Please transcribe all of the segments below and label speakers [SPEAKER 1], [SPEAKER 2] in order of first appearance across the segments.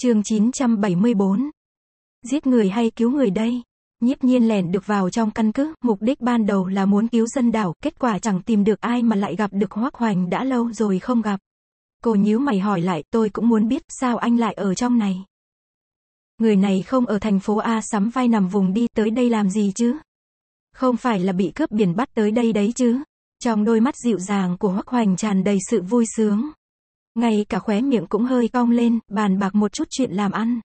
[SPEAKER 1] Chương 974. Giết người hay cứu người đây? Nhiếp nhiên lẻn được vào trong căn cứ, mục đích ban đầu là muốn
[SPEAKER 2] cứu dân đảo, kết quả chẳng tìm được ai mà lại gặp được Hoác Hoành đã lâu rồi không gặp. Cô nhíu mày hỏi lại, tôi cũng muốn biết, sao anh lại ở trong này? Người này không ở thành phố A sắm vai nằm vùng đi tới đây làm gì chứ? Không phải là bị cướp biển bắt tới đây đấy chứ? Trong đôi mắt dịu dàng của Hoác Hoành tràn đầy sự vui sướng ngay cả khóe miệng cũng hơi cong lên, bàn bạc một chút chuyện làm ăn.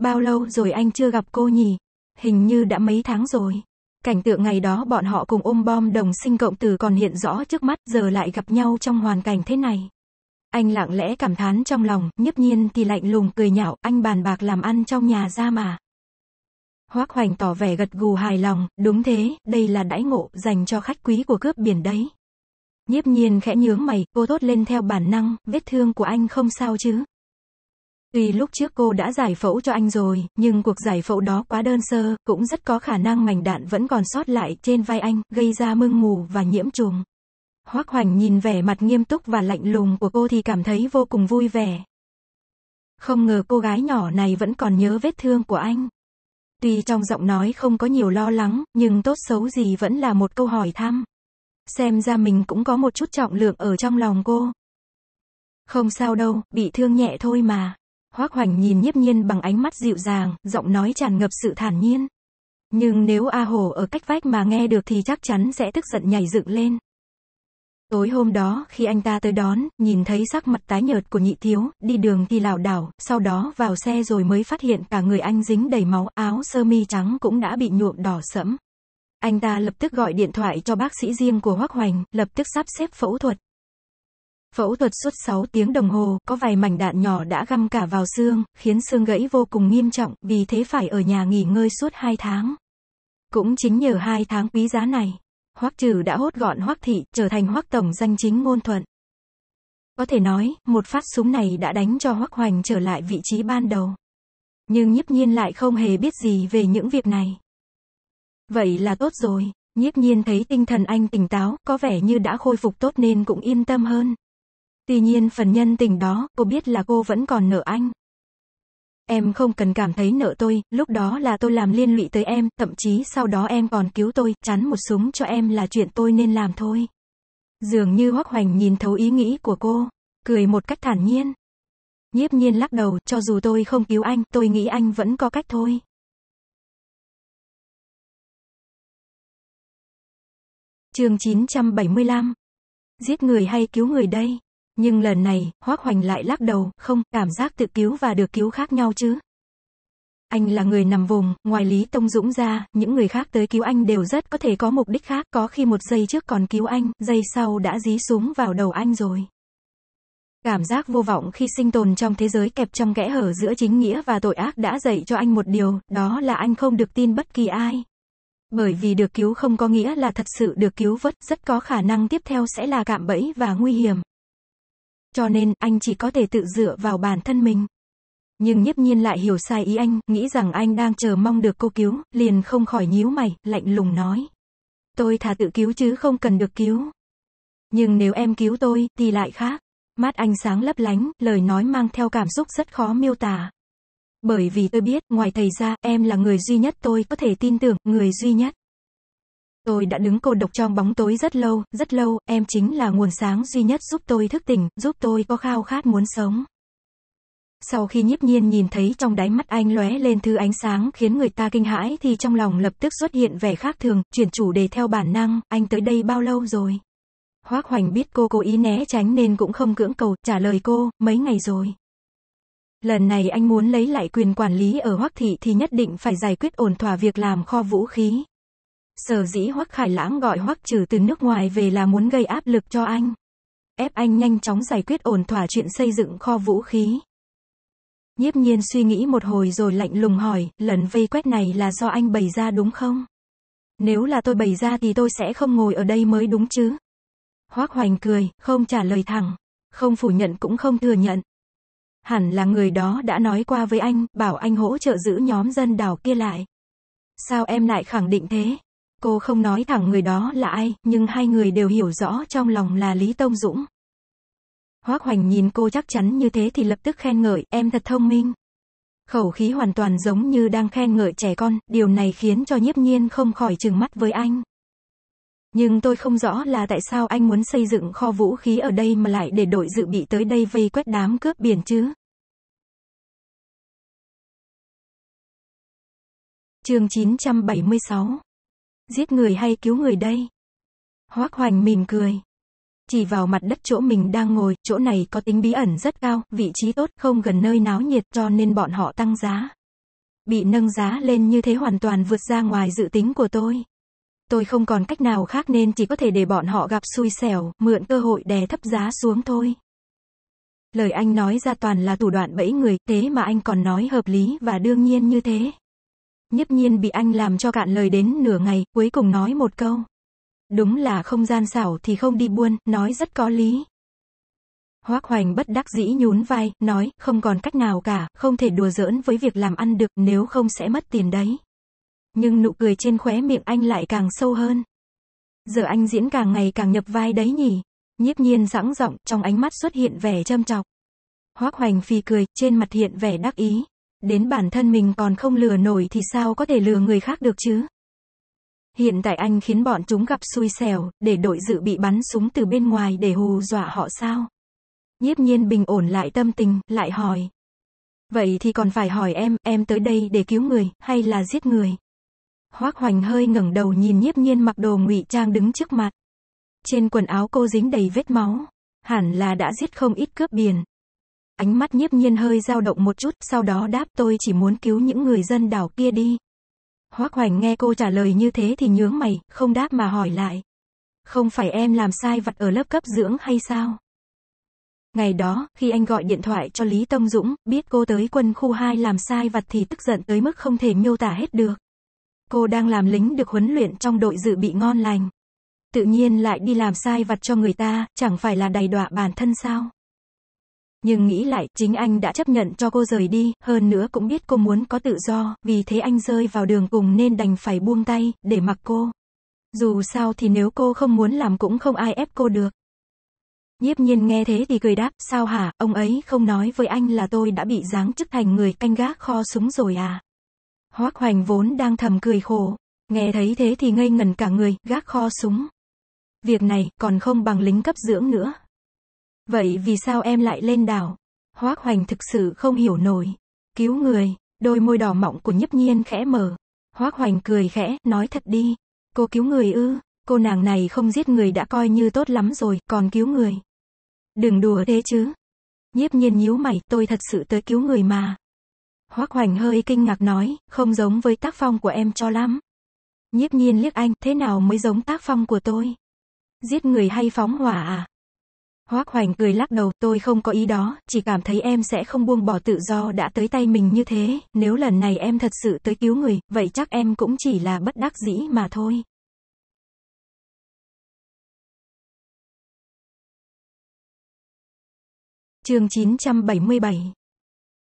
[SPEAKER 2] Bao lâu rồi anh chưa gặp cô nhỉ? Hình như đã mấy tháng rồi. Cảnh tượng ngày đó bọn họ cùng ôm bom đồng sinh cộng tử còn hiện rõ trước mắt, giờ lại gặp nhau trong hoàn cảnh thế này. Anh lặng lẽ cảm thán trong lòng, nhấp nhiên thì lạnh lùng cười nhạo, anh bàn bạc làm ăn trong nhà ra mà. Hoác Hoành tỏ vẻ gật gù hài lòng, đúng thế, đây là đãi ngộ dành cho khách quý của cướp biển đấy. Nhiếp nhiên khẽ nhướng mày, cô tốt lên theo bản năng, vết thương của anh không sao chứ. Tuy lúc trước cô đã giải phẫu cho anh rồi, nhưng cuộc giải phẫu đó quá đơn sơ, cũng rất có khả năng mảnh đạn vẫn còn sót lại trên vai anh, gây ra mưng mù và nhiễm trùng. Hoác Hoành nhìn vẻ mặt nghiêm túc và lạnh lùng của cô thì cảm thấy vô cùng vui vẻ. Không ngờ cô gái nhỏ này vẫn còn nhớ vết thương của anh. Tuy trong giọng nói không có nhiều lo lắng, nhưng tốt xấu gì vẫn là một câu hỏi thăm. Xem ra mình cũng có một chút trọng lượng ở trong lòng cô. Không sao đâu, bị thương nhẹ thôi mà. Hoác Hoành nhìn nhiếp nhiên bằng ánh mắt dịu dàng, giọng nói tràn ngập sự thản nhiên. Nhưng nếu A Hồ ở cách vách mà nghe được thì chắc chắn sẽ tức giận nhảy dựng lên. Tối hôm đó, khi anh ta tới đón, nhìn thấy sắc mặt tái nhợt của nhị thiếu, đi đường thì lảo đảo, sau đó vào xe rồi mới phát hiện cả người anh dính đầy máu, áo sơ mi trắng cũng đã bị nhuộm đỏ sẫm. Anh ta lập tức gọi điện thoại cho bác sĩ riêng của Hoắc Hoành, lập tức sắp xếp phẫu thuật. Phẫu thuật suốt 6 tiếng đồng hồ, có vài mảnh đạn nhỏ đã găm cả vào xương, khiến xương gãy vô cùng nghiêm trọng, vì thế phải ở nhà nghỉ ngơi suốt 2 tháng. Cũng chính nhờ 2 tháng quý giá này, Hoắc Trừ đã hốt gọn Hoắc Thị, trở thành Hoắc Tổng danh chính ngôn thuận. Có thể nói, một phát súng này đã đánh cho Hoắc Hoành trở lại vị trí ban đầu. Nhưng nhiếp nhiên lại không hề biết gì về những việc này. Vậy là tốt rồi, nhiếp nhiên thấy tinh thần anh tỉnh táo, có vẻ như đã khôi phục tốt nên cũng yên tâm hơn. Tuy nhiên phần nhân tình đó, cô biết là cô vẫn còn nợ anh. Em không cần cảm thấy nợ tôi, lúc đó là tôi làm liên lụy tới em, thậm chí sau đó em còn cứu tôi, chắn một súng cho em là chuyện tôi nên làm thôi. Dường như Hoắc Hoành nhìn thấu ý nghĩ của cô,
[SPEAKER 1] cười một cách thản nhiên. Nhiếp nhiên lắc đầu, cho dù tôi không cứu anh, tôi nghĩ anh vẫn có cách thôi. Chương 975. Giết người hay cứu người đây? Nhưng lần
[SPEAKER 2] này, Hoác Hoành lại lắc đầu, không, cảm giác tự cứu và được cứu khác nhau chứ. Anh là người nằm vùng, ngoài Lý Tông Dũng ra, những người khác tới cứu anh đều rất có thể có mục đích khác, có khi một giây trước còn cứu anh, giây sau đã dí súng vào đầu anh rồi. Cảm giác vô vọng khi sinh tồn trong thế giới kẹp trong kẽ hở giữa chính nghĩa và tội ác đã dạy cho anh một điều, đó là anh không được tin bất kỳ ai, bởi vì được cứu không có nghĩa là thật sự được cứu vớt, rất có khả năng tiếp theo sẽ là cạm bẫy và nguy hiểm. Cho nên, anh chỉ có thể tự dựa vào bản thân mình. Nhưng nhiếp nhiên lại hiểu sai ý anh, nghĩ rằng anh đang chờ mong được cô cứu, liền không khỏi nhíu mày, lạnh lùng nói. Tôi thà tự cứu chứ không cần được cứu. Nhưng nếu em cứu tôi, thì lại khác. Mắt anh sáng lấp lánh, lời nói mang theo cảm xúc rất khó miêu tả. Bởi vì tôi biết, ngoài thầy ra, em là người duy nhất tôi có thể tin tưởng, người duy nhất. Tôi đã đứng cô độc trong bóng tối rất lâu, rất lâu, em chính là nguồn sáng duy nhất giúp tôi thức tỉnh, giúp tôi có khao khát muốn sống. Sau khi nhiếp nhiên nhìn thấy trong đáy mắt anh lóe lên thứ ánh sáng khiến người ta kinh hãi thì trong lòng lập tức xuất hiện vẻ khác thường, chuyển chủ đề theo bản năng, anh tới đây bao lâu rồi? Hoác Hoành biết cô cố ý né tránh nên cũng không cưỡng cầu, trả lời cô, mấy ngày rồi. Lần này anh muốn lấy lại quyền quản lý ở Hoắc Thị thì nhất định phải giải quyết ổn thỏa việc làm kho vũ khí. Sở dĩ Hoắc Khải Lãng gọi Hoắc Trừ từ nước ngoài về là muốn gây áp lực cho anh. Ép anh nhanh chóng giải quyết ổn thỏa chuyện xây dựng kho vũ khí. Nhiếp nhiên suy nghĩ một hồi rồi lạnh lùng hỏi, lần vây quét này là do anh bày ra đúng không? Nếu là tôi bày ra thì tôi sẽ không ngồi ở đây mới đúng chứ. Hoắc Hoành cười, không trả lời thẳng. Không phủ nhận cũng không thừa nhận. Hẳn là người đó đã nói qua với anh, bảo anh hỗ trợ giữ nhóm dân đảo kia lại. Sao em lại khẳng định thế? Cô không nói thẳng người đó là ai, nhưng hai người đều hiểu rõ trong lòng là Lý Tông Dũng. Hoác Hoành nhìn cô chắc chắn như thế thì lập tức khen ngợi, em thật thông minh. Khẩu khí hoàn toàn giống như đang khen ngợi trẻ con, điều này khiến cho nhiếp nhiên không khỏi trừng mắt với anh.
[SPEAKER 1] Nhưng tôi không rõ là tại sao anh muốn xây dựng kho vũ khí ở đây mà lại để đội dự bị tới đây vây quét đám cướp biển chứ. chương 976 Giết người hay cứu người đây?
[SPEAKER 2] Hoác Hoành mỉm cười. Chỉ vào mặt đất chỗ mình đang ngồi, chỗ này có tính bí ẩn rất cao, vị trí tốt, không gần nơi náo nhiệt cho nên bọn họ tăng giá. Bị nâng giá lên như thế hoàn toàn vượt ra ngoài dự tính của tôi. Tôi không còn cách nào khác nên chỉ có thể để bọn họ gặp xui xẻo, mượn cơ hội đè thấp giá xuống thôi. Lời anh nói ra toàn là thủ đoạn bẫy người, thế mà anh còn nói hợp lý và đương nhiên như thế. Nhấp nhiên bị anh làm cho cạn lời đến nửa ngày, cuối cùng nói một câu. Đúng là không gian xảo thì không đi buôn, nói rất có lý. Hoác Hoành bất đắc dĩ nhún vai, nói, không còn cách nào cả, không thể đùa giỡn với việc làm ăn được, nếu không sẽ mất tiền đấy nhưng nụ cười trên khóe miệng anh lại càng sâu hơn. Giờ anh diễn càng ngày càng nhập vai đấy nhỉ? Nhiếp nhiên sẵn giọng, trong ánh mắt xuất hiện vẻ châm chọc. Hoác hoành phi cười, trên mặt hiện vẻ đắc ý. Đến bản thân mình còn không lừa nổi thì sao có thể lừa người khác được chứ? Hiện tại anh khiến bọn chúng gặp xui xẻo, để đội dự bị bắn súng từ bên ngoài để hù dọa họ sao? Nhiếp nhiên bình ổn lại tâm tình, lại hỏi. Vậy thì còn phải hỏi em, em tới đây để cứu người, hay là giết người? Hoác Hoành hơi ngẩng đầu nhìn nhiếp nhiên mặc đồ ngụy trang đứng trước mặt. Trên quần áo cô dính đầy vết máu, hẳn là đã giết không ít cướp biển. Ánh mắt nhiếp nhiên hơi dao động một chút, sau đó đáp tôi chỉ muốn cứu những người dân đảo kia đi. Hoác Hoành nghe cô trả lời như thế thì nhướng mày, không đáp mà hỏi lại. Không phải em làm sai vặt ở lớp cấp dưỡng hay sao? Ngày đó, khi anh gọi điện thoại cho Lý Tông Dũng, biết cô tới quân khu 2 làm sai vặt thì tức giận tới mức không thể miêu tả hết được cô đang làm lính được huấn luyện trong đội dự bị ngon lành. Tự nhiên lại đi làm sai vặt cho người ta, chẳng phải là đầy đọa bản thân sao? Nhưng nghĩ lại, chính anh đã chấp nhận cho cô rời đi, hơn nữa cũng biết cô muốn có tự do, vì thế anh rơi vào đường cùng nên đành phải buông tay, để mặc cô. Dù sao thì nếu cô không muốn làm cũng không ai ép cô được. Nhiếp nhiên nghe thế thì cười đáp, sao hả, ông ấy không nói với anh là tôi đã bị giáng chức thành người canh gác kho súng rồi à? Hoác hoành vốn đang thầm cười khổ. Nghe thấy thế thì ngây ngẩn cả người, gác kho súng. Việc này còn không bằng lính cấp dưỡng nữa. Vậy vì sao em lại lên đảo? Hoác hoành thực sự không hiểu nổi. Cứu người, đôi môi đỏ mọng của nhấp nhiên khẽ mở. Hoác hoành cười khẽ, nói thật đi. Cô cứu người ư, cô nàng này không giết người đã coi như tốt lắm rồi, còn cứu người. Đừng đùa thế chứ. Nhiếp nhiên nhíu mày, tôi thật sự tới cứu người mà. Hoác Hoành hơi kinh ngạc nói, không giống với tác phong của em cho lắm. Nhiếp nhiên liếc anh, thế nào mới giống tác phong của tôi? Giết người hay phóng hỏa à? Hoác Hoành cười lắc đầu, tôi không có ý đó, chỉ cảm thấy em sẽ không buông bỏ tự do đã tới tay mình như thế, nếu lần này em thật
[SPEAKER 1] sự tới cứu người, vậy chắc em cũng chỉ là bất đắc dĩ mà thôi. Chương 977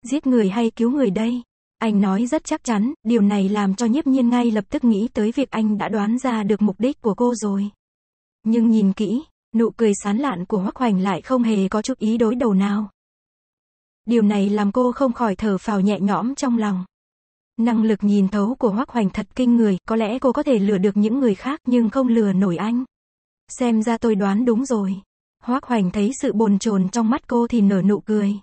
[SPEAKER 1] Giết người hay cứu người đây? Anh nói rất chắc
[SPEAKER 2] chắn, điều này làm cho nhiếp nhiên ngay lập tức nghĩ tới việc anh đã đoán ra được mục đích của cô rồi. Nhưng nhìn kỹ, nụ cười sán lạn của Hoắc Hoành lại không hề có chút ý đối đầu nào. Điều này làm cô không khỏi thở phào nhẹ nhõm trong lòng. Năng lực nhìn thấu của Hoắc Hoành thật kinh người, có lẽ cô có thể lừa được những người khác nhưng không lừa nổi anh. Xem ra tôi đoán đúng rồi. Hoắc Hoành thấy sự bồn chồn trong mắt cô thì nở nụ cười.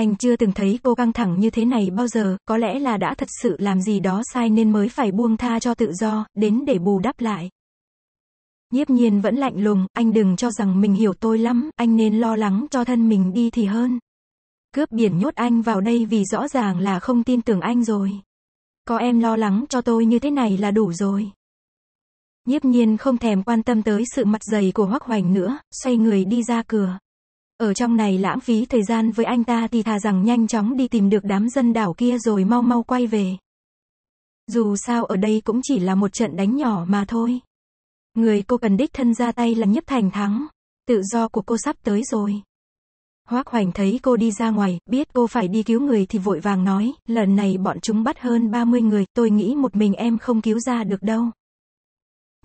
[SPEAKER 2] Anh chưa từng thấy cô căng thẳng như thế này bao giờ, có lẽ là đã thật sự làm gì đó sai nên mới phải buông tha cho tự do, đến để bù đắp lại. Nhiếp nhiên vẫn lạnh lùng, anh đừng cho rằng mình hiểu tôi lắm, anh nên lo lắng cho thân mình đi thì hơn. Cướp biển nhốt anh vào đây vì rõ ràng là không tin tưởng anh rồi. Có em lo lắng cho tôi như thế này là đủ rồi. Nhiếp nhiên không thèm quan tâm tới sự mặt dày của Hoắc Hoành nữa, xoay người đi ra cửa. Ở trong này lãng phí thời gian với anh ta thì thà rằng nhanh chóng đi tìm được đám dân đảo kia rồi mau mau quay về. Dù sao ở đây cũng chỉ là một trận đánh nhỏ mà thôi. Người cô cần đích thân ra tay là nhất thành thắng. Tự do của cô sắp tới rồi. Hoác Hoành thấy cô đi ra ngoài, biết cô phải đi cứu người thì vội vàng nói, lần này bọn chúng bắt hơn 30 người, tôi nghĩ một mình em không cứu ra được đâu.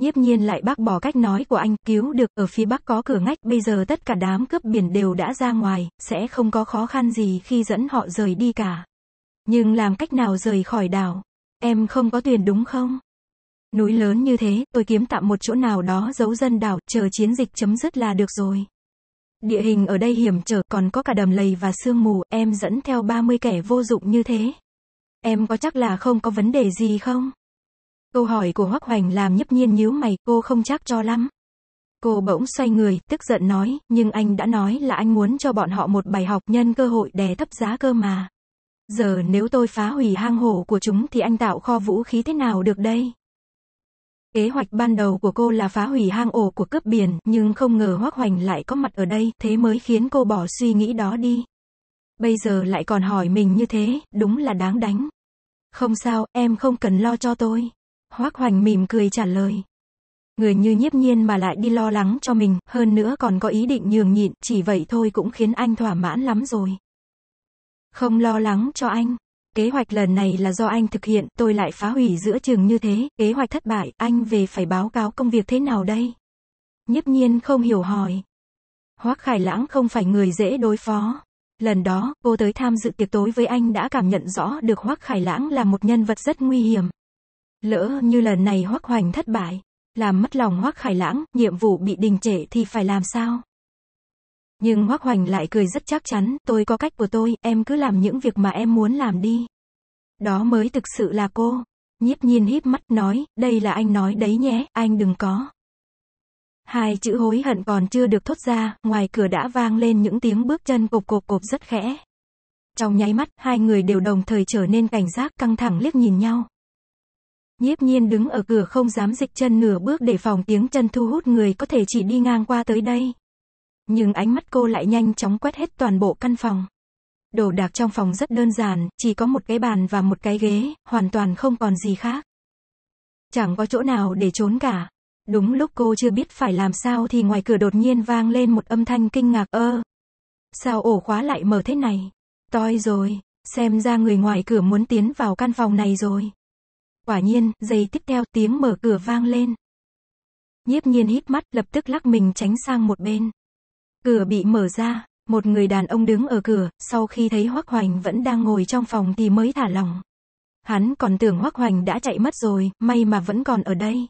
[SPEAKER 2] Nhiếp nhiên lại bác bỏ cách nói của anh, cứu được, ở phía bắc có cửa ngách, bây giờ tất cả đám cướp biển đều đã ra ngoài, sẽ không có khó khăn gì khi dẫn họ rời đi cả. Nhưng làm cách nào rời khỏi đảo? Em không có tiền đúng không? Núi lớn như thế, tôi kiếm tạm một chỗ nào đó giấu dân đảo, chờ chiến dịch chấm dứt là được rồi. Địa hình ở đây hiểm trở, còn có cả đầm lầy và sương mù, em dẫn theo 30 kẻ vô dụng như thế. Em có chắc là không có vấn đề gì không? Câu hỏi của Hoắc Hoành làm nhấp nhiên nhíu mày, cô không chắc cho lắm. Cô bỗng xoay người, tức giận nói, nhưng anh đã nói là anh muốn cho bọn họ một bài học nhân cơ hội đè thấp giá cơ mà. Giờ nếu tôi phá hủy hang hổ của chúng thì anh tạo kho vũ khí thế nào được đây? Kế hoạch ban đầu của cô là phá hủy hang ổ của cướp biển, nhưng không ngờ Hoắc Hoành lại có mặt ở đây, thế mới khiến cô bỏ suy nghĩ đó đi. Bây giờ lại còn hỏi mình như thế, đúng là đáng đánh. Không sao, em không cần lo cho tôi. Hoác Hoành mỉm cười trả lời. Người như nhiếp nhiên mà lại đi lo lắng cho mình, hơn nữa còn có ý định nhường nhịn, chỉ vậy thôi cũng khiến anh thỏa mãn lắm rồi. Không lo lắng cho anh. Kế hoạch lần này là do anh thực hiện, tôi lại phá hủy giữa trường như thế, kế hoạch thất bại, anh về phải báo cáo công việc thế nào đây? Nhiếp nhiên không hiểu hỏi. Hoác Khải Lãng không phải người dễ đối phó. Lần đó, cô tới tham dự tiệc tối với anh đã cảm nhận rõ được Hoác Khải Lãng là một nhân vật rất nguy hiểm. Lỡ như lần này Hoắc Hoành thất bại, làm mất lòng Hoắc Khải Lãng, nhiệm vụ bị đình trệ thì phải làm sao? Nhưng Hoắc Hoành lại cười rất chắc chắn, tôi có cách của tôi, em cứ làm những việc mà em muốn làm đi. Đó mới thực sự là cô. Nhiếp nhiên híp mắt nói, đây là anh nói đấy nhé, anh đừng có. Hai chữ hối hận còn chưa được thốt ra, ngoài cửa đã vang lên những tiếng bước chân cộp cộp cộp rất khẽ. Trong nháy mắt, hai người đều đồng thời trở nên cảnh giác căng thẳng liếc nhìn nhau. Nhiếp nhiên đứng ở cửa không dám dịch chân nửa bước để phòng tiếng chân thu hút người có thể chỉ đi ngang qua tới đây. Nhưng ánh mắt cô lại nhanh chóng quét hết toàn bộ căn phòng. Đồ đạc trong phòng rất đơn giản, chỉ có một cái bàn và một cái ghế, hoàn toàn không còn gì khác. Chẳng có chỗ nào để trốn cả. Đúng lúc cô chưa biết phải làm sao thì ngoài cửa đột nhiên vang lên một âm thanh kinh ngạc ơ. sao ổ khóa lại mở thế này? Toi rồi, xem ra người ngoài cửa muốn tiến vào căn phòng này rồi. Quả nhiên, giây tiếp theo tiếng mở cửa vang lên. Nhiếp nhiên hít mắt, lập tức lắc mình tránh sang một bên. Cửa bị mở ra, một người đàn ông đứng ở cửa, sau khi thấy Hoắc Hoành vẫn đang ngồi trong phòng thì mới thả lòng. Hắn còn tưởng Hoắc Hoành đã chạy mất rồi, may mà vẫn còn ở đây.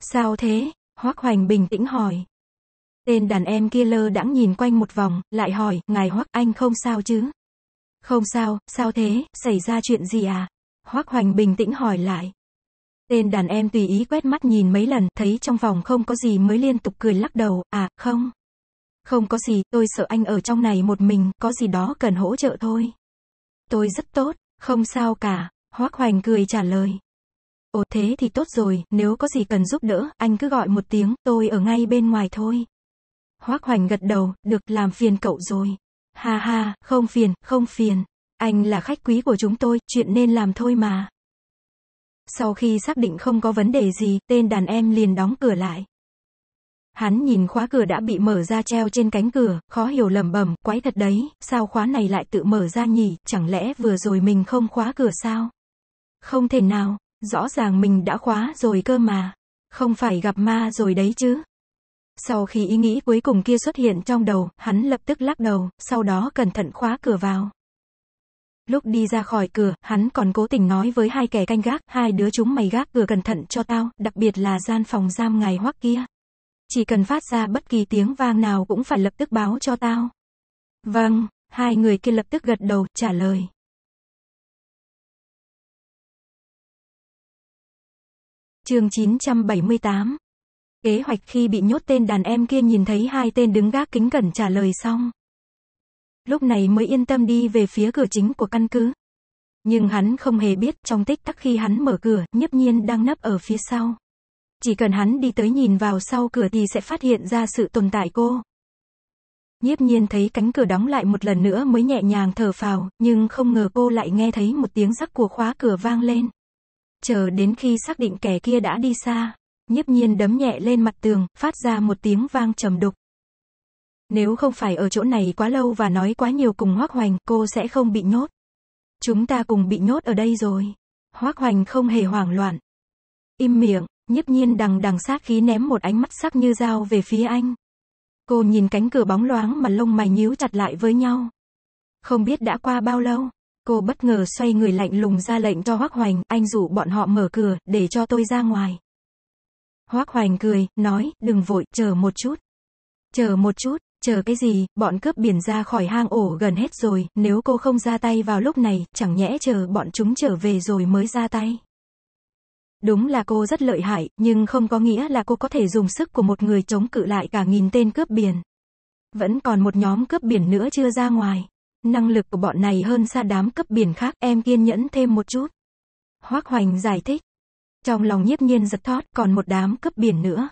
[SPEAKER 2] Sao thế? Hoắc Hoành bình tĩnh hỏi. Tên đàn em kia lơ đãng nhìn quanh một vòng, lại hỏi, ngài Hoắc anh không sao chứ? Không sao, sao thế, xảy ra chuyện gì à? Hoác Hoành bình tĩnh hỏi lại. Tên đàn em tùy ý quét mắt nhìn mấy lần, thấy trong vòng không có gì mới liên tục cười lắc đầu, à, không. Không có gì, tôi sợ anh ở trong này một mình, có gì đó cần hỗ trợ thôi. Tôi rất tốt, không sao cả, Hoác Hoành cười trả lời. Ồ thế thì tốt rồi, nếu có gì cần giúp đỡ, anh cứ gọi một tiếng, tôi ở ngay bên ngoài thôi. Hoác Hoành gật đầu, được làm phiền cậu rồi. Ha ha, không phiền, không phiền. Anh là khách quý của chúng tôi, chuyện nên làm thôi mà. Sau khi xác định không có vấn đề gì, tên đàn em liền đóng cửa lại. Hắn nhìn khóa cửa đã bị mở ra treo trên cánh cửa, khó hiểu lầm bẩm, quái thật đấy, sao khóa này lại tự mở ra nhỉ, chẳng lẽ vừa rồi mình không khóa cửa sao? Không thể nào, rõ ràng mình đã khóa rồi cơ mà. Không phải gặp ma rồi đấy chứ. Sau khi ý nghĩ cuối cùng kia xuất hiện trong đầu, hắn lập tức lắc đầu, sau đó cẩn thận khóa cửa vào. Lúc đi ra khỏi cửa, hắn còn cố tình nói với hai kẻ canh gác, hai đứa chúng mày gác cửa cẩn thận cho tao, đặc biệt là gian phòng giam ngày hoắc kia. Chỉ cần phát ra bất kỳ tiếng vang nào cũng phải lập tức báo cho tao.
[SPEAKER 1] Vâng, hai người kia lập tức gật đầu, trả lời. chương 978 Kế hoạch khi bị nhốt tên đàn em kia nhìn thấy hai tên đứng gác kính cẩn trả lời xong
[SPEAKER 2] lúc này mới yên tâm đi về phía cửa chính của căn cứ. Nhưng hắn không hề biết, trong tích tắc khi hắn mở cửa, nhiếp nhiên đang nấp ở phía sau. Chỉ cần hắn đi tới nhìn vào sau cửa thì sẽ phát hiện ra sự tồn tại cô. Nhiếp nhiên thấy cánh cửa đóng lại một lần nữa mới nhẹ nhàng thở phào, nhưng không ngờ cô lại nghe thấy một tiếng rắc của khóa cửa vang lên. Chờ đến khi xác định kẻ kia đã đi xa, nhiếp nhiên đấm nhẹ lên mặt tường, phát ra một tiếng vang trầm đục. Nếu không phải ở chỗ này quá lâu và nói quá nhiều cùng Hoác Hoành, cô sẽ không bị nhốt. Chúng ta cùng bị nhốt ở đây rồi. Hoác Hoành không hề hoảng loạn. Im miệng, nhiếp nhiên đằng đằng sát khí ném một ánh mắt sắc như dao về phía anh. Cô nhìn cánh cửa bóng loáng mà lông mày nhíu chặt lại với nhau. Không biết đã qua bao lâu, cô bất ngờ xoay người lạnh lùng ra lệnh cho Hoác Hoành, anh rủ bọn họ mở cửa, để cho tôi ra ngoài. Hoác Hoành cười, nói, đừng vội, chờ một chút. Chờ một chút, Chờ cái gì, bọn cướp biển ra khỏi hang ổ gần hết rồi, nếu cô không ra tay vào lúc này, chẳng nhẽ chờ bọn chúng trở về rồi mới ra tay. Đúng là cô rất lợi hại, nhưng không có nghĩa là cô có thể dùng sức của một người chống cự lại cả nghìn tên cướp biển. Vẫn còn một nhóm cướp biển nữa chưa ra ngoài. Năng lực của bọn này hơn xa đám cướp biển khác, em kiên nhẫn thêm một chút. Hoác Hoành giải thích. Trong lòng nhiếp nhiên giật thót, còn một đám cướp biển nữa.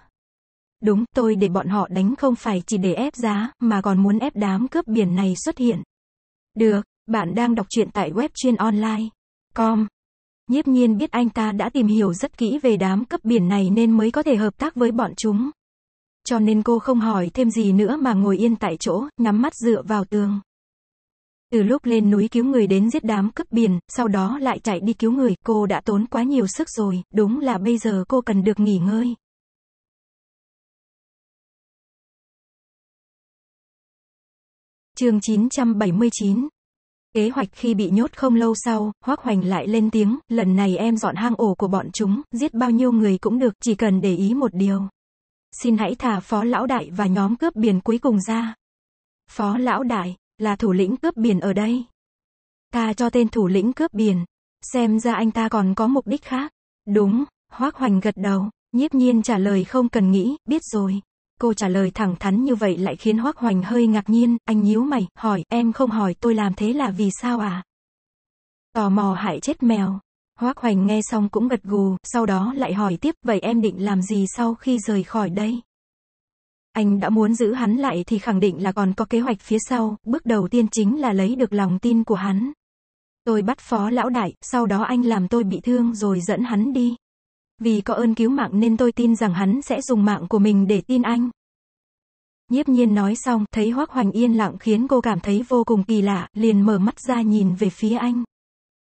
[SPEAKER 2] Đúng, tôi để bọn họ đánh không phải chỉ để ép giá, mà còn muốn ép đám cướp biển này xuất hiện. Được, bạn đang đọc truyện tại web chuyên online. Com. Nhiếp nhiên biết anh ta đã tìm hiểu rất kỹ về đám cướp biển này nên mới có thể hợp tác với bọn chúng. Cho nên cô không hỏi thêm gì nữa mà ngồi yên tại chỗ, nhắm mắt dựa vào tường. Từ lúc lên núi cứu người đến giết đám cướp biển, sau đó lại chạy đi cứu người,
[SPEAKER 1] cô đã tốn quá nhiều sức rồi, đúng là bây giờ cô cần được nghỉ ngơi. Chương 979 Kế hoạch khi bị nhốt không lâu sau, hoắc Hoành lại lên tiếng,
[SPEAKER 2] lần này em dọn hang ổ của bọn chúng, giết bao nhiêu người cũng được, chỉ cần để ý một điều. Xin hãy thả Phó Lão Đại và nhóm cướp biển cuối cùng ra. Phó Lão Đại, là thủ lĩnh cướp biển ở đây. ta cho tên thủ lĩnh cướp biển. Xem ra anh ta còn có mục đích khác. Đúng, hoắc Hoành gật đầu, nhiếp nhiên trả lời không cần nghĩ, biết rồi. Cô trả lời thẳng thắn như vậy lại khiến Hoắc Hoành hơi ngạc nhiên, anh nhíu mày, hỏi, em không hỏi tôi làm thế là vì sao à? Tò mò hại chết mèo. Hoắc Hoành nghe xong cũng gật gù, sau đó lại hỏi tiếp, vậy em định làm gì sau khi rời khỏi đây? Anh đã muốn giữ hắn lại thì khẳng định là còn có kế hoạch phía sau, bước đầu tiên chính là lấy được lòng tin của hắn. Tôi bắt phó lão đại, sau đó anh làm tôi bị thương rồi dẫn hắn đi. Vì có ơn cứu mạng nên tôi tin rằng hắn sẽ dùng mạng của mình để tin anh. Nhiếp nhiên nói xong, thấy Hoác Hoành yên lặng khiến cô cảm thấy vô cùng kỳ lạ, liền mở mắt ra nhìn về phía anh.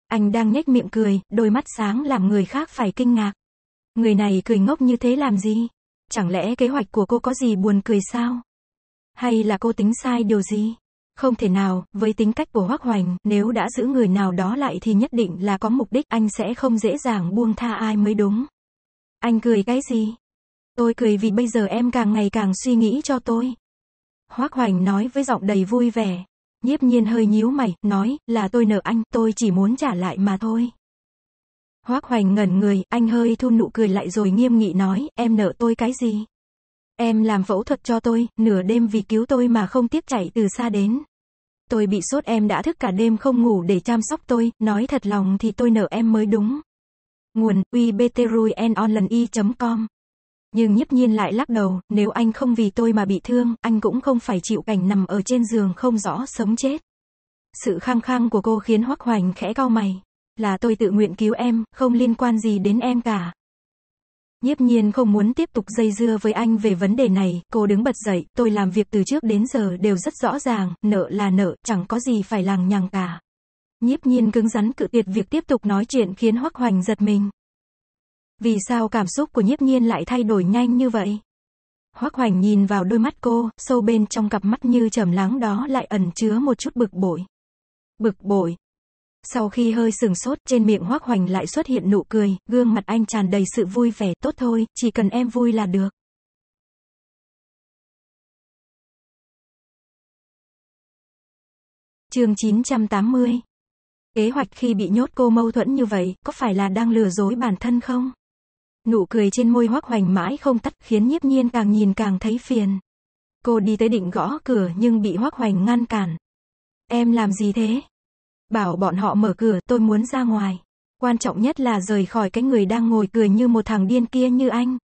[SPEAKER 2] Anh đang nhếch miệng cười, đôi mắt sáng làm người khác phải kinh ngạc. Người này cười ngốc như thế làm gì? Chẳng lẽ kế hoạch của cô có gì buồn cười sao? Hay là cô tính sai điều gì? Không thể nào, với tính cách của Hoác Hoành, nếu đã giữ người nào đó lại thì nhất định là có mục đích, anh sẽ không dễ dàng buông tha ai mới đúng. Anh cười cái gì? Tôi cười vì bây giờ em càng ngày càng suy nghĩ cho tôi. Hoác Hoành nói với giọng đầy vui vẻ. Nhiếp nhiên hơi nhíu mày, nói, là tôi nợ anh, tôi chỉ muốn trả lại mà thôi. Hoác Hoành ngẩn người, anh hơi thu nụ cười lại rồi nghiêm nghị nói, em nợ tôi cái gì? Em làm phẫu thuật cho tôi, nửa đêm vì cứu tôi mà không tiếc chạy từ xa đến. Tôi bị sốt em đã thức cả đêm không ngủ để chăm sóc tôi, nói thật lòng thì tôi nợ em mới đúng. Nguồn, ubtruyenonlany.com nhưng nhiếp nhiên lại lắc đầu, nếu anh không vì tôi mà bị thương, anh cũng không phải chịu cảnh nằm ở trên giường không rõ sống chết. Sự khăng khăng của cô khiến Hoắc Hoành khẽ cau mày. Là tôi tự nguyện cứu em, không liên quan gì đến em cả. Nhiếp nhiên không muốn tiếp tục dây dưa với anh về vấn đề này, cô đứng bật dậy, tôi làm việc từ trước đến giờ đều rất rõ ràng, nợ là nợ, chẳng có gì phải làng nhằng cả. Nhiếp nhiên cứng rắn cự tuyệt việc tiếp tục nói chuyện khiến Hoắc Hoành giật mình. Vì sao cảm xúc của nhiếp nhiên lại thay đổi nhanh như vậy? Hoác hoành nhìn vào đôi mắt cô, sâu bên trong cặp mắt như trầm lắng đó lại ẩn chứa một chút bực bội. Bực bội. Sau khi hơi sừng sốt, trên miệng hoác hoành lại
[SPEAKER 1] xuất hiện nụ cười, gương mặt anh tràn đầy sự vui vẻ, tốt thôi, chỉ cần em vui là được. chương 980 Kế hoạch khi bị nhốt cô mâu thuẫn như vậy, có
[SPEAKER 2] phải là đang lừa dối bản thân không? Nụ cười trên môi hoắc hoành mãi không tắt khiến nhiếp nhiên càng nhìn càng thấy phiền. Cô đi tới định gõ cửa nhưng bị hoắc hoành ngăn cản. Em làm gì thế? Bảo bọn họ mở cửa tôi muốn ra ngoài. Quan trọng nhất là rời khỏi cái người đang ngồi cười như một thằng điên kia như anh.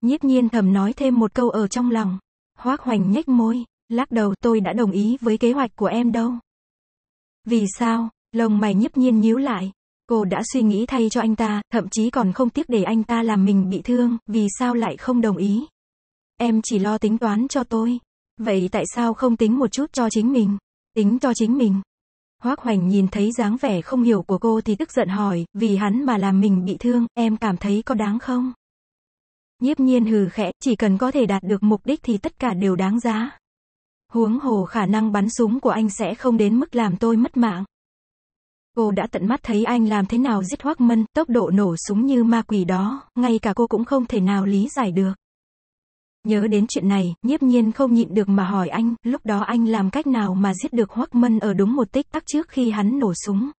[SPEAKER 2] Nhiếp nhiên thầm nói thêm một câu ở trong lòng. Hoác hoành nhếch môi, lắc đầu tôi đã đồng ý với kế hoạch của em đâu. Vì sao? Lồng mày nhiếp nhiên nhíu lại, Cô đã suy nghĩ thay cho anh ta, thậm chí còn không tiếc để anh ta làm mình bị thương, vì sao lại không đồng ý? Em chỉ lo tính toán cho tôi. Vậy tại sao không tính một chút cho chính mình? Tính cho chính mình. Hoác Hoành nhìn thấy dáng vẻ không hiểu của cô thì tức giận hỏi, vì hắn mà làm mình bị thương, em cảm thấy có đáng không? Nhiếp nhiên hừ khẽ, chỉ cần có thể đạt được mục đích thì tất cả đều đáng giá. Huống hồ khả năng bắn súng của anh sẽ không đến mức làm tôi mất mạng. Cô đã tận mắt thấy anh làm thế nào giết Hoắc Mân, tốc độ nổ súng như ma quỷ đó, ngay cả cô cũng không thể nào lý giải được. Nhớ đến chuyện này, nhiếp nhiên không nhịn được mà hỏi anh, lúc đó anh làm cách nào mà giết được Hoắc Mân ở đúng một tích tắc trước khi hắn nổ súng.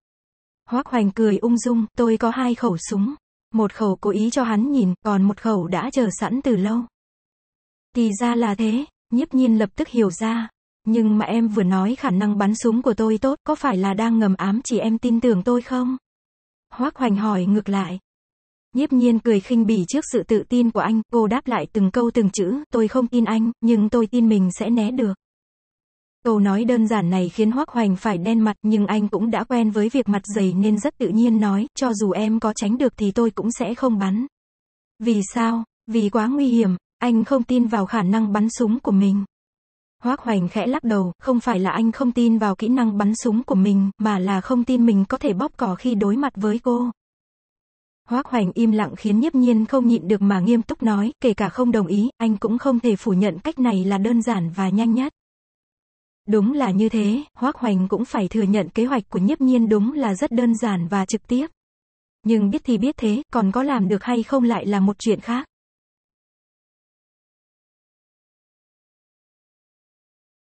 [SPEAKER 2] Hoắc Hoành cười ung dung, tôi có hai khẩu súng. Một khẩu cố ý cho hắn nhìn, còn một khẩu đã chờ sẵn từ lâu. Thì ra là thế, nhiếp nhiên lập tức hiểu ra, nhưng mà em vừa nói khả năng bắn súng của tôi tốt, có phải là đang ngầm ám chỉ em tin tưởng tôi không? Hoác Hoành hỏi ngược lại. Nhiếp nhiên cười khinh bỉ trước sự tự tin của anh, cô đáp lại từng câu từng chữ, tôi không tin anh, nhưng tôi tin mình sẽ né được. Câu nói đơn giản này khiến Hoác Hoành phải đen mặt nhưng anh cũng đã quen với việc mặt dày nên rất tự nhiên nói, cho dù em có tránh được thì tôi cũng sẽ không bắn. Vì sao? Vì quá nguy hiểm, anh không tin vào khả năng bắn súng của mình. Hoác Hoành khẽ lắc đầu, không phải là anh không tin vào kỹ năng bắn súng của mình, mà là không tin mình có thể bóp cỏ khi đối mặt với cô. Hoác Hoành im lặng khiến nhiếp nhiên không nhịn được mà nghiêm túc nói, kể cả không đồng ý, anh cũng không thể phủ nhận cách này là đơn giản và nhanh nhất. Đúng là như thế, Hoác Hoành cũng phải thừa nhận kế hoạch của nhiếp nhiên đúng là rất đơn giản và trực tiếp. Nhưng
[SPEAKER 1] biết thì biết thế, còn có làm được hay không lại là một chuyện khác.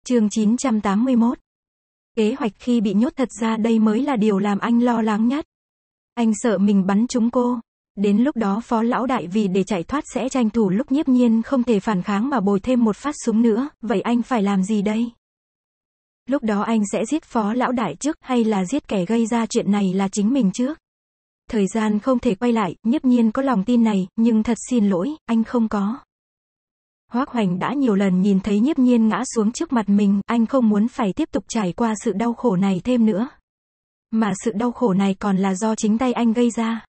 [SPEAKER 1] chương 981. Kế hoạch khi bị nhốt thật ra đây mới là điều làm anh lo lắng nhất. Anh sợ mình
[SPEAKER 2] bắn trúng cô. Đến lúc đó phó lão đại vì để chạy thoát sẽ tranh thủ lúc nhiếp nhiên không thể phản kháng mà bồi thêm một phát súng nữa, vậy anh phải làm gì đây? Lúc đó anh sẽ giết phó lão đại trước hay là giết kẻ gây ra chuyện này là chính mình trước? Thời gian không thể quay lại, nhiếp nhiên có lòng tin này, nhưng thật xin lỗi, anh không có. Hoác Hoành đã nhiều lần nhìn thấy nhiếp nhiên ngã xuống trước mặt mình, anh không muốn phải tiếp tục trải qua sự đau khổ này thêm nữa. Mà sự đau khổ này còn là do chính tay anh gây ra.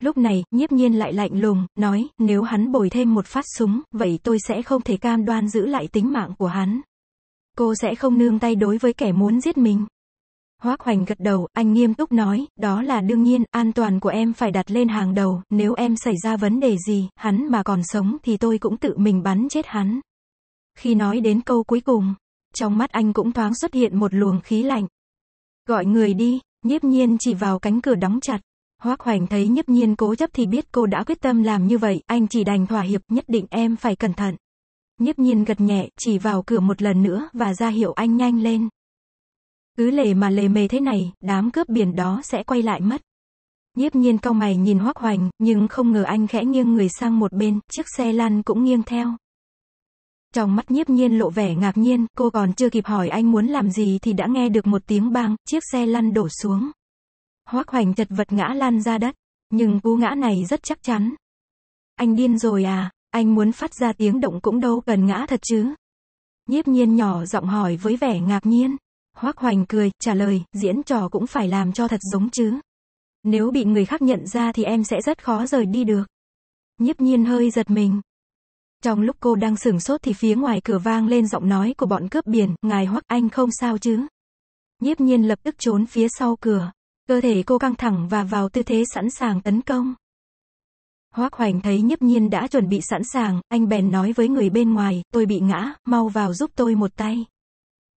[SPEAKER 2] Lúc này, nhiếp nhiên lại lạnh lùng, nói, nếu hắn bồi thêm một phát súng, vậy tôi sẽ không thể cam đoan giữ lại tính mạng của hắn. Cô sẽ không nương tay đối với kẻ muốn giết mình. Hoác Hoành gật đầu, anh nghiêm túc nói, đó là đương nhiên, an toàn của em phải đặt lên hàng đầu, nếu em xảy ra vấn đề gì, hắn mà còn sống thì tôi cũng tự mình bắn chết hắn. Khi nói đến câu cuối cùng, trong mắt anh cũng thoáng xuất hiện một luồng khí lạnh. Gọi người đi, nhiếp nhiên chỉ vào cánh cửa đóng chặt. Hoác Hoành thấy nhiếp nhiên cố chấp thì biết cô đã quyết tâm làm như vậy, anh chỉ đành thỏa hiệp, nhất định em phải cẩn thận. Nhiếp nhiên gật nhẹ, chỉ vào cửa một lần nữa và ra hiệu anh nhanh lên. Cứ lề mà lề mề thế này, đám cướp biển đó sẽ quay lại mất. Nhiếp nhiên cao mày nhìn hoắc hoành, nhưng không ngờ anh khẽ nghiêng người sang một bên, chiếc xe lăn cũng nghiêng theo. Trong mắt nhiếp nhiên lộ vẻ ngạc nhiên, cô còn chưa kịp hỏi anh muốn làm gì thì đã nghe được một tiếng bang, chiếc xe lăn đổ xuống. Hoắc hoành chật vật ngã lăn ra đất, nhưng cú ngã này rất chắc chắn. Anh điên rồi à, anh muốn phát ra tiếng động cũng đâu cần ngã thật chứ. Nhiếp nhiên nhỏ giọng hỏi với vẻ ngạc nhiên. Hoác Hoành cười, trả lời, diễn trò cũng phải làm cho thật giống chứ. Nếu bị người khác nhận ra thì em sẽ rất khó rời đi được. Nhiếp nhiên hơi giật mình. Trong lúc cô đang sửng sốt thì phía ngoài cửa vang lên giọng nói của bọn cướp biển, ngài Hoác Anh không sao chứ. Nhiếp nhiên lập tức trốn phía sau cửa. Cơ thể cô căng thẳng và vào tư thế sẵn sàng tấn công. Hoác Hoành thấy nhiếp nhiên đã chuẩn bị sẵn sàng, anh bèn nói với người bên ngoài, tôi bị ngã, mau vào giúp tôi một tay.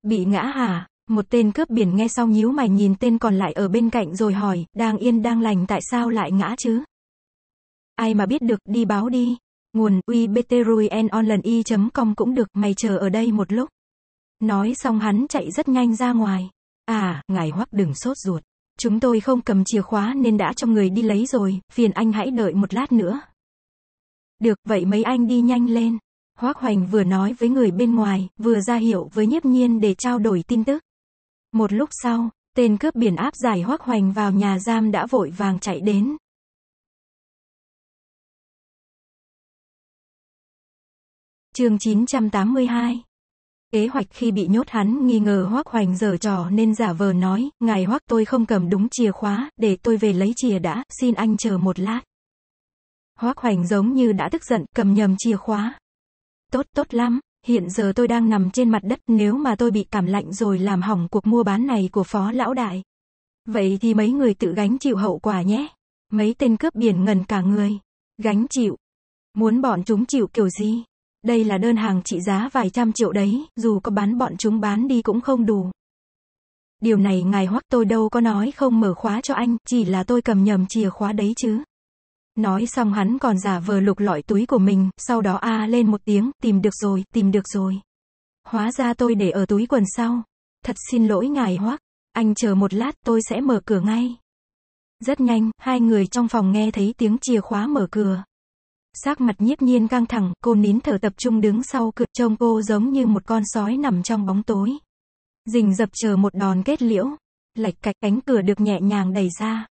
[SPEAKER 2] Bị ngã hả? Một tên cướp biển nghe xong nhíu mày nhìn tên còn lại ở bên cạnh rồi hỏi, đang yên đang lành tại sao lại ngã chứ? Ai mà biết được, đi báo đi. Nguồn ubtruyenonlinei.com cũng được, mày chờ ở đây một lúc. Nói xong hắn chạy rất nhanh ra ngoài. À, ngài hoắc đừng sốt ruột. Chúng tôi không cầm chìa khóa nên đã cho người đi lấy rồi, phiền anh hãy đợi một lát nữa. Được, vậy mấy anh đi nhanh lên. Hoác Hoành vừa nói với người bên ngoài, vừa ra hiệu với nhiếp nhiên để trao đổi tin tức.
[SPEAKER 1] Một lúc sau, tên cướp biển áp giải hoắc hoành vào nhà giam đã vội vàng chạy đến. chương 982 Kế hoạch khi bị nhốt hắn nghi ngờ hoắc hoành
[SPEAKER 2] giở trò nên giả vờ nói, ngài hoắc tôi không cầm đúng chìa khóa, để tôi về lấy chìa đã, xin anh chờ một lát. hoắc hoành giống như đã tức giận, cầm nhầm chìa khóa. Tốt tốt lắm, hiện giờ tôi đang nằm trên mặt đất nếu mà tôi bị cảm lạnh rồi làm hỏng cuộc mua bán này của phó lão đại. Vậy thì mấy người tự gánh chịu hậu quả nhé. Mấy tên cướp biển ngần cả người. Gánh chịu. Muốn bọn chúng chịu kiểu gì? Đây là đơn hàng trị giá vài trăm triệu đấy, dù có bán bọn chúng bán đi cũng không đủ. Điều này ngài hoắc tôi đâu có nói không mở khóa cho anh, chỉ là tôi cầm nhầm chìa khóa đấy chứ. Nói xong hắn còn giả vờ lục lọi túi của mình, sau đó a à lên một tiếng, tìm được rồi, tìm được rồi. Hóa ra tôi để ở túi quần sau. Thật xin lỗi ngài hoắc, anh chờ một lát tôi sẽ mở cửa ngay. Rất nhanh, hai người trong phòng nghe thấy tiếng chìa khóa mở cửa. Sắc mặt nhiếp nhiên căng thẳng, cô nín thở tập trung đứng sau cửa trông cô giống như một con sói nằm trong bóng tối. Dình dập chờ một đòn kết liễu. Lạch cạch cánh cửa được nhẹ nhàng đẩy ra.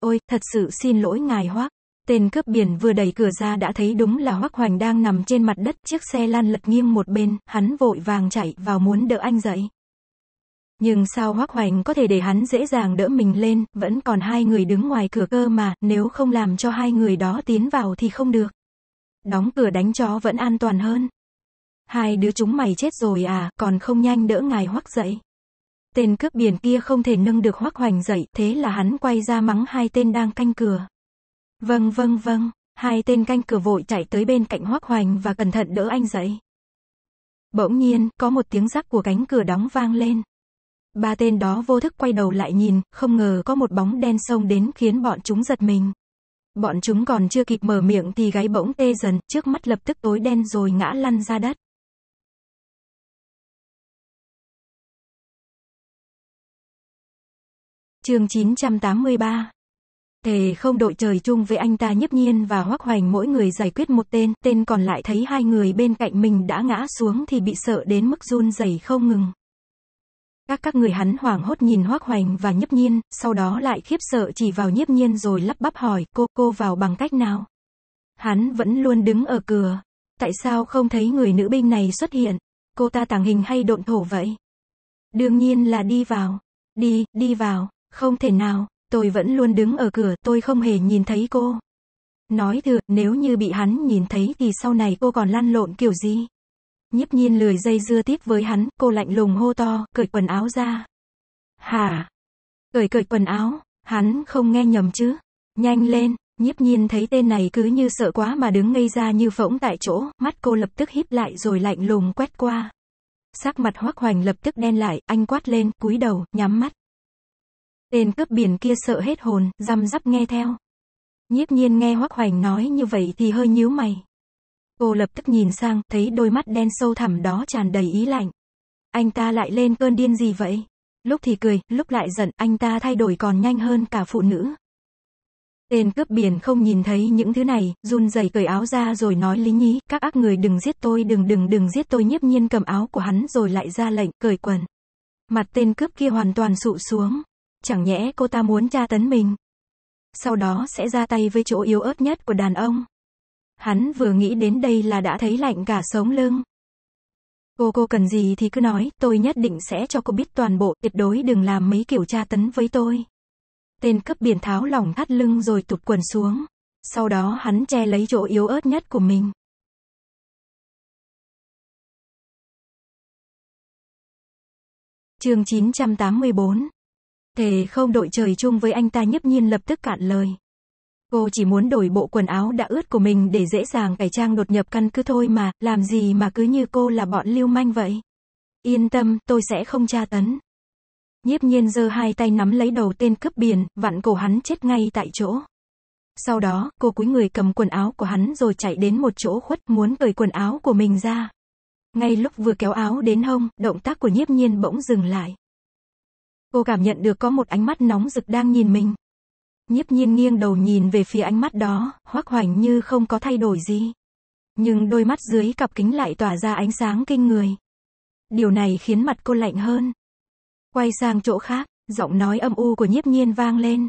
[SPEAKER 2] Ôi, thật sự xin lỗi ngài hoắc. Tên cướp biển vừa đẩy cửa ra đã thấy đúng là Hoắc Hoành đang nằm trên mặt đất, chiếc xe lan lật nghiêng một bên, hắn vội vàng chạy vào muốn đỡ anh dậy. Nhưng sao Hoắc Hoành có thể để hắn dễ dàng đỡ mình lên, vẫn còn hai người đứng ngoài cửa cơ mà, nếu không làm cho hai người đó tiến vào thì không được. Đóng cửa đánh chó vẫn an toàn hơn. Hai đứa chúng mày chết rồi à, còn không nhanh đỡ ngài Hoắc dậy. Tên cướp biển kia không thể nâng được Hoắc Hoành dậy, thế là hắn quay ra mắng hai tên đang canh cửa. Vâng vâng vâng, hai tên canh cửa vội chạy tới bên cạnh Hoắc Hoành và cẩn thận đỡ anh dậy. Bỗng nhiên, có một tiếng rắc của cánh cửa đóng vang lên. Ba tên đó vô thức quay đầu lại nhìn, không ngờ có một bóng đen xông đến khiến bọn chúng giật
[SPEAKER 1] mình. Bọn chúng còn chưa kịp mở miệng thì gáy bỗng tê dần, trước mắt lập tức tối đen rồi ngã lăn ra đất. Chương 983 thề
[SPEAKER 2] không đội trời chung với anh ta nhấp nhiên và hoắc hoành mỗi người giải quyết một tên, tên còn lại thấy hai người bên cạnh mình đã ngã xuống thì bị sợ đến mức run rẩy không ngừng. Các các người hắn hoảng hốt nhìn hoắc hoành và nhấp nhiên, sau đó lại khiếp sợ chỉ vào nhấp nhiên rồi lắp bắp hỏi cô, cô vào bằng cách nào? Hắn vẫn luôn đứng ở cửa. Tại sao không thấy người nữ binh này xuất hiện? Cô ta tàng hình hay độn thổ vậy? Đương nhiên là đi vào. Đi, đi vào. Không thể nào tôi vẫn luôn đứng ở cửa, tôi không hề nhìn thấy cô. Nói thừa, nếu như bị hắn nhìn thấy thì sau này cô còn lăn lộn kiểu gì? Nhiếp nhiên lười dây dưa tiếp với hắn, cô lạnh lùng hô to, cởi quần áo ra. Hả? Cởi cởi quần áo, hắn không nghe nhầm chứ? Nhanh lên, nhiếp nhiên thấy tên này cứ như sợ quá mà đứng ngây ra như phỗng tại chỗ, mắt cô lập tức híp lại rồi lạnh lùng quét qua. Sắc mặt hoác hoành lập tức đen lại, anh quát lên, cúi đầu, nhắm mắt. Tên cướp biển kia sợ hết hồn, răm rắp nghe theo. Nhiếp nhiên nghe Hoắc Hoành nói như vậy thì hơi nhíu mày. Cô lập tức nhìn sang, thấy đôi mắt đen sâu thẳm đó tràn đầy ý lạnh. Anh ta lại lên cơn điên gì vậy? Lúc thì cười, lúc lại giận, anh ta thay đổi còn nhanh hơn cả phụ nữ. Tên cướp biển không nhìn thấy những thứ này, run rẩy cởi áo ra rồi nói lính nhí, các ác người đừng giết tôi đừng đừng đừng giết tôi nhiếp nhiên cầm áo của hắn rồi lại ra lệnh, cởi quần. Mặt tên cướp kia hoàn toàn sụ xuống, Chẳng nhẽ cô ta muốn tra tấn mình. Sau đó sẽ ra tay với chỗ yếu ớt nhất của đàn ông. Hắn vừa nghĩ đến đây là đã thấy lạnh cả sống lưng. Cô cô cần gì thì cứ nói, tôi nhất định sẽ cho cô biết toàn bộ, tuyệt đối đừng làm mấy kiểu tra tấn với tôi. Tên cấp biển tháo lỏng thắt lưng rồi
[SPEAKER 1] tụt quần xuống. Sau đó hắn che lấy chỗ yếu ớt nhất của mình. Chương 984 Thề không đội trời chung với anh ta nhấp nhiên lập tức cạn lời.
[SPEAKER 2] Cô chỉ muốn đổi bộ quần áo đã ướt của mình để dễ dàng cải trang đột nhập căn cứ thôi mà, làm gì mà cứ như cô là bọn lưu manh vậy. Yên tâm, tôi sẽ không tra tấn. Nhiếp nhiên giơ hai tay nắm lấy đầu tên cướp biển, vặn cổ hắn chết ngay tại chỗ. Sau đó, cô cúi người cầm quần áo của hắn rồi chạy đến một chỗ khuất muốn cởi quần áo của mình ra. Ngay lúc vừa kéo áo đến hông, động tác của nhiếp nhiên bỗng dừng lại. Cô cảm nhận được có một ánh mắt nóng rực đang nhìn mình. Nhiếp nhiên nghiêng đầu nhìn về phía ánh mắt đó, hoắc hoành như không có thay đổi gì. Nhưng đôi mắt dưới cặp kính lại tỏa ra ánh sáng kinh người. Điều này khiến mặt cô lạnh hơn. Quay sang chỗ khác, giọng nói âm u của nhiếp nhiên vang lên.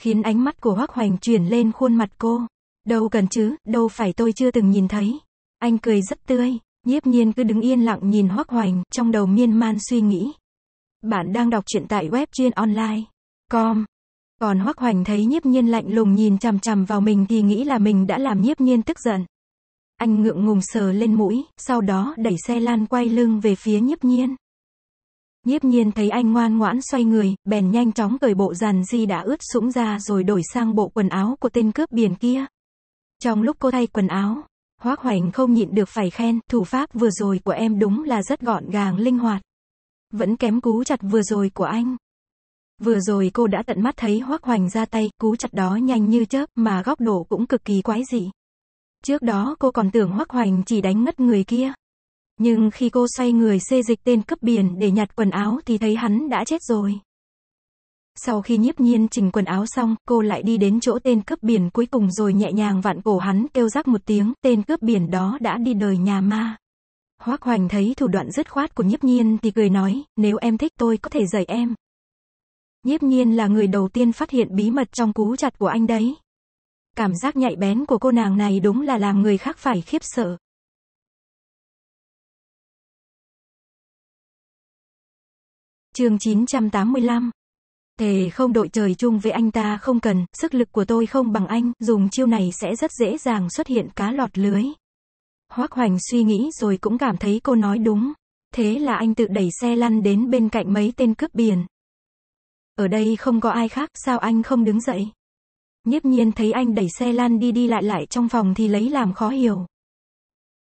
[SPEAKER 2] Khiến ánh mắt của hoắc hoành chuyển lên khuôn mặt cô. Đâu cần chứ, đâu phải tôi chưa từng nhìn thấy. Anh cười rất tươi, nhiếp nhiên cứ đứng yên lặng nhìn hoắc hoành, trong đầu miên man suy nghĩ. Bạn đang đọc truyện tại web chuyên online. Com. Còn Hoắc Hoành thấy nhiếp nhiên lạnh lùng nhìn chằm chằm vào mình thì nghĩ là mình đã làm nhiếp nhiên tức giận. Anh ngượng ngùng sờ lên mũi, sau đó đẩy xe lan quay lưng về phía nhiếp nhiên. Nhiếp nhiên thấy anh ngoan ngoãn xoay người, bèn nhanh chóng cởi bộ dàn di đã ướt sũng ra rồi đổi sang bộ quần áo của tên cướp biển kia. Trong lúc cô thay quần áo, Hoác Hoành không nhịn được phải khen, thủ pháp vừa rồi của em đúng là rất gọn gàng linh hoạt. Vẫn kém cú chặt vừa rồi của anh. Vừa rồi cô đã tận mắt thấy Hoác Hoành ra tay, cú chặt đó nhanh như chớp mà góc độ cũng cực kỳ quái dị. Trước đó cô còn tưởng Hoác Hoành chỉ đánh ngất người kia. Nhưng khi cô xoay người xê dịch tên cấp biển để nhặt quần áo thì thấy hắn đã chết rồi. Sau khi nhiếp nhiên chỉnh quần áo xong, cô lại đi đến chỗ tên cướp biển cuối cùng rồi nhẹ nhàng vặn cổ hắn kêu rắc một tiếng, tên cướp biển đó đã đi đời nhà ma. Hoác Hoành thấy thủ đoạn dứt khoát của nhiếp nhiên thì cười nói, nếu em thích tôi có thể dạy em. Nhiếp nhiên là người đầu tiên phát hiện bí mật trong cú chặt của anh
[SPEAKER 1] đấy. Cảm giác nhạy bén của cô nàng này đúng là làm người khác phải khiếp sợ. chương 985 Thề không đội trời chung với anh ta không cần, sức lực của
[SPEAKER 2] tôi không bằng anh, dùng chiêu này sẽ rất dễ dàng xuất hiện cá lọt lưới. Hoác Hoành suy nghĩ rồi cũng cảm thấy cô nói đúng. Thế là anh tự đẩy xe lăn đến bên cạnh mấy tên cướp biển. Ở đây không có ai khác, sao anh không đứng dậy? Nhiếp nhiên thấy anh đẩy xe lăn đi đi lại lại trong phòng thì lấy làm khó hiểu.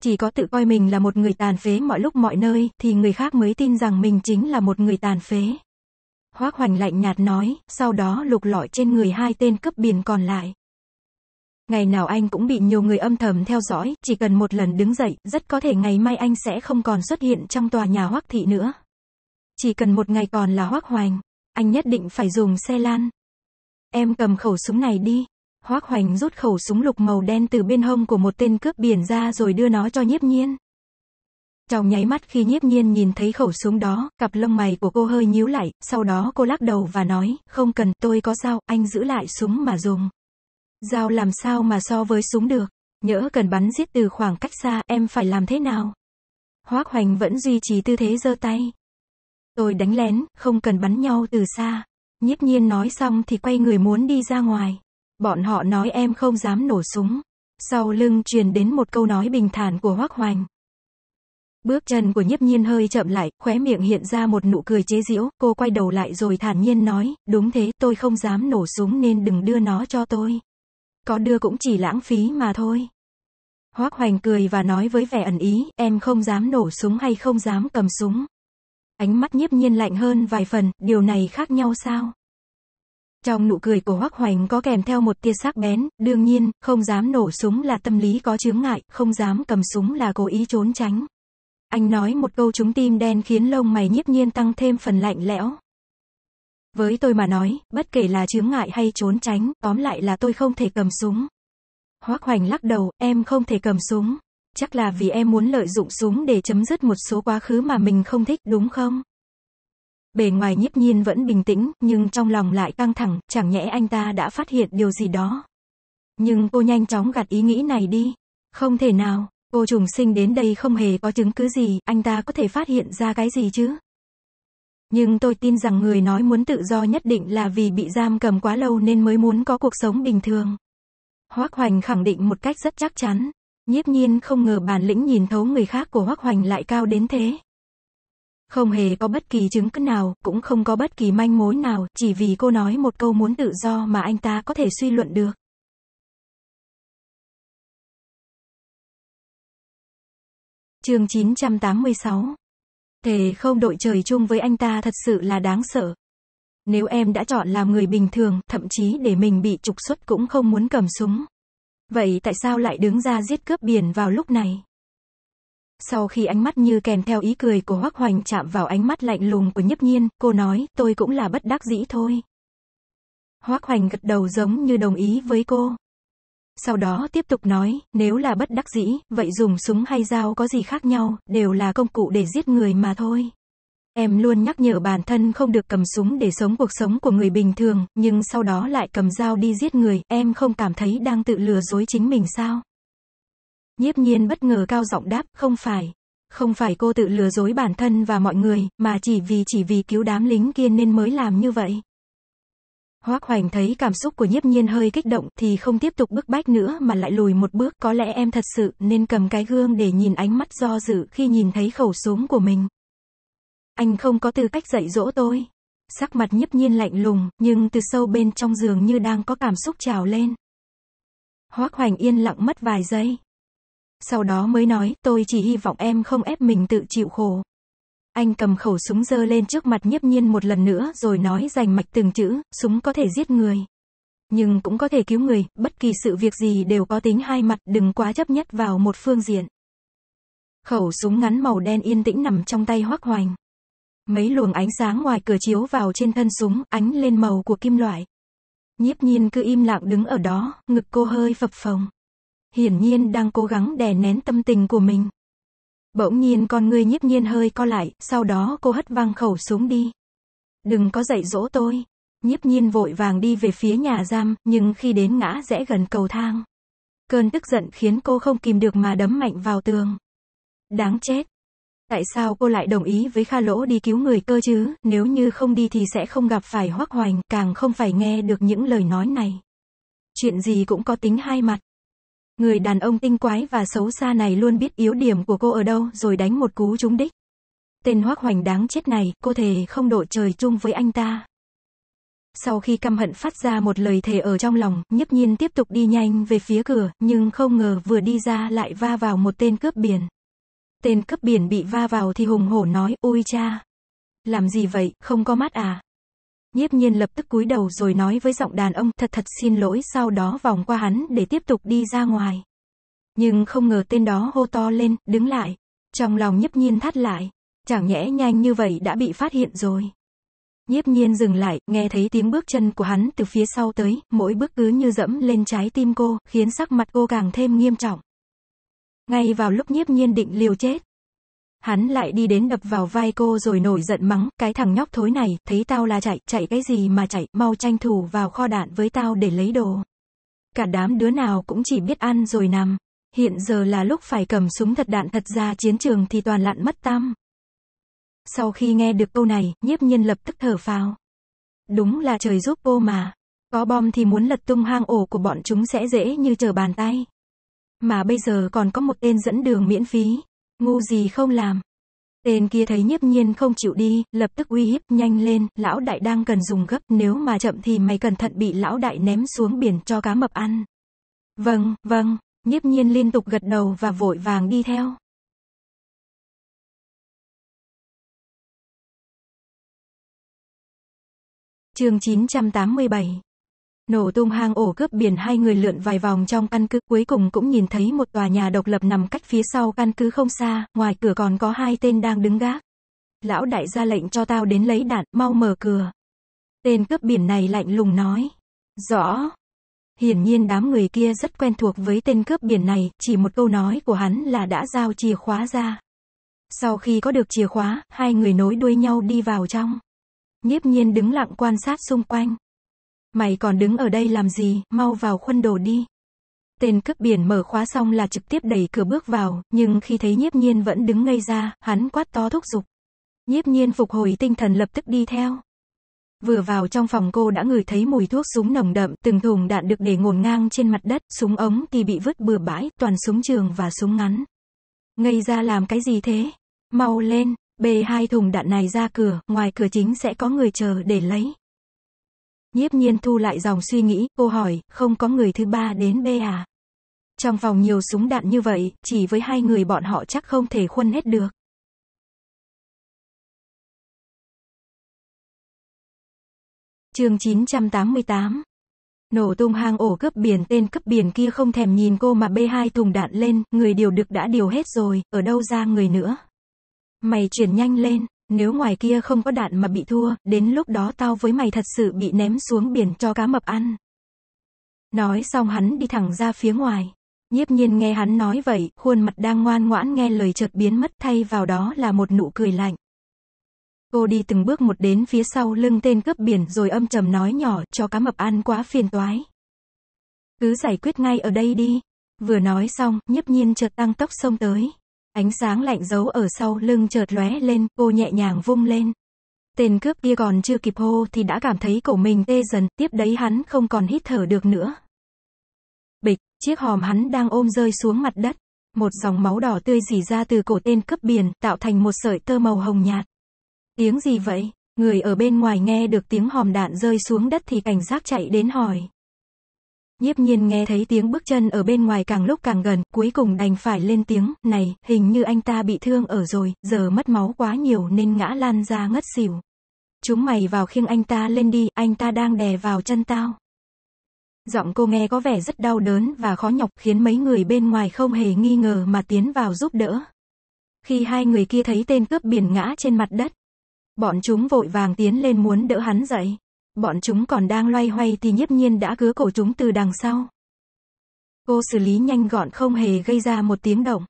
[SPEAKER 2] Chỉ có tự coi mình là một người tàn phế mọi lúc mọi nơi, thì người khác mới tin rằng mình chính là một người tàn phế. Hoác Hoành lạnh nhạt nói, sau đó lục lọi trên người hai tên cướp biển còn lại ngày nào anh cũng bị nhiều người âm thầm theo dõi, chỉ cần một lần đứng dậy, rất có thể ngày mai anh sẽ không còn xuất hiện trong tòa nhà Hoắc thị nữa. Chỉ cần một ngày còn là Hoắc Hoành, anh nhất định phải dùng xe lan. Em cầm khẩu súng này đi. Hoắc Hoành rút khẩu súng lục màu đen từ bên hông của một tên cướp biển ra rồi đưa nó cho Nhiếp Nhiên. Trong nháy mắt khi Nhiếp Nhiên nhìn thấy khẩu súng đó, cặp lông mày của cô hơi nhíu lại, sau đó cô lắc đầu và nói, "Không cần, tôi có sao, anh giữ lại súng mà dùng." Dao làm sao mà so với súng được, nhỡ cần bắn giết từ khoảng cách xa em phải làm thế nào? Hoác Hoành vẫn duy trì tư thế giơ tay. Tôi đánh lén, không cần bắn nhau từ xa. Nhiếp nhiên nói xong thì quay người muốn đi ra ngoài. Bọn họ nói em không dám nổ súng. Sau lưng truyền đến một câu nói bình thản của Hoác Hoành. Bước chân của nhiếp nhiên hơi chậm lại, khóe miệng hiện ra một nụ cười chế giễu, cô quay đầu lại rồi thản nhiên nói, đúng thế, tôi không dám nổ súng nên đừng đưa nó cho tôi có đưa cũng chỉ lãng phí mà thôi. Hoác Hoành cười và nói với vẻ ẩn ý, em không dám nổ súng hay không dám cầm súng. Ánh mắt nhiếp nhiên lạnh hơn vài phần, điều này khác nhau sao? Trong nụ cười của Hoác Hoành có kèm theo một tia sắc bén, đương nhiên, không dám nổ súng là tâm lý có chướng ngại, không dám cầm súng là cố ý trốn tránh. Anh nói một câu trúng tim đen khiến lông mày nhiếp nhiên tăng thêm phần lạnh lẽo. Với tôi mà nói, bất kể là chướng ngại hay trốn tránh, tóm lại là tôi không thể cầm súng. Hoác Hoành lắc đầu, em không thể cầm súng. Chắc là vì em muốn lợi dụng súng để chấm dứt một số quá khứ mà mình không thích, đúng không? Bề ngoài nhiếp nhiên vẫn bình tĩnh, nhưng trong lòng lại căng thẳng, chẳng nhẽ anh ta đã phát hiện điều gì đó. Nhưng cô nhanh chóng gạt ý nghĩ này đi. Không thể nào, cô trùng sinh đến đây không hề có chứng cứ gì, anh ta có thể phát hiện ra cái gì chứ? nhưng tôi tin rằng người nói muốn tự do nhất định là vì bị giam cầm quá lâu nên mới muốn có cuộc sống bình thường. Hoác Hoành khẳng định một cách rất chắc chắn. Nhiếp nhiên không ngờ bản lĩnh nhìn thấu người khác của Hoác Hoành lại cao đến thế. Không hề có bất kỳ chứng cứ nào,
[SPEAKER 1] cũng không có bất kỳ manh mối nào, chỉ vì cô nói một câu muốn tự do mà anh ta có thể suy luận được. Chương 986 Thề không đội trời chung với anh ta thật
[SPEAKER 2] sự là đáng sợ. Nếu em đã chọn làm người bình thường, thậm chí để mình bị trục xuất cũng không muốn cầm súng. Vậy tại sao lại đứng ra giết cướp biển vào lúc này? Sau khi ánh mắt như kèm theo ý cười của Hoắc Hoành chạm vào ánh mắt lạnh lùng của Nhiếp Nhiên, cô nói, tôi cũng là bất đắc dĩ thôi. Hoắc Hoành gật đầu giống như đồng ý với cô sau đó tiếp tục nói, nếu là bất đắc dĩ, vậy dùng súng hay dao có gì khác nhau, đều là công cụ để giết người mà thôi. Em luôn nhắc nhở bản thân không được cầm súng để sống cuộc sống của người bình thường, nhưng sau đó lại cầm dao đi giết người, em không cảm thấy đang tự lừa dối chính mình sao? Nhiếp nhiên bất ngờ cao giọng đáp, không phải. Không phải cô tự lừa dối bản thân và mọi người, mà chỉ vì chỉ vì cứu đám lính kia nên mới làm như vậy. Hoác Hoành thấy cảm xúc của nhiếp nhiên hơi kích động thì không tiếp tục bức bách nữa mà lại lùi một bước. Có lẽ em thật sự nên cầm cái gương để nhìn ánh mắt do dự khi nhìn thấy khẩu súng của mình. Anh không có tư cách dạy dỗ tôi. Sắc mặt nhiếp nhiên lạnh lùng, nhưng từ sâu bên trong giường như đang có cảm xúc trào lên. Hoác Hoành yên lặng mất vài giây. Sau đó mới nói, tôi chỉ hy vọng em không ép mình tự chịu khổ. Anh cầm khẩu súng dơ lên trước mặt nhiếp nhiên một lần nữa rồi nói rành mạch từng chữ, súng có thể giết người. Nhưng cũng có thể cứu người, bất kỳ sự việc gì đều có tính hai mặt đừng quá chấp nhất vào một phương diện. Khẩu súng ngắn màu đen yên tĩnh nằm trong tay hoác hoành. Mấy luồng ánh sáng ngoài cửa chiếu vào trên thân súng, ánh lên màu của kim loại. Nhiếp nhiên cứ im lặng đứng ở đó, ngực cô hơi phập phồng. Hiển nhiên đang cố gắng đè nén tâm tình của mình. Bỗng nhiên con ngươi nhiếp nhiên hơi co lại, sau đó cô hất văng khẩu súng đi. Đừng có dạy dỗ tôi. Nhiếp nhiên vội vàng đi về phía nhà giam, nhưng khi đến ngã rẽ gần cầu thang. Cơn tức giận khiến cô không kìm được mà đấm mạnh vào tường. Đáng chết. Tại sao cô lại đồng ý với Kha Lỗ đi cứu người cơ chứ, nếu như không đi thì sẽ không gặp phải hoắc hoành, càng không phải nghe được những lời nói này. Chuyện gì cũng có tính hai mặt. Người đàn ông tinh quái và xấu xa này luôn biết yếu điểm của cô ở đâu rồi đánh một cú trúng đích. Tên hoác hoành đáng chết này, cô thề không đổ trời chung với anh ta. Sau khi căm hận phát ra một lời thề ở trong lòng, nhấp nhiên tiếp tục đi nhanh về phía cửa, nhưng không ngờ vừa đi ra lại va vào một tên cướp biển. Tên cướp biển bị va vào thì hùng hổ nói, ôi cha. Làm gì vậy, không có mắt à? Nhiếp nhiên lập tức cúi đầu rồi nói với giọng đàn ông thật thật xin lỗi sau đó vòng qua hắn để tiếp tục đi ra ngoài. Nhưng không ngờ tên đó hô to lên, đứng lại. Trong lòng nhiếp nhiên thắt lại. Chẳng nhẽ nhanh như vậy đã bị phát hiện rồi. Nhiếp nhiên dừng lại, nghe thấy tiếng bước chân của hắn từ phía sau tới, mỗi bước cứ như dẫm lên trái tim cô, khiến sắc mặt cô càng thêm nghiêm trọng. Ngay vào lúc nhiếp nhiên định liều chết, Hắn lại đi đến đập vào vai cô rồi nổi giận mắng, cái thằng nhóc thối này, thấy tao là chạy, chạy cái gì mà chạy, mau tranh thủ vào kho đạn với tao để lấy đồ. Cả đám đứa nào cũng chỉ biết ăn rồi nằm. Hiện giờ là lúc phải cầm súng thật đạn thật ra chiến trường thì toàn lặn mất tâm Sau khi nghe được câu này, nhiếp nhiên lập tức thở phào. Đúng là trời giúp cô mà. Có bom thì muốn lật tung hang ổ của bọn chúng sẽ dễ như trở bàn tay. Mà bây giờ còn có một tên dẫn đường miễn phí, ngu gì không làm. Tên kia thấy nhiếp nhiên không chịu đi, lập tức uy hiếp nhanh lên, lão đại đang cần dùng gấp, nếu mà chậm thì mày cẩn thận bị lão đại ném xuống biển cho cá
[SPEAKER 1] mập ăn. Vâng, vâng, nhiếp nhiên liên tục gật đầu và vội vàng đi theo. Chương 987 nổ tung hang ổ cướp biển
[SPEAKER 2] hai người lượn vài vòng trong căn cứ cuối cùng cũng nhìn thấy một tòa nhà độc lập nằm cách phía sau căn cứ không xa, ngoài cửa còn có hai tên đang đứng gác. Lão đại ra lệnh cho tao đến lấy đạn, mau mở cửa. Tên cướp biển này lạnh lùng nói. Rõ. Hiển nhiên đám người kia rất quen thuộc với tên cướp biển này, chỉ một câu nói của hắn là đã giao chìa khóa ra. Sau khi có được chìa khóa, hai người nối đuôi nhau đi vào trong. Nhiếp nhiên đứng lặng quan sát xung quanh. Mày còn đứng ở đây làm gì, mau vào khuân đồ đi. Tên cướp biển mở khóa xong là trực tiếp đẩy cửa bước vào, nhưng khi thấy nhiếp nhiên vẫn đứng ngây ra, hắn quát to thúc giục. Nhiếp nhiên phục hồi tinh thần lập tức đi theo. Vừa vào trong phòng cô đã ngửi thấy mùi thuốc súng nồng đậm, từng thùng đạn được để ngổn ngang trên mặt đất, súng ống thì bị vứt bừa bãi, toàn súng trường và súng ngắn. Ngây ra làm cái gì thế? Mau lên, bê hai thùng đạn này ra cửa, ngoài cửa chính sẽ có người chờ để lấy. Nhiếp nhiên thu lại dòng suy nghĩ, cô hỏi, không có
[SPEAKER 1] người thứ ba đến bê à? Trong vòng nhiều súng đạn như vậy, chỉ với hai người bọn họ chắc không thể khuân hết được. chương 988 Nổ tung hang ổ
[SPEAKER 2] cướp biển tên cướp biển kia không thèm nhìn cô mà bê hai thùng đạn lên, người điều được đã điều hết rồi, ở đâu ra người nữa. Mày chuyển nhanh lên, nếu ngoài kia không có đạn mà bị thua, đến lúc đó tao với mày thật sự bị ném xuống biển cho cá mập ăn. Nói xong hắn đi thẳng ra phía ngoài. Nhiếp nhiên nghe hắn nói vậy, khuôn mặt đang ngoan ngoãn nghe lời chợt biến mất thay vào đó là một nụ cười lạnh. Cô đi từng bước một đến phía sau lưng tên cướp biển rồi âm trầm nói nhỏ cho cá mập ăn quá phiền toái. Cứ giải quyết ngay ở đây đi. Vừa nói xong, nhiếp nhiên chợt tăng tốc xông tới. Ánh sáng lạnh giấu ở sau lưng chợt lóe lên, cô nhẹ nhàng vung lên. Tên cướp kia còn chưa kịp hô thì đã cảm thấy cổ mình tê dần, tiếp đấy hắn không còn hít thở được nữa. Bịch, chiếc hòm hắn đang ôm rơi xuống mặt đất. Một dòng máu đỏ tươi dì ra từ cổ tên cướp biển, tạo thành một sợi tơ màu hồng nhạt. Tiếng gì vậy? Người ở bên ngoài nghe được tiếng hòm đạn rơi xuống đất thì cảnh giác chạy đến hỏi. Nhiếp nhiên nghe thấy tiếng bước chân ở bên ngoài càng lúc càng gần, cuối cùng đành phải lên tiếng, này, hình như anh ta bị thương ở rồi, giờ mất máu quá nhiều nên ngã lan ra ngất xỉu. Chúng mày vào khiêng anh ta lên đi, anh ta đang đè vào chân tao. Giọng cô nghe có vẻ rất đau đớn và khó nhọc khiến mấy người bên ngoài không hề nghi ngờ mà tiến vào giúp đỡ. Khi hai người kia thấy tên cướp biển ngã trên mặt đất, bọn chúng vội vàng tiến lên muốn đỡ hắn dậy. Bọn chúng còn đang loay hoay thì nhiếp nhiên đã cứa cổ chúng từ đằng
[SPEAKER 1] sau. Cô xử lý nhanh gọn không hề gây ra một tiếng động.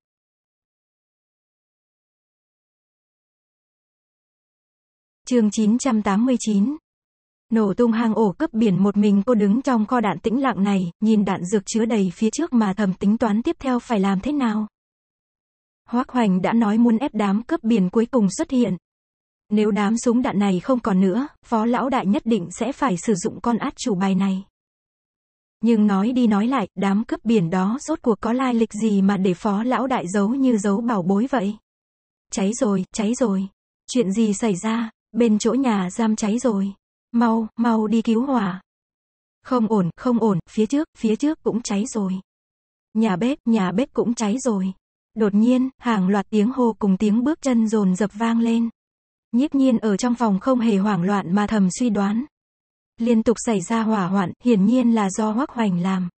[SPEAKER 1] chương 989 Nổ tung hang ổ cướp biển một mình cô đứng trong kho đạn tĩnh lặng này,
[SPEAKER 2] nhìn đạn dược chứa đầy phía trước mà thầm tính toán tiếp theo phải làm thế nào. Hoác Hoành đã nói muốn ép đám cướp biển cuối cùng xuất hiện, nếu đám súng đạn này không còn nữa, phó lão đại nhất định sẽ phải sử dụng con át chủ bài này. Nhưng nói đi nói lại, đám cướp biển đó rốt cuộc có lai lịch gì mà để phó lão đại giấu như giấu bảo bối vậy? Cháy rồi, cháy rồi. Chuyện gì xảy ra? Bên chỗ nhà giam cháy rồi. Mau, mau đi cứu hỏa. Không ổn, không ổn, phía trước, phía trước cũng cháy rồi. Nhà bếp, nhà bếp cũng cháy rồi. Đột nhiên, hàng loạt tiếng hô cùng tiếng bước chân rồn dập vang lên. Nhiếp nhiên ở trong phòng không hề hoảng loạn mà thầm suy đoán. Liên tục xảy ra hỏa hoạn, hiển nhiên là do hoắc hoành làm.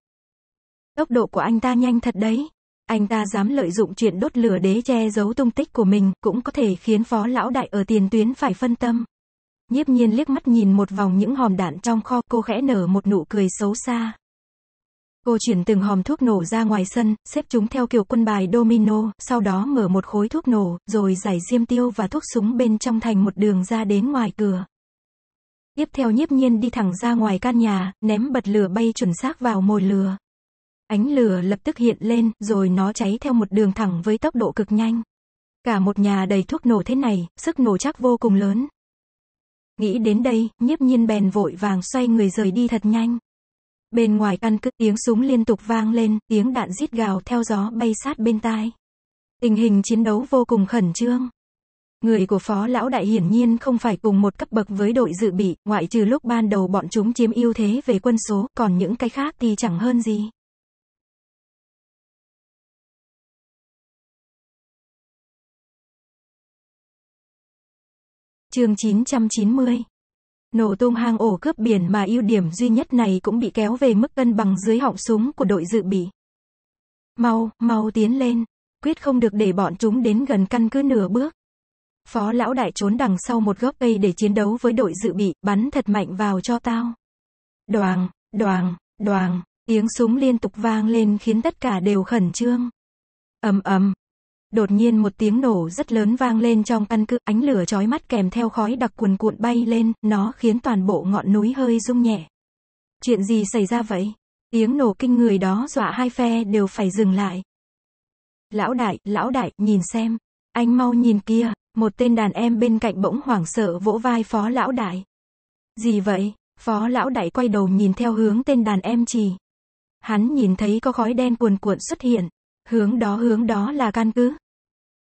[SPEAKER 2] Tốc độ của anh ta nhanh thật đấy. Anh ta dám lợi dụng chuyện đốt lửa đế che giấu tung tích của mình, cũng có thể khiến phó lão đại ở tiền tuyến phải phân tâm. Nhiếp nhiên liếc mắt nhìn một vòng những hòm đạn trong kho, cô khẽ nở một nụ cười xấu xa. Cô chuyển từng hòm thuốc nổ ra ngoài sân, xếp chúng theo kiểu quân bài domino, sau đó mở một khối thuốc nổ, rồi giải diêm tiêu và thuốc súng bên trong thành một đường ra đến ngoài cửa. Tiếp theo nhiếp nhiên đi thẳng ra ngoài căn nhà, ném bật lửa bay chuẩn xác vào mồi lửa. Ánh lửa lập tức hiện lên, rồi nó cháy theo một đường thẳng với tốc độ cực nhanh. Cả một nhà đầy thuốc nổ thế này, sức nổ chắc vô cùng lớn. Nghĩ đến đây, nhiếp nhiên bèn vội vàng xoay người rời đi thật nhanh. Bên ngoài căn cứ tiếng súng liên tục vang lên, tiếng đạn rít gào theo gió bay sát bên tai. Tình hình chiến đấu vô cùng khẩn trương. Người của phó lão đại hiển nhiên không phải cùng một cấp bậc với
[SPEAKER 1] đội dự bị, ngoại trừ lúc ban đầu bọn chúng chiếm ưu thế về quân số, còn những cái khác thì chẳng hơn gì. Chương 990 Nổ tung hang ổ cướp biển mà ưu điểm duy nhất này cũng bị kéo về mức cân bằng dưới
[SPEAKER 2] họng súng của đội dự bị. Mau, mau tiến lên. Quyết không được để bọn chúng đến gần căn cứ nửa bước. Phó lão đại trốn đằng sau một gốc cây để chiến đấu với đội dự bị, bắn thật mạnh vào cho tao. đoàn, đoàn, đoàn, tiếng súng liên tục vang lên khiến tất cả đều khẩn trương. ầm ầm, Đột nhiên một tiếng nổ rất lớn vang lên trong căn cứ, ánh lửa chói mắt kèm theo khói đặc cuồn cuộn bay lên, nó khiến toàn bộ ngọn núi hơi rung nhẹ. Chuyện gì xảy ra vậy? Tiếng nổ kinh người đó dọa hai phe đều phải dừng lại. Lão đại, lão đại, nhìn xem. Anh mau nhìn kia, một tên đàn em bên cạnh bỗng hoảng sợ vỗ vai phó lão đại. Gì vậy? Phó lão đại quay đầu nhìn theo hướng tên đàn em chỉ. Hắn nhìn thấy có khói đen cuồn cuộn xuất hiện. Hướng đó hướng đó là căn cứ.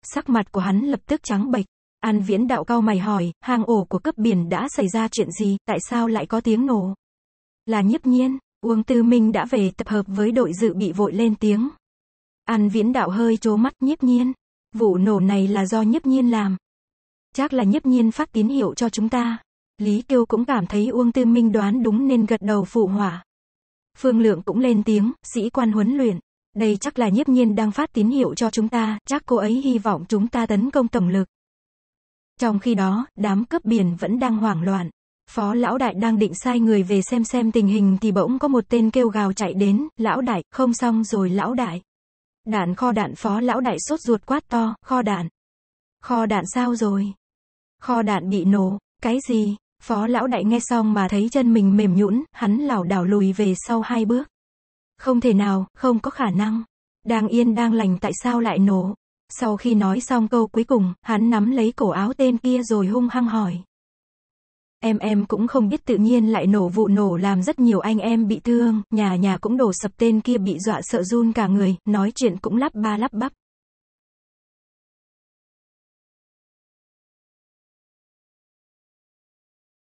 [SPEAKER 2] Sắc mặt của hắn lập tức trắng bệch. An viễn đạo cao mày hỏi, hang ổ của cấp biển đã xảy ra chuyện gì, tại sao lại có tiếng nổ? Là nhiếp nhiên, Uông Tư Minh đã về tập hợp với đội dự bị vội lên tiếng. An viễn đạo hơi trố mắt nhiếp nhiên. Vụ nổ này là do nhiếp nhiên làm. Chắc là nhiếp nhiên phát tín hiệu cho chúng ta. Lý Kiêu cũng cảm thấy Uông Tư Minh đoán đúng nên gật đầu phụ hỏa. Phương Lượng cũng lên tiếng, sĩ quan huấn luyện, đây chắc là nhiếp nhiên đang phát tín hiệu cho chúng ta, chắc cô ấy hy vọng chúng ta tấn công tổng lực. Trong khi đó, đám cướp biển vẫn đang hoảng loạn. Phó lão đại đang định sai người về xem xem tình hình thì bỗng có một tên kêu gào chạy đến, lão đại, không xong rồi lão đại. Đạn kho đạn phó lão đại sốt ruột quát to, kho đạn. Kho đạn sao rồi? Kho đạn bị nổ, cái gì? Phó lão đại nghe xong mà thấy chân mình mềm nhũn, hắn lảo đảo lùi về sau hai bước. Không thể nào, không có khả năng. Đang yên đang lành tại sao lại nổ? Sau khi nói xong câu cuối cùng, hắn nắm lấy cổ áo tên kia rồi hung hăng hỏi. Em em cũng không biết tự nhiên lại nổ vụ nổ làm rất nhiều anh em bị thương, nhà nhà cũng đổ
[SPEAKER 1] sập tên kia bị dọa sợ run cả người, nói chuyện cũng lắp ba lắp bắp.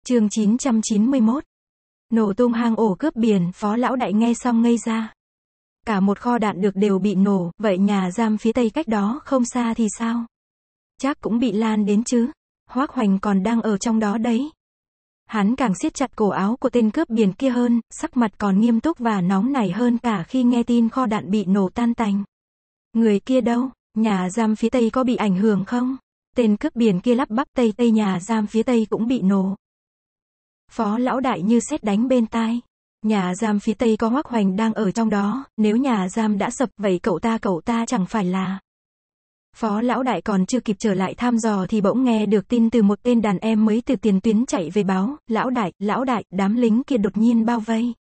[SPEAKER 1] Chương 991 Nổ tung hang ổ cướp biển, phó lão đại nghe xong ngây
[SPEAKER 2] ra. Cả một kho đạn được đều bị nổ, vậy nhà giam phía tây cách đó không xa thì sao? Chắc cũng bị lan đến chứ. Hoác Hoành còn đang ở trong đó đấy. Hắn càng siết chặt cổ áo của tên cướp biển kia hơn, sắc mặt còn nghiêm túc và nóng nảy hơn cả khi nghe tin kho đạn bị nổ tan tành. Người kia đâu? Nhà giam phía tây có bị ảnh hưởng không? Tên cướp biển kia lắp bắp tây tây nhà giam phía tây cũng bị nổ. Phó lão đại như xét đánh bên tai. Nhà giam phía tây có hoác hoành đang ở trong đó, nếu nhà giam đã sập vậy cậu ta cậu ta chẳng phải là... Phó lão đại còn chưa kịp trở lại thăm dò thì bỗng nghe được tin từ một tên đàn em mới từ tiền tuyến chạy về báo, lão đại, lão đại, đám lính kia đột nhiên bao vây.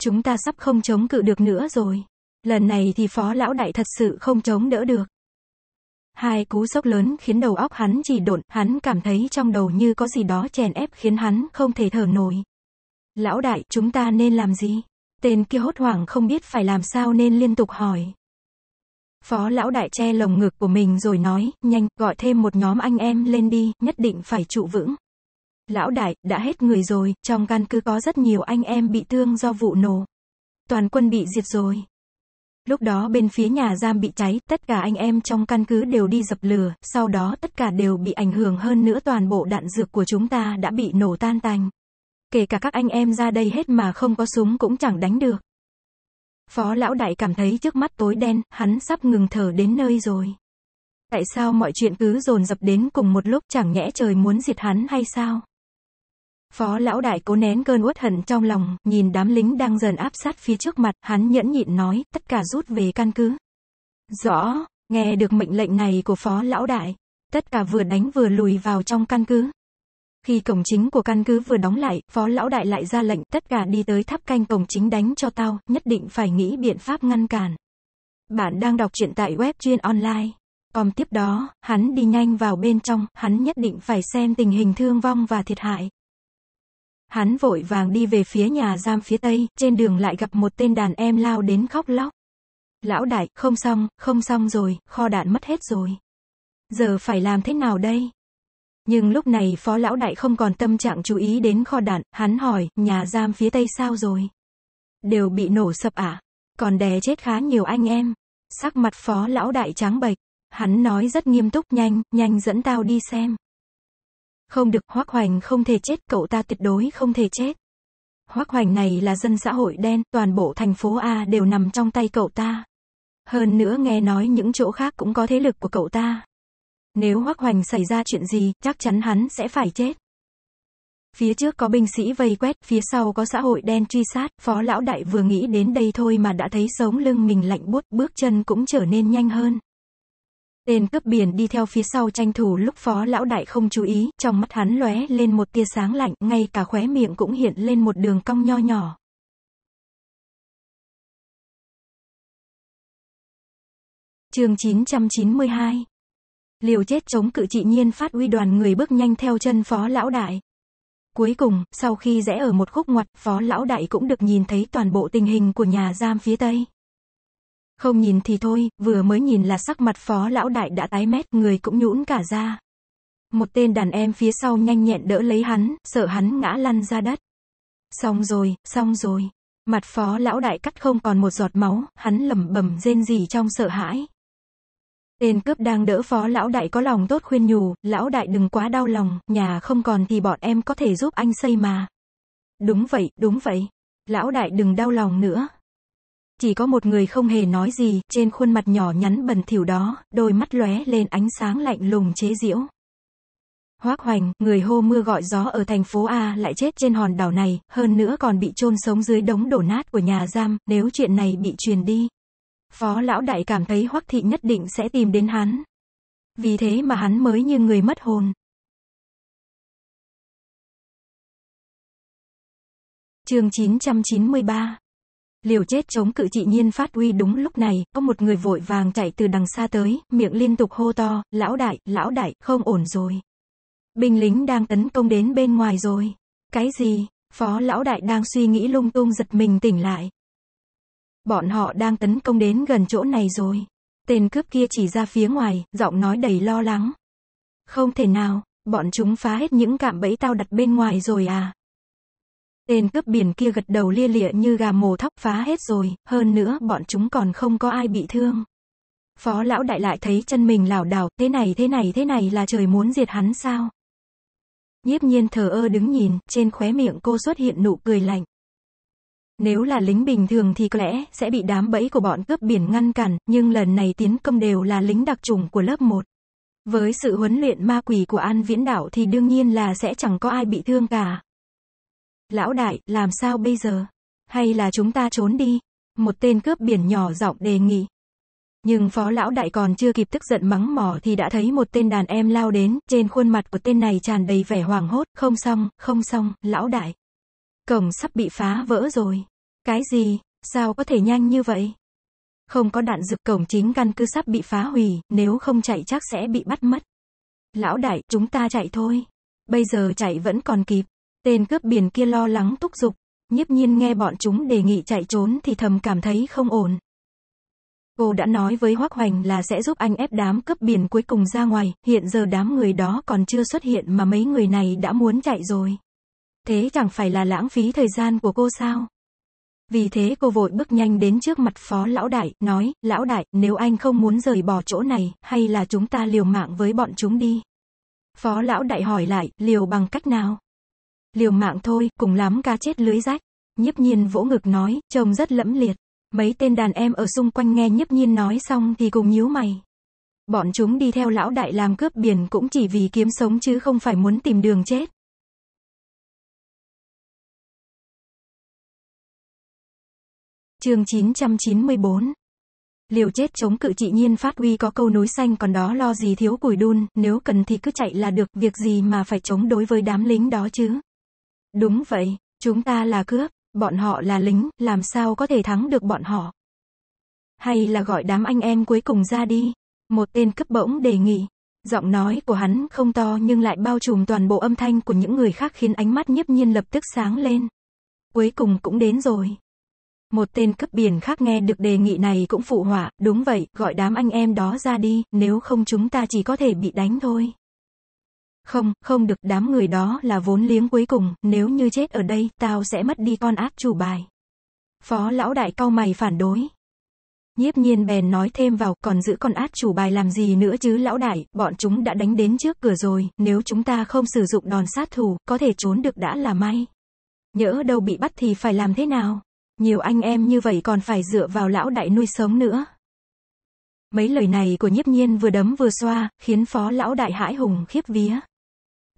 [SPEAKER 2] Chúng ta sắp không chống cự được nữa rồi. Lần này thì phó lão đại thật sự không chống đỡ được. Hai cú sốc lớn khiến đầu óc hắn chỉ độn, hắn cảm thấy trong đầu như có gì đó chèn ép khiến hắn không thể thở nổi. Lão đại, chúng ta nên làm gì? Tên kia hốt hoảng không biết phải làm sao nên liên tục hỏi. Phó lão đại che lồng ngực của mình rồi nói, nhanh, gọi thêm một nhóm anh em lên đi, nhất định phải trụ vững. Lão đại, đã hết người rồi, trong căn cứ có rất nhiều anh em bị thương do vụ nổ. Toàn quân bị diệt rồi. Lúc đó bên phía nhà giam bị cháy, tất cả anh em trong căn cứ đều đi dập lửa, sau đó tất cả đều bị ảnh hưởng hơn nữa toàn bộ đạn dược của chúng ta đã bị nổ tan tành. Kể cả các anh em ra đây hết mà không có súng cũng chẳng đánh được. Phó lão đại cảm thấy trước mắt tối đen, hắn sắp ngừng thở đến nơi rồi. Tại sao mọi chuyện cứ dồn dập đến cùng một lúc chẳng nhẽ trời muốn diệt hắn hay sao? Phó lão đại cố nén cơn uất hận trong lòng, nhìn đám lính đang dần áp sát phía trước mặt, hắn nhẫn nhịn nói, tất cả rút về căn cứ. Rõ, nghe được mệnh lệnh này của phó lão đại, tất cả vừa đánh vừa lùi vào trong căn cứ. Khi cổng chính của căn cứ vừa đóng lại, phó lão đại lại ra lệnh tất cả đi tới tháp canh cổng chính đánh cho tao, nhất định phải nghĩ biện pháp ngăn cản. Bạn đang đọc truyện tại web chuyên online. Còn tiếp đó, hắn đi nhanh vào bên trong, hắn nhất định phải xem tình hình thương vong và thiệt hại. Hắn vội vàng đi về phía nhà giam phía tây, trên đường lại gặp một tên đàn em lao đến khóc lóc. Lão đại, không xong, không xong rồi, kho đạn mất hết rồi. Giờ phải làm thế nào đây? Nhưng lúc này phó lão đại không còn tâm trạng chú ý đến kho đạn, hắn hỏi, nhà giam phía tây sao rồi? Đều bị nổ sập ả, còn đè chết khá nhiều anh em. Sắc mặt phó lão đại trắng bệch, hắn nói rất nghiêm túc nhanh, nhanh dẫn tao đi xem. Không được, Hoác Hoành không thể chết, cậu ta tuyệt đối không thể chết. Hoác Hoành này là dân xã hội đen, toàn bộ thành phố A đều nằm trong tay cậu ta. Hơn nữa nghe nói những chỗ khác cũng có thế lực của cậu ta. Nếu Hoác Hoành xảy ra chuyện gì, chắc chắn hắn sẽ phải chết. Phía trước có binh sĩ vây quét, phía sau có xã hội đen truy sát, phó lão đại vừa nghĩ đến đây thôi mà đã thấy sống lưng mình lạnh buốt, bước chân cũng trở nên nhanh hơn. Tên cướp biển đi theo phía sau tranh thủ lúc phó lão đại không chú ý, trong mắt hắn lóe lên một tia sáng lạnh,
[SPEAKER 1] ngay cả khóe miệng cũng hiện lên một đường cong nho nhỏ. chương 992 Liều chết chống cự trị nhiên phát uy đoàn người bước nhanh theo chân phó lão đại.
[SPEAKER 2] Cuối cùng, sau khi rẽ ở một khúc ngoặt, phó lão đại cũng được nhìn thấy toàn bộ tình hình của nhà giam phía tây. Không nhìn thì thôi, vừa mới nhìn là sắc mặt phó lão đại đã tái mét, người cũng nhũn cả ra. Một tên đàn em phía sau nhanh nhẹn đỡ lấy hắn, sợ hắn ngã lăn ra đất. Xong rồi, xong rồi. Mặt phó lão đại cắt không còn một giọt máu, hắn lẩm bẩm rên rỉ trong sợ hãi. Tên cướp đang đỡ phó lão đại có lòng tốt khuyên nhủ, lão đại đừng quá đau lòng, nhà không còn thì bọn em có thể giúp anh xây mà. Đúng vậy, đúng vậy. Lão đại đừng đau lòng nữa, chỉ có một người không hề nói gì, trên khuôn mặt nhỏ nhắn bẩn thỉu đó, đôi mắt lóe lên ánh sáng lạnh lùng chế giễu. Hoác Hoành, người hô mưa gọi gió ở thành phố A lại chết trên hòn đảo này, hơn nữa còn bị chôn sống dưới đống đổ nát của nhà giam, nếu chuyện
[SPEAKER 1] này bị truyền đi. Phó lão đại cảm thấy Hoác Thị nhất định sẽ tìm đến hắn. Vì thế mà hắn mới như người mất hồn. Chương 993 Liều chết chống
[SPEAKER 2] cự chị nhiên phát uy đúng lúc này, có một người vội vàng chạy từ đằng xa tới, miệng liên tục hô to, lão đại, lão đại, không ổn rồi. Binh lính đang tấn công đến bên ngoài rồi. Cái gì? Phó lão đại đang suy nghĩ lung tung giật mình tỉnh lại. Bọn họ đang tấn công đến gần chỗ này rồi. Tên cướp kia chỉ ra phía ngoài, giọng nói đầy lo lắng. Không thể nào, bọn chúng phá hết những cạm bẫy tao đặt bên ngoài rồi à. Tên cướp biển kia gật đầu lia lịa như gà mồ thóc phá hết rồi, hơn nữa bọn chúng còn không có ai bị thương. Phó lão đại lại thấy chân mình lảo đảo, thế này thế này thế này là trời muốn diệt hắn sao? Nhiếp nhiên thờ ơ đứng nhìn, trên khóe miệng cô xuất hiện nụ cười lạnh. Nếu là lính bình thường thì có lẽ sẽ bị đám bẫy của bọn cướp biển ngăn cản, nhưng lần này tiến công đều là lính đặc trùng của lớp 1. Với sự huấn luyện ma quỷ của An Viễn Đảo thì đương nhiên là sẽ chẳng có ai bị thương cả. Lão đại, làm sao bây giờ? Hay là chúng ta trốn đi? Một tên cướp biển nhỏ giọng đề nghị. Nhưng phó lão đại còn chưa kịp tức giận mắng mỏ thì đã thấy một tên đàn em lao đến, trên khuôn mặt của tên này tràn đầy vẻ hoảng hốt, không xong, không xong, lão đại. Cổng sắp bị phá vỡ rồi. Cái gì, sao có thể nhanh như vậy? Không có đạn dược cổng chính căn cứ sắp bị phá hủy, nếu không chạy chắc sẽ bị bắt mất. Lão đại, chúng ta chạy thôi. Bây giờ chạy vẫn còn kịp. Tên cướp biển kia lo lắng thúc giục, nhiếp nhiên nghe bọn chúng đề nghị chạy trốn thì thầm cảm thấy không ổn. Cô đã nói với Hoác Hoành là sẽ giúp anh ép đám cướp biển cuối cùng ra ngoài, hiện giờ đám người đó còn chưa xuất hiện mà mấy người này đã muốn chạy rồi. Thế chẳng phải là lãng phí thời gian của cô sao? Vì thế cô vội bước nhanh đến trước mặt phó lão đại, nói, lão đại, nếu anh không muốn rời bỏ chỗ này, hay là chúng ta liều mạng với bọn chúng đi? Phó lão đại hỏi lại, liều bằng cách nào? Liều mạng thôi, cùng lắm cá chết lưới rách. Nhiếp nhiên vỗ ngực nói, trông rất lẫm liệt. Mấy tên đàn em ở xung quanh nghe nhiếp nhiên nói xong thì cùng nhíu mày. Bọn chúng đi theo lão
[SPEAKER 1] đại làm cướp biển cũng chỉ vì kiếm sống chứ không phải muốn tìm đường chết. chương 994 Liều chết chống cự chị nhiên phát huy có câu núi xanh còn đó lo gì
[SPEAKER 2] thiếu củi đun, nếu cần thì cứ chạy là được, việc gì mà phải chống đối với đám lính đó chứ. Đúng vậy, chúng ta là cướp, bọn họ là lính, làm sao có thể thắng được bọn họ? Hay là gọi đám anh em cuối cùng ra đi? Một tên cướp bỗng đề nghị. Giọng nói của hắn không to nhưng lại bao trùm toàn bộ âm thanh của những người khác khiến ánh mắt nhiếp nhiên lập tức sáng lên. Cuối cùng cũng đến rồi. Một tên cướp biển khác nghe được đề nghị này cũng phụ họa, đúng vậy, gọi đám anh em đó ra đi, nếu không chúng ta chỉ có thể bị đánh thôi. Không, không được, đám người đó là vốn liếng cuối cùng, nếu như chết ở đây, tao sẽ mất đi con ác chủ bài. Phó lão đại cau mày phản đối. Nhiếp nhiên bèn nói thêm vào, còn giữ con át chủ bài làm gì nữa chứ lão đại, bọn chúng đã đánh đến trước cửa rồi, nếu chúng ta không sử dụng đòn sát thủ, có thể trốn được đã là may. Nhỡ đâu bị bắt thì phải làm thế nào? Nhiều anh em như vậy còn phải dựa vào lão đại nuôi sống nữa. Mấy lời này của nhiếp nhiên vừa đấm vừa xoa, khiến phó lão đại hãi hùng khiếp vía.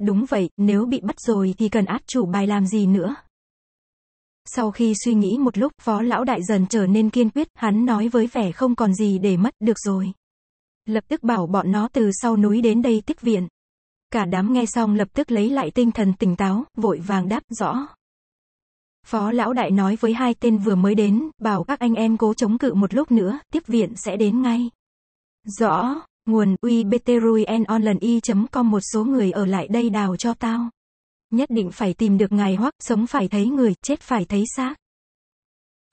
[SPEAKER 2] Đúng vậy, nếu bị bắt rồi thì cần át chủ bài làm gì nữa. Sau khi suy nghĩ một lúc, phó lão đại dần trở nên kiên quyết, hắn nói với vẻ không còn gì để mất, được rồi. Lập tức bảo bọn nó từ sau núi đến đây tiếp viện. Cả đám nghe xong lập tức lấy lại tinh thần tỉnh táo, vội vàng đáp, rõ. Phó lão đại nói với hai tên vừa mới đến, bảo các anh em cố chống cự một lúc nữa, tiếp viện sẽ đến ngay. Rõ. Nguồn uibtruyenonleni.com Một số người ở lại đây đào cho tao. Nhất định phải tìm được ngài hoắc, sống phải thấy người, chết phải thấy xác.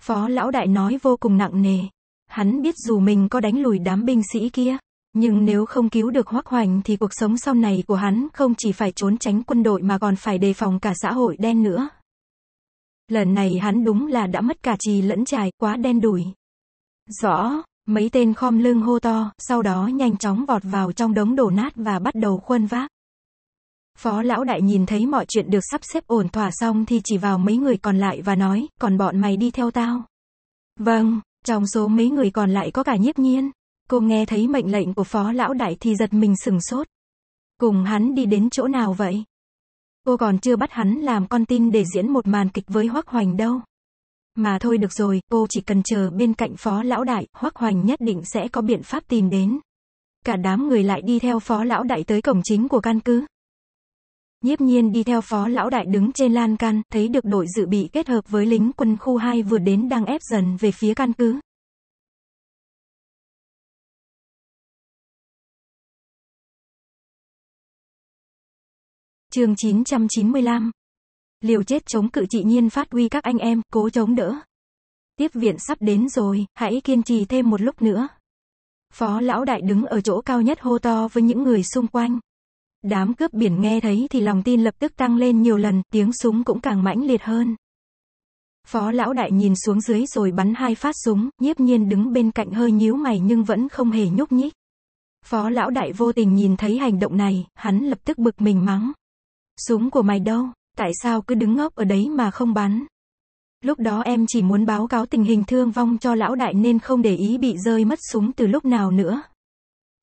[SPEAKER 2] Phó lão đại nói vô cùng nặng nề. Hắn biết dù mình có đánh lùi đám binh sĩ kia, nhưng nếu không cứu được hoắc hoành thì cuộc sống sau này của hắn không chỉ phải trốn tránh quân đội mà còn phải đề phòng cả xã hội đen nữa. Lần này hắn đúng là đã mất cả trì lẫn trài, quá đen đủi. Rõ. Mấy tên khom lưng hô to, sau đó nhanh chóng vọt vào trong đống đổ nát và bắt đầu khuân vác. Phó lão đại nhìn thấy mọi chuyện được sắp xếp ổn thỏa xong thì chỉ vào mấy người còn lại và nói, còn bọn mày đi theo tao. Vâng, trong số mấy người còn lại có cả nhiếp nhiên. Cô nghe thấy mệnh lệnh của phó lão đại thì giật mình sừng sốt. Cùng hắn đi đến chỗ nào vậy? Cô còn chưa bắt hắn làm con tin để diễn một màn kịch với Hoắc Hoành đâu. Mà thôi được rồi, cô chỉ cần chờ bên cạnh phó lão đại, Hoắc Hoành nhất định sẽ có biện pháp tìm đến. Cả đám người lại đi theo phó lão đại tới cổng chính của căn cứ. Nhiếp nhiên đi theo phó lão đại đứng trên
[SPEAKER 1] lan can, thấy được đội dự bị kết hợp với lính quân khu 2 vừa đến đang ép dần về phía căn cứ. chương 995 liều chết chống cự chị nhiên phát huy các anh em, cố chống đỡ. Tiếp viện sắp đến
[SPEAKER 2] rồi, hãy kiên trì thêm một lúc nữa. Phó lão đại đứng ở chỗ cao nhất hô to với những người xung quanh. Đám cướp biển nghe thấy thì lòng tin lập tức tăng lên nhiều lần, tiếng súng cũng càng mãnh liệt hơn. Phó lão đại nhìn xuống dưới rồi bắn hai phát súng, nhiếp nhiên đứng bên cạnh hơi nhíu mày nhưng vẫn không hề nhúc nhích. Phó lão đại vô tình nhìn thấy hành động này, hắn lập tức bực mình mắng. Súng của mày đâu? tại sao cứ đứng ngốc ở đấy mà không bắn. Lúc đó em chỉ muốn báo cáo tình hình thương vong cho lão đại nên không để ý bị rơi mất súng từ lúc nào nữa.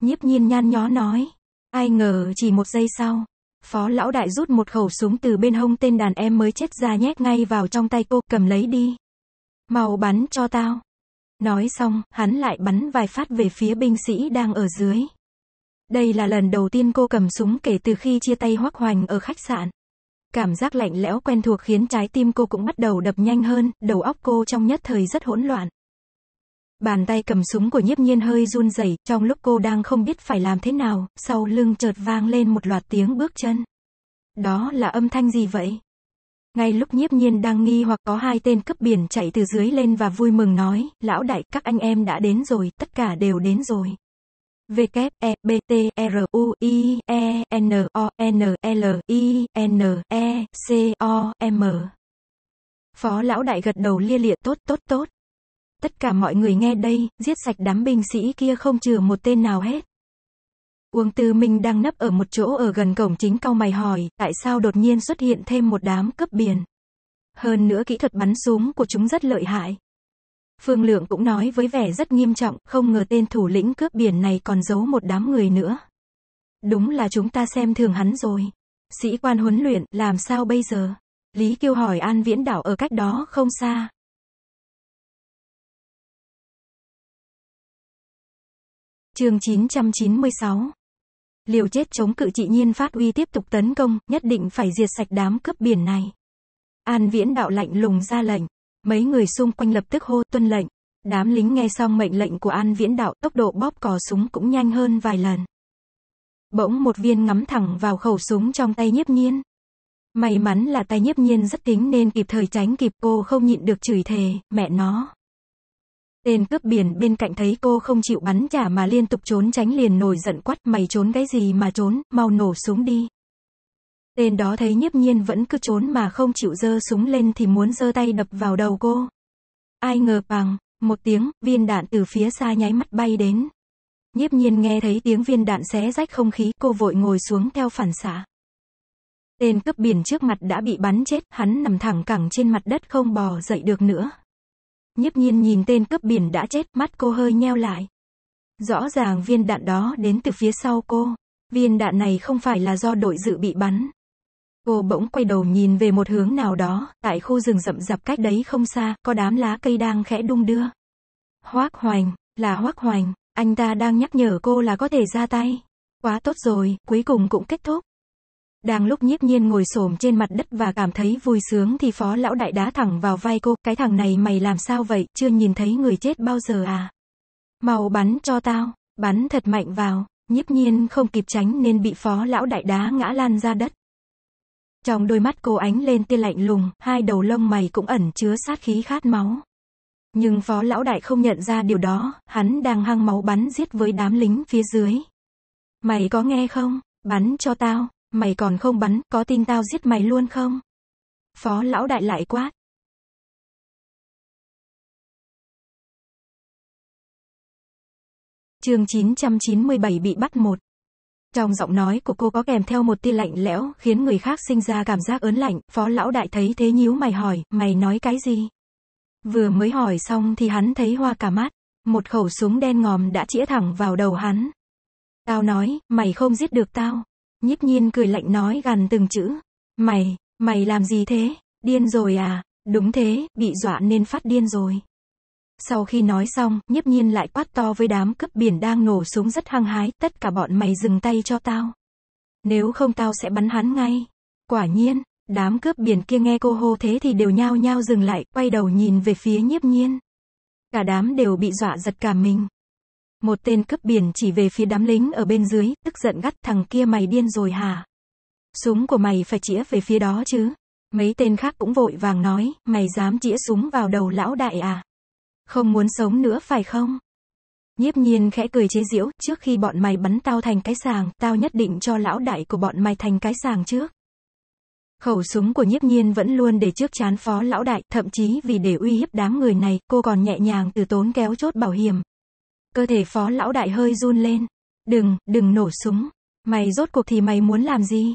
[SPEAKER 2] Nhiếp nhiên nhan nhó nói. Ai ngờ chỉ một giây sau, phó lão đại rút một khẩu súng từ bên hông tên đàn em mới chết ra nhét ngay vào trong tay cô, cầm lấy đi. Màu bắn cho tao. Nói xong, hắn lại bắn vài phát về phía binh sĩ đang ở dưới. Đây là lần đầu tiên cô cầm súng kể từ khi chia tay Hoắc Hoành ở khách sạn. Cảm giác lạnh lẽo quen thuộc khiến trái tim cô cũng bắt đầu đập nhanh hơn, đầu óc cô trong nhất thời rất hỗn loạn. Bàn tay cầm súng của nhiếp nhiên hơi run rẩy, trong lúc cô đang không biết phải làm thế nào, sau lưng chợt vang lên một loạt tiếng bước chân. Đó là âm thanh gì vậy? Ngay lúc nhiếp nhiên đang nghi hoặc có hai tên cấp biển chạy từ dưới lên và vui mừng nói, lão đại, các anh em đã đến rồi, tất cả đều đến rồi. V K E B T R U I E N O N L I N E C O M. Phó lão đại gật đầu lia lịa tốt tốt tốt. Tất cả mọi người nghe đây, giết sạch đám binh sĩ kia không trừ một tên nào hết. Uông Tư Minh đang nấp ở một chỗ ở gần cổng chính cau mày hỏi, tại sao đột nhiên xuất hiện thêm một đám cấp biển. Hơn nữa kỹ thuật bắn súng của chúng rất lợi hại. Phương Lượng cũng nói với vẻ rất nghiêm trọng, không ngờ tên thủ lĩnh cướp biển này còn giấu một đám người nữa. Đúng là chúng ta xem thường hắn rồi. Sĩ quan huấn luyện, làm sao bây giờ?
[SPEAKER 1] Lý Kiêu hỏi An Viễn Đảo ở cách đó không xa. chương 996 Liều chết chống cự trị nhiên phát uy tiếp tục tấn công, nhất định phải diệt sạch đám cướp biển này.
[SPEAKER 2] An Viễn Đạo lạnh lùng ra lệnh. Mấy người xung quanh lập tức hô tuân lệnh. Đám lính nghe xong mệnh lệnh của An Viễn Đạo, tốc độ bóp cò súng cũng nhanh hơn vài lần. Bỗng một viên ngắm thẳng vào khẩu súng trong tay nhiếp nhiên. May mắn là tay nhiếp nhiên rất tính nên kịp thời tránh kịp cô không nhịn được chửi thề, mẹ nó. Tên cướp biển bên cạnh thấy cô không chịu bắn trả mà liên tục trốn tránh liền nổi giận quát mày trốn cái gì mà trốn, mau nổ súng đi. Tên đó thấy nhiếp nhiên vẫn cứ trốn mà không chịu dơ súng lên thì muốn dơ tay đập vào đầu cô. Ai ngờ bằng, một tiếng, viên đạn từ phía xa nháy mắt bay đến. Nhiếp nhiên nghe thấy tiếng viên đạn xé rách không khí, cô vội ngồi xuống theo phản xạ. Tên cướp biển trước mặt đã bị bắn chết, hắn nằm thẳng cẳng trên mặt đất không bò dậy được nữa. Nhiếp nhiên nhìn tên cướp biển đã chết, mắt cô hơi nheo lại. Rõ ràng viên đạn đó đến từ phía sau cô. Viên đạn này không phải là do đội dự bị bắn. Cô bỗng quay đầu nhìn về một hướng nào đó, tại khu rừng rậm rạp cách đấy không xa, có đám lá cây đang khẽ đung đưa. Hoác Hoành, là Hoác Hoành, anh ta đang nhắc nhở cô là có thể ra tay. Quá tốt rồi, cuối cùng cũng kết thúc. Đang lúc nhiếp nhiên ngồi xổm trên mặt đất và cảm thấy vui sướng thì phó lão đại đá thẳng vào vai cô, cái thằng này mày làm sao vậy, chưa nhìn thấy người chết bao giờ à. Màu bắn cho tao, bắn thật mạnh vào, nhiếp nhiên không kịp tránh nên bị phó lão đại đá ngã lan ra đất. Trong đôi mắt cô ánh lên tia lạnh lùng, hai đầu lông mày cũng ẩn chứa sát khí khát máu. Nhưng phó lão đại không nhận ra điều đó, hắn đang hăng máu bắn giết với đám lính phía dưới. Mày có
[SPEAKER 1] nghe không? Bắn cho tao, mày còn không bắn, có tin tao giết mày luôn không? Phó lão đại lại quát. Chương 997 bị bắt một.
[SPEAKER 2] Trong giọng nói của cô có kèm theo một tia lạnh lẽo, khiến người khác sinh ra cảm giác ớn lạnh, phó lão đại thấy thế nhíu mày hỏi, mày nói cái gì? Vừa mới hỏi xong thì hắn thấy hoa cả mắt, một khẩu súng đen ngòm đã chĩa thẳng vào đầu hắn. Tao nói, mày không giết được tao. nhíp nhiên cười lạnh nói gần từng chữ. Mày, mày làm gì thế? Điên rồi à? Đúng thế, bị dọa nên phát điên rồi. Sau khi nói xong, nhiếp nhiên lại quát to với đám cướp biển đang nổ súng rất hăng hái, tất cả bọn mày dừng tay cho tao. Nếu không tao sẽ bắn hắn ngay. Quả nhiên, đám cướp biển kia nghe cô hô thế thì đều nhao nhao dừng lại, quay đầu nhìn về phía nhiếp nhiên. Cả đám đều bị dọa giật cả mình. Một tên cướp biển chỉ về phía đám lính ở bên dưới, tức giận gắt thằng kia mày điên rồi hả? Súng của mày phải chĩa về phía đó chứ. Mấy tên khác cũng vội vàng nói, mày dám chĩa súng vào đầu lão đại à? Không muốn sống nữa phải không? Nhiếp nhiên khẽ cười chế giễu, trước khi bọn mày bắn tao thành cái sàng, tao nhất định cho lão đại của bọn mày thành cái sàng trước. Khẩu súng của nhiếp nhiên vẫn luôn để trước chán phó lão đại, thậm chí vì để uy hiếp đám người này, cô còn nhẹ nhàng từ tốn kéo chốt bảo hiểm. Cơ thể phó lão đại hơi run lên. Đừng, đừng nổ súng. Mày rốt cuộc thì mày muốn làm gì?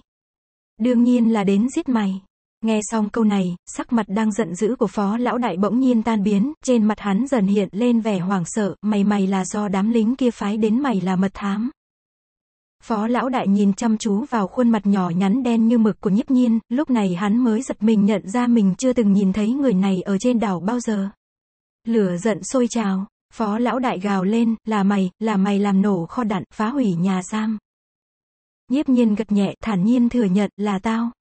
[SPEAKER 2] Đương nhiên là đến giết mày. Nghe xong câu này, sắc mặt đang giận dữ của phó lão đại bỗng nhiên tan biến, trên mặt hắn dần hiện lên vẻ hoảng sợ, mày mày là do đám lính kia phái đến mày là mật thám. Phó lão đại nhìn chăm chú vào khuôn mặt nhỏ nhắn đen như mực của nhiếp nhiên, lúc này hắn mới giật mình nhận ra mình chưa từng nhìn thấy người này ở trên đảo bao giờ. Lửa giận sôi trào, phó lão đại gào lên, là mày, là mày làm nổ kho đạn, phá hủy nhà giam. Nhiếp nhiên gật nhẹ, thản nhiên thừa nhận, là tao.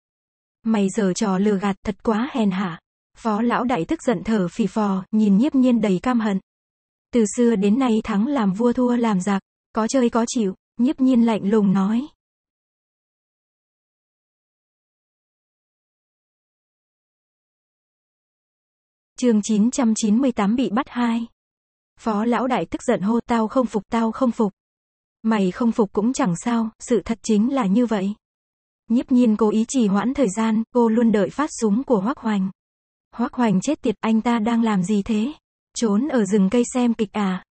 [SPEAKER 2] Mày giờ trò lừa gạt thật quá hèn hạ. Phó lão đại tức giận thở phì phò, nhìn nhiếp nhiên đầy cam hận.
[SPEAKER 1] Từ xưa đến nay thắng làm vua thua làm giặc, có chơi có chịu, nhiếp nhiên lạnh lùng nói. chương 998 bị bắt hai.
[SPEAKER 2] Phó lão đại tức giận hô tao không phục tao không phục. Mày không phục cũng chẳng sao, sự thật chính là như vậy. Nhiếp nhiên cố ý trì hoãn thời gian, cô luôn đợi phát súng của Hoác Hoành. Hoác Hoành chết tiệt, anh ta đang làm gì thế? Trốn ở rừng cây xem kịch à?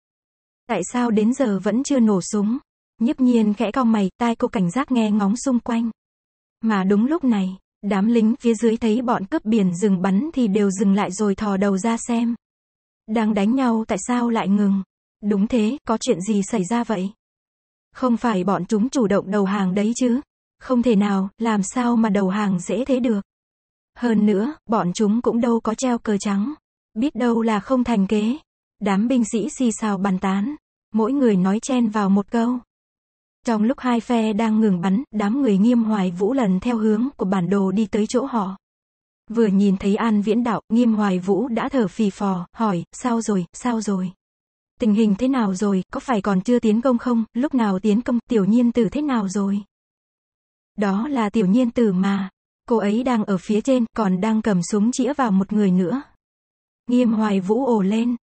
[SPEAKER 2] Tại sao đến giờ vẫn chưa nổ súng? Nhiếp nhiên khẽ cong mày, tai cô cảnh giác nghe ngóng xung quanh. Mà đúng lúc này, đám lính phía dưới thấy bọn cướp biển dừng bắn thì đều dừng lại rồi thò đầu ra xem. Đang đánh nhau tại sao lại ngừng? Đúng thế, có chuyện gì xảy ra vậy? Không phải bọn chúng chủ động đầu hàng đấy chứ? Không thể nào, làm sao mà đầu hàng dễ thế được. Hơn nữa, bọn chúng cũng đâu có treo cờ trắng. Biết đâu là không thành kế. Đám binh sĩ xì xào bàn tán. Mỗi người nói chen vào một câu. Trong lúc hai phe đang ngừng bắn, đám người nghiêm hoài vũ lần theo hướng của bản đồ đi tới chỗ họ. Vừa nhìn thấy An Viễn Đạo, nghiêm hoài vũ đã thở phì phò, hỏi, sao rồi, sao rồi? Tình hình thế nào rồi, có phải còn chưa tiến công không, lúc nào tiến công, tiểu nhiên tử thế nào rồi? Đó là tiểu nhiên tử mà. Cô ấy đang ở phía trên, còn đang cầm súng chĩa vào một người nữa. Nghiêm hoài vũ ồ lên.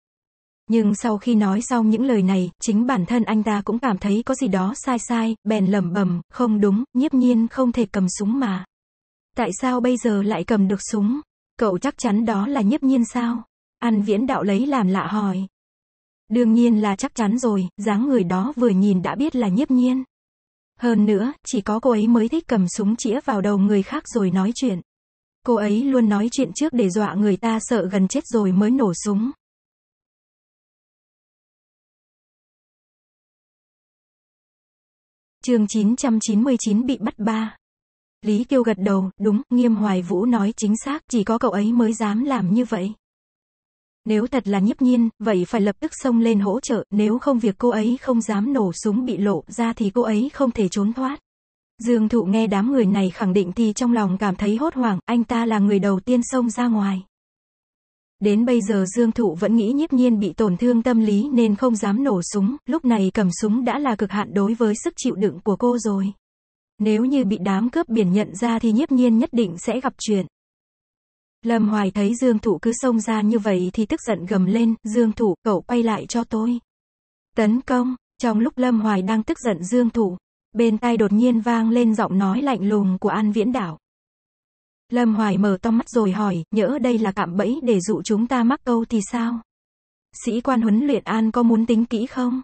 [SPEAKER 2] Nhưng sau khi nói xong những lời này, chính bản thân anh ta cũng cảm thấy có gì đó sai sai, bèn lẩm bẩm, không đúng, nhiếp nhiên không thể cầm súng mà. Tại sao bây giờ lại cầm được súng? Cậu chắc chắn đó là nhiếp nhiên sao? An viễn đạo lấy làm lạ hỏi. Đương nhiên là chắc chắn rồi, dáng người đó vừa nhìn đã biết là nhiếp nhiên. Hơn nữa, chỉ có cô ấy mới thích cầm súng chĩa vào đầu người khác rồi nói chuyện. Cô ấy luôn
[SPEAKER 1] nói chuyện trước để dọa người ta sợ gần chết rồi mới nổ súng. Chương 999 bị bắt ba. Lý Kiêu gật đầu, đúng, Nghiêm Hoài Vũ nói chính xác,
[SPEAKER 2] chỉ có cậu ấy mới dám làm như vậy. Nếu thật là nhiếp nhiên, vậy phải lập tức xông lên hỗ trợ, nếu không việc cô ấy không dám nổ súng bị lộ ra thì cô ấy không thể trốn thoát. Dương Thụ nghe đám người này khẳng định thì trong lòng cảm thấy hốt hoảng, anh ta là người đầu tiên xông ra ngoài. Đến bây giờ Dương Thụ vẫn nghĩ nhiếp nhiên bị tổn thương tâm lý nên không dám nổ súng, lúc này cầm súng đã là cực hạn đối với sức chịu đựng của cô rồi. Nếu như bị đám cướp biển nhận ra thì nhiếp nhiên nhất định sẽ gặp chuyện. Lâm Hoài thấy Dương Thụ cứ xông ra như vậy thì tức giận gầm lên, Dương Thụ, cậu quay lại cho tôi. Tấn công, trong lúc Lâm Hoài đang tức giận Dương Thụ, bên tai đột nhiên vang lên giọng nói lạnh lùng của An Viễn Đảo. Lâm Hoài mở to mắt rồi hỏi, nhỡ đây là cạm bẫy để dụ chúng ta mắc câu thì sao? Sĩ quan huấn luyện An có muốn tính kỹ không?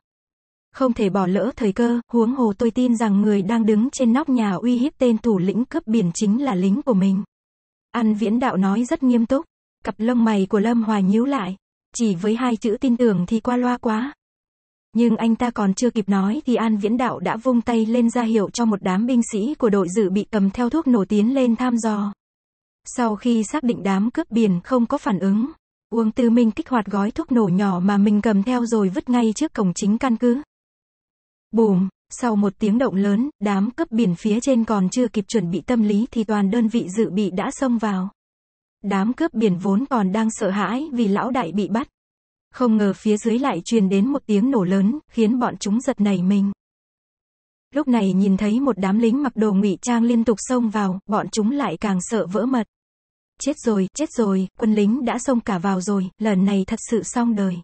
[SPEAKER 2] Không thể bỏ lỡ thời cơ, huống hồ tôi tin rằng người đang đứng trên nóc nhà uy hiếp tên thủ lĩnh cướp biển chính là lính của mình. An viễn đạo nói rất nghiêm túc. Cặp lông mày của Lâm Hoài nhíu lại. Chỉ với hai chữ tin tưởng thì qua loa quá. Nhưng anh ta còn chưa kịp nói thì An Viễn Đạo đã vung tay lên ra hiệu cho một đám binh sĩ của đội dự bị cầm theo thuốc nổ tiến lên tham dò. Sau khi xác định đám cướp biển không có phản ứng, Uông Tư Minh kích hoạt gói thuốc nổ nhỏ mà mình cầm theo rồi vứt ngay trước cổng chính căn cứ. Bùm! Sau một tiếng động lớn, đám cấp biển phía trên còn chưa kịp chuẩn bị tâm lý thì toàn đơn vị dự bị đã xông vào. Đám cướp biển vốn còn đang sợ hãi vì lão đại bị bắt. Không ngờ phía dưới lại truyền đến một tiếng nổ lớn, khiến bọn chúng giật nảy mình. Lúc này nhìn thấy một đám lính mặc đồ ngụy trang liên tục xông vào, bọn chúng lại càng sợ vỡ mật. Chết rồi, chết rồi, quân lính đã xông cả vào rồi, lần này thật sự xong đời.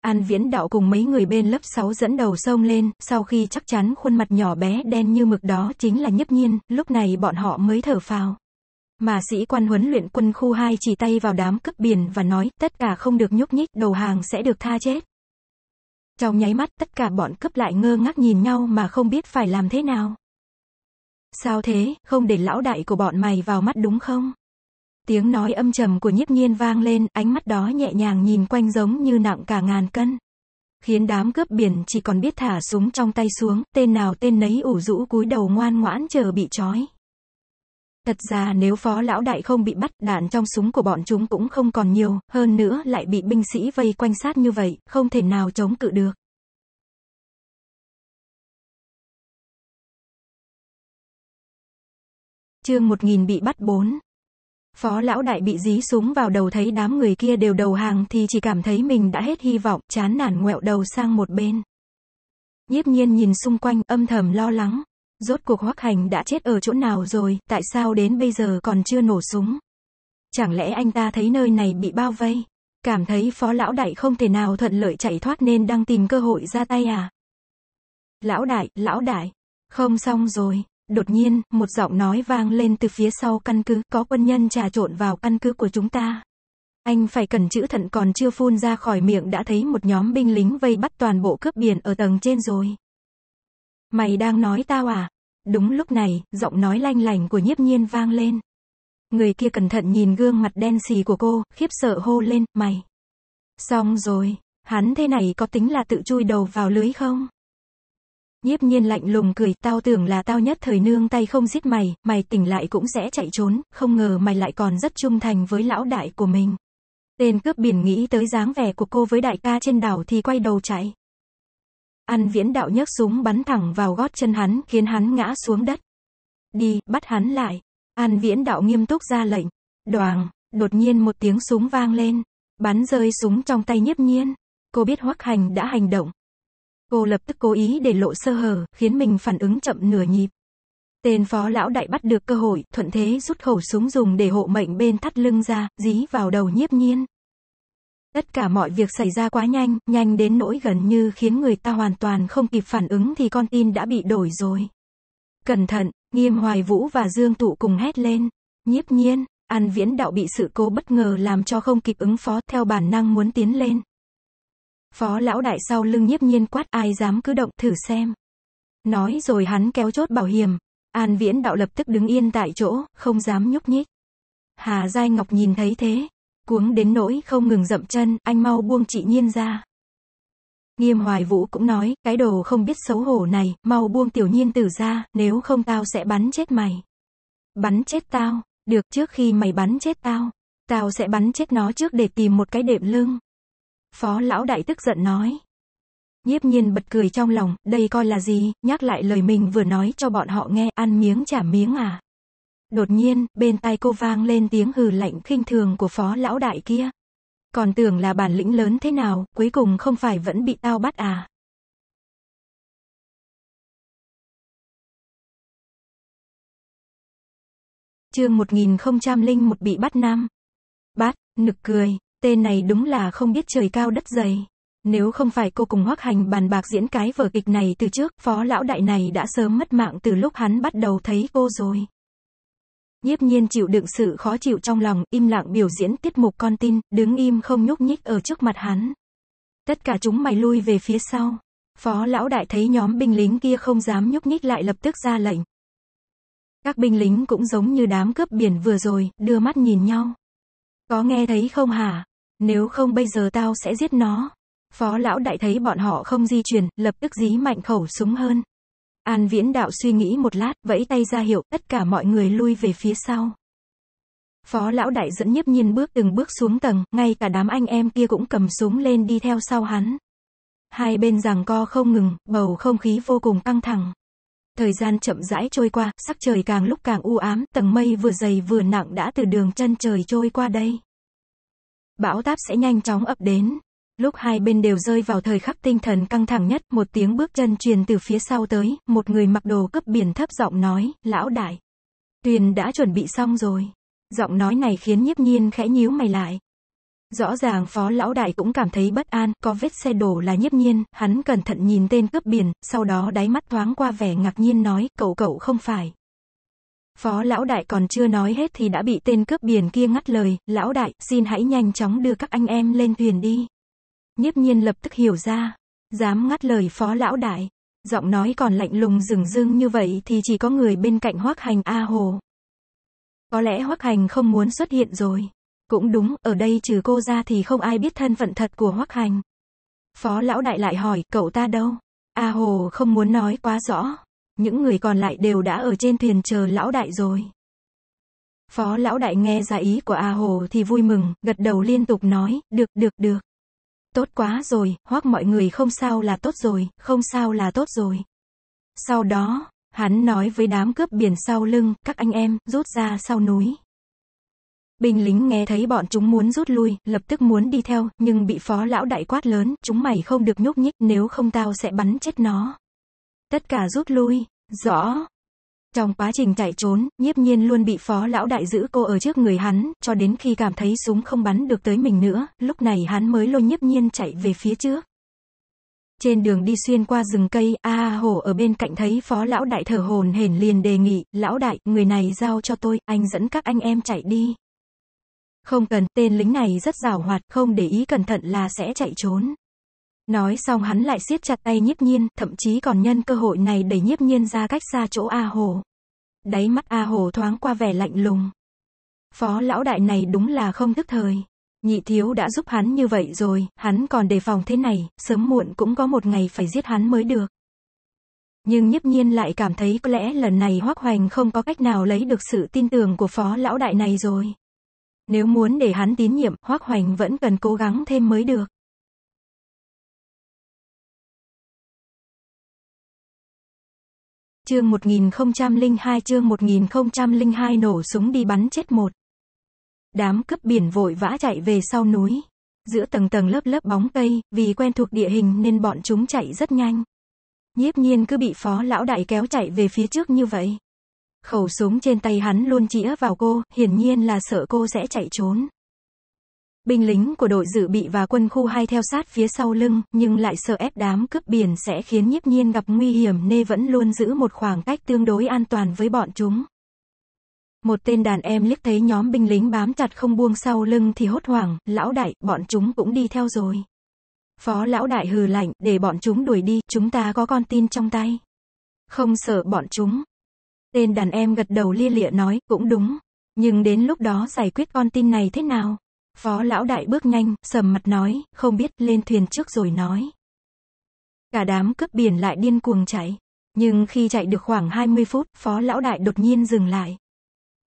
[SPEAKER 2] An Viễn Đạo cùng mấy người bên lớp 6 dẫn đầu sông lên, sau khi chắc chắn khuôn mặt nhỏ bé đen như mực đó chính là Nhấp Nhiên, lúc này bọn họ mới thở phào. Mà sĩ quan huấn luyện quân khu 2 chỉ tay vào đám cướp biển và nói, tất cả không được nhúc nhích, đầu hàng sẽ được tha chết. Trong nháy mắt, tất cả bọn cướp lại ngơ ngác nhìn nhau mà không biết phải làm thế nào. Sao thế, không để lão đại của bọn mày vào mắt đúng không? Tiếng nói âm trầm của nhiếp nhiên vang lên, ánh mắt đó nhẹ nhàng nhìn quanh giống như nặng cả ngàn cân. Khiến đám cướp biển chỉ còn biết thả súng trong tay xuống, tên nào tên nấy ủ rũ cúi đầu ngoan ngoãn chờ bị trói. Thật ra nếu phó lão đại không bị bắt,
[SPEAKER 1] đạn trong súng của bọn chúng cũng không còn nhiều, hơn nữa lại bị binh sĩ vây quanh sát như vậy, không thể nào chống cự được. Chương 1000 bị bắt 4 Phó
[SPEAKER 2] lão đại bị dí súng vào đầu thấy đám người kia đều đầu hàng thì chỉ cảm thấy mình đã hết hy vọng, chán nản ngoẹo đầu sang một bên. Nhiếp nhiên nhìn xung quanh, âm thầm lo lắng. Rốt cuộc hoắc hành đã chết ở chỗ nào rồi, tại sao đến bây giờ còn chưa nổ súng? Chẳng lẽ anh ta thấy nơi này bị bao vây? Cảm thấy phó lão đại không thể nào thuận lợi chạy thoát nên đang tìm cơ hội ra tay à? Lão đại, lão đại, không xong rồi, Đột nhiên, một giọng nói vang lên từ phía sau căn cứ, có quân nhân trà trộn vào căn cứ của chúng ta. Anh phải cẩn chữ thận còn chưa phun ra khỏi miệng đã thấy một nhóm binh lính vây bắt toàn bộ cướp biển ở tầng trên rồi. Mày đang nói tao à? Đúng lúc này, giọng nói lanh lành của nhiếp nhiên vang lên. Người kia cẩn thận nhìn gương mặt đen xì của cô, khiếp sợ hô lên, mày. Xong rồi, hắn thế này có tính là tự chui đầu vào lưới không? Nhiếp nhiên lạnh lùng cười, tao tưởng là tao nhất thời nương tay không giết mày, mày tỉnh lại cũng sẽ chạy trốn, không ngờ mày lại còn rất trung thành với lão đại của mình. Tên cướp biển nghĩ tới dáng vẻ của cô với đại ca trên đảo thì quay đầu chạy. An viễn đạo nhấc súng bắn thẳng vào gót chân hắn, khiến hắn ngã xuống đất. Đi, bắt hắn lại. An viễn đạo nghiêm túc ra lệnh. Đoàn, đột nhiên một tiếng súng vang lên. Bắn rơi súng trong tay nhiếp nhiên. Cô biết hoắc hành đã hành động, Cô lập tức cố ý để lộ sơ hở, khiến mình phản ứng chậm nửa nhịp. Tên phó lão đại bắt được cơ hội, thuận thế rút khẩu súng dùng để hộ mệnh bên thắt lưng ra, dí vào đầu nhiếp nhiên. Tất cả mọi việc xảy ra quá nhanh, nhanh đến nỗi gần như khiến người ta hoàn toàn không kịp phản ứng thì con tin đã bị đổi rồi. Cẩn thận, nghiêm hoài vũ và dương tụ cùng hét lên. Nhiếp nhiên, an viễn đạo bị sự cố bất ngờ làm cho không kịp ứng phó theo bản năng muốn tiến lên. Phó lão đại sau lưng nhiếp nhiên quát ai dám cứ động thử xem. Nói rồi hắn kéo chốt bảo hiểm. An viễn đạo lập tức đứng yên tại chỗ, không dám nhúc nhích. Hà Giai Ngọc nhìn thấy thế. Cuống đến nỗi không ngừng dậm chân, anh mau buông chị nhiên ra. Nghiêm Hoài Vũ cũng nói, cái đồ không biết xấu hổ này, mau buông tiểu nhiên tử ra, nếu không tao sẽ bắn chết mày. Bắn chết tao, được trước khi mày bắn chết tao, tao sẽ bắn chết nó trước để tìm một cái đệm lưng. Phó lão đại tức giận nói. Nhiếp nhiên bật cười trong lòng, đây coi là gì, nhắc lại lời mình vừa nói cho bọn họ nghe, ăn miếng trả miếng à. Đột nhiên, bên tai cô vang lên tiếng hừ
[SPEAKER 1] lạnh khinh thường của phó lão đại kia. Còn tưởng là bản lĩnh lớn thế nào, cuối cùng không phải vẫn bị tao bắt à. Chương 1001 bị bắt nam. Bắt, nực cười. Tên này đúng là không biết trời cao đất dày.
[SPEAKER 2] Nếu không phải cô cùng hoắc hành bàn bạc diễn cái vở kịch này từ trước, phó lão đại này đã sớm mất mạng từ lúc hắn bắt đầu thấy cô rồi. Nhiếp nhiên chịu đựng sự khó chịu trong lòng, im lặng biểu diễn tiết mục con tin, đứng im không nhúc nhích ở trước mặt hắn. Tất cả chúng mày lui về phía sau. Phó lão đại thấy nhóm binh lính kia không dám nhúc nhích lại lập tức ra lệnh. Các binh lính cũng giống như đám cướp biển vừa rồi, đưa mắt nhìn nhau. Có nghe thấy không hả? Nếu không bây giờ tao sẽ giết nó. Phó lão đại thấy bọn họ không di chuyển, lập tức dí mạnh khẩu súng hơn. An viễn đạo suy nghĩ một lát, vẫy tay ra hiệu, tất cả mọi người lui về phía sau. Phó lão đại dẫn nhiếp nhiên bước từng bước xuống tầng, ngay cả đám anh em kia cũng cầm súng lên đi theo sau hắn. Hai bên giằng co không ngừng, bầu không khí vô cùng căng thẳng. Thời gian chậm rãi trôi qua, sắc trời càng lúc càng u ám, tầng mây vừa dày vừa nặng đã từ đường chân trời trôi qua đây bão táp sẽ nhanh chóng ập đến. Lúc hai bên đều rơi vào thời khắc tinh thần căng thẳng nhất, một tiếng bước chân truyền từ phía sau tới, một người mặc đồ cướp biển thấp giọng nói, lão đại. Tuyền đã chuẩn bị xong rồi. Giọng nói này khiến nhiếp nhiên khẽ nhíu mày lại. Rõ ràng phó lão đại cũng cảm thấy bất an, có vết xe đổ là nhiếp nhiên, hắn cẩn thận nhìn tên cướp biển, sau đó đáy mắt thoáng qua vẻ ngạc nhiên nói, cậu cậu không phải. Phó lão đại còn chưa nói hết thì đã bị tên cướp biển kia ngắt lời, lão đại, xin hãy nhanh chóng đưa các anh em lên thuyền đi. Nhiếp nhiên lập tức hiểu ra, dám ngắt lời phó lão đại, giọng nói còn lạnh lùng rừng rưng như vậy thì chỉ có người bên cạnh hoác hành A Hồ. Có lẽ hoác hành không muốn xuất hiện rồi. Cũng đúng, ở đây trừ cô ra thì không ai biết thân phận thật của hoác hành. Phó lão đại lại hỏi, cậu ta đâu? A Hồ không muốn nói quá rõ những người còn lại đều đã ở trên thuyền chờ lão đại rồi. Phó lão đại nghe ra ý của A Hồ thì vui mừng, gật đầu liên tục nói, được, được, được. Tốt quá rồi, hoặc mọi người không sao là tốt rồi, không sao là tốt rồi. Sau đó, hắn nói với đám cướp biển sau lưng, các anh em, rút ra sau núi. Binh lính nghe thấy bọn chúng muốn rút lui, lập tức muốn đi theo, nhưng bị phó lão đại quát lớn, chúng mày không được nhúc nhích, nếu không tao sẽ bắn chết nó. Tất cả rút lui, rõ. Trong quá trình chạy trốn, nhiếp nhiên luôn bị phó lão đại giữ cô ở trước người hắn, cho đến khi cảm thấy súng không bắn được tới mình nữa, lúc này hắn mới lôi nhiếp nhiên chạy về phía trước. Trên đường đi xuyên qua rừng cây, A à, Hổ ở bên cạnh thấy phó lão đại thở hồn hển liền đề nghị, lão đại, người này giao cho tôi, anh dẫn các anh em chạy đi. Không cần, tên lính này rất rào hoạt, không để ý cẩn thận là sẽ chạy trốn. Nói xong hắn lại siết chặt tay nhiếp nhiên, thậm chí còn nhân cơ hội này đẩy nhiếp nhiên ra cách xa chỗ A Hồ. Đáy mắt A Hồ thoáng qua vẻ lạnh lùng. Phó lão đại này đúng là không thức thời. Nhị thiếu đã giúp hắn như vậy rồi, hắn còn đề phòng thế này, sớm muộn cũng có một ngày phải giết hắn mới được. Nhưng nhiếp nhiên lại cảm thấy có lẽ lần này Hoác Hoành không có cách nào lấy được sự tin tưởng của phó lão đại này rồi.
[SPEAKER 1] Nếu muốn để hắn tín nhiệm, Hoác Hoành vẫn cần cố gắng thêm mới được. Chương 1002 chương 1002 nổ súng đi bắn chết một.
[SPEAKER 2] Đám cướp biển vội vã chạy về sau núi. Giữa tầng tầng lớp lớp bóng cây, vì quen thuộc địa hình nên bọn chúng chạy rất nhanh. Nhiếp nhiên cứ bị phó lão đại kéo chạy về phía trước như vậy. Khẩu súng trên tay hắn luôn chĩa vào cô, hiển nhiên là sợ cô sẽ chạy trốn. Binh lính của đội dự bị và quân khu 2 theo sát phía sau lưng, nhưng lại sợ ép đám cướp biển sẽ khiến nhiếp nhiên gặp nguy hiểm nên vẫn luôn giữ một khoảng cách tương đối an toàn với bọn chúng. Một tên đàn em liếc thấy nhóm binh lính bám chặt không buông sau lưng thì hốt hoảng, lão đại, bọn chúng cũng đi theo rồi. Phó lão đại hừ lạnh, để bọn chúng đuổi đi, chúng ta có con tin trong tay. Không sợ bọn chúng. Tên đàn em gật đầu lia lịa nói, cũng đúng. Nhưng đến lúc đó giải quyết con tin này thế nào? Phó lão đại bước nhanh, sầm mặt nói, không biết, lên thuyền trước rồi nói. Cả đám cướp biển lại điên cuồng chạy. Nhưng khi chạy được khoảng 20 phút, phó lão đại đột nhiên dừng lại.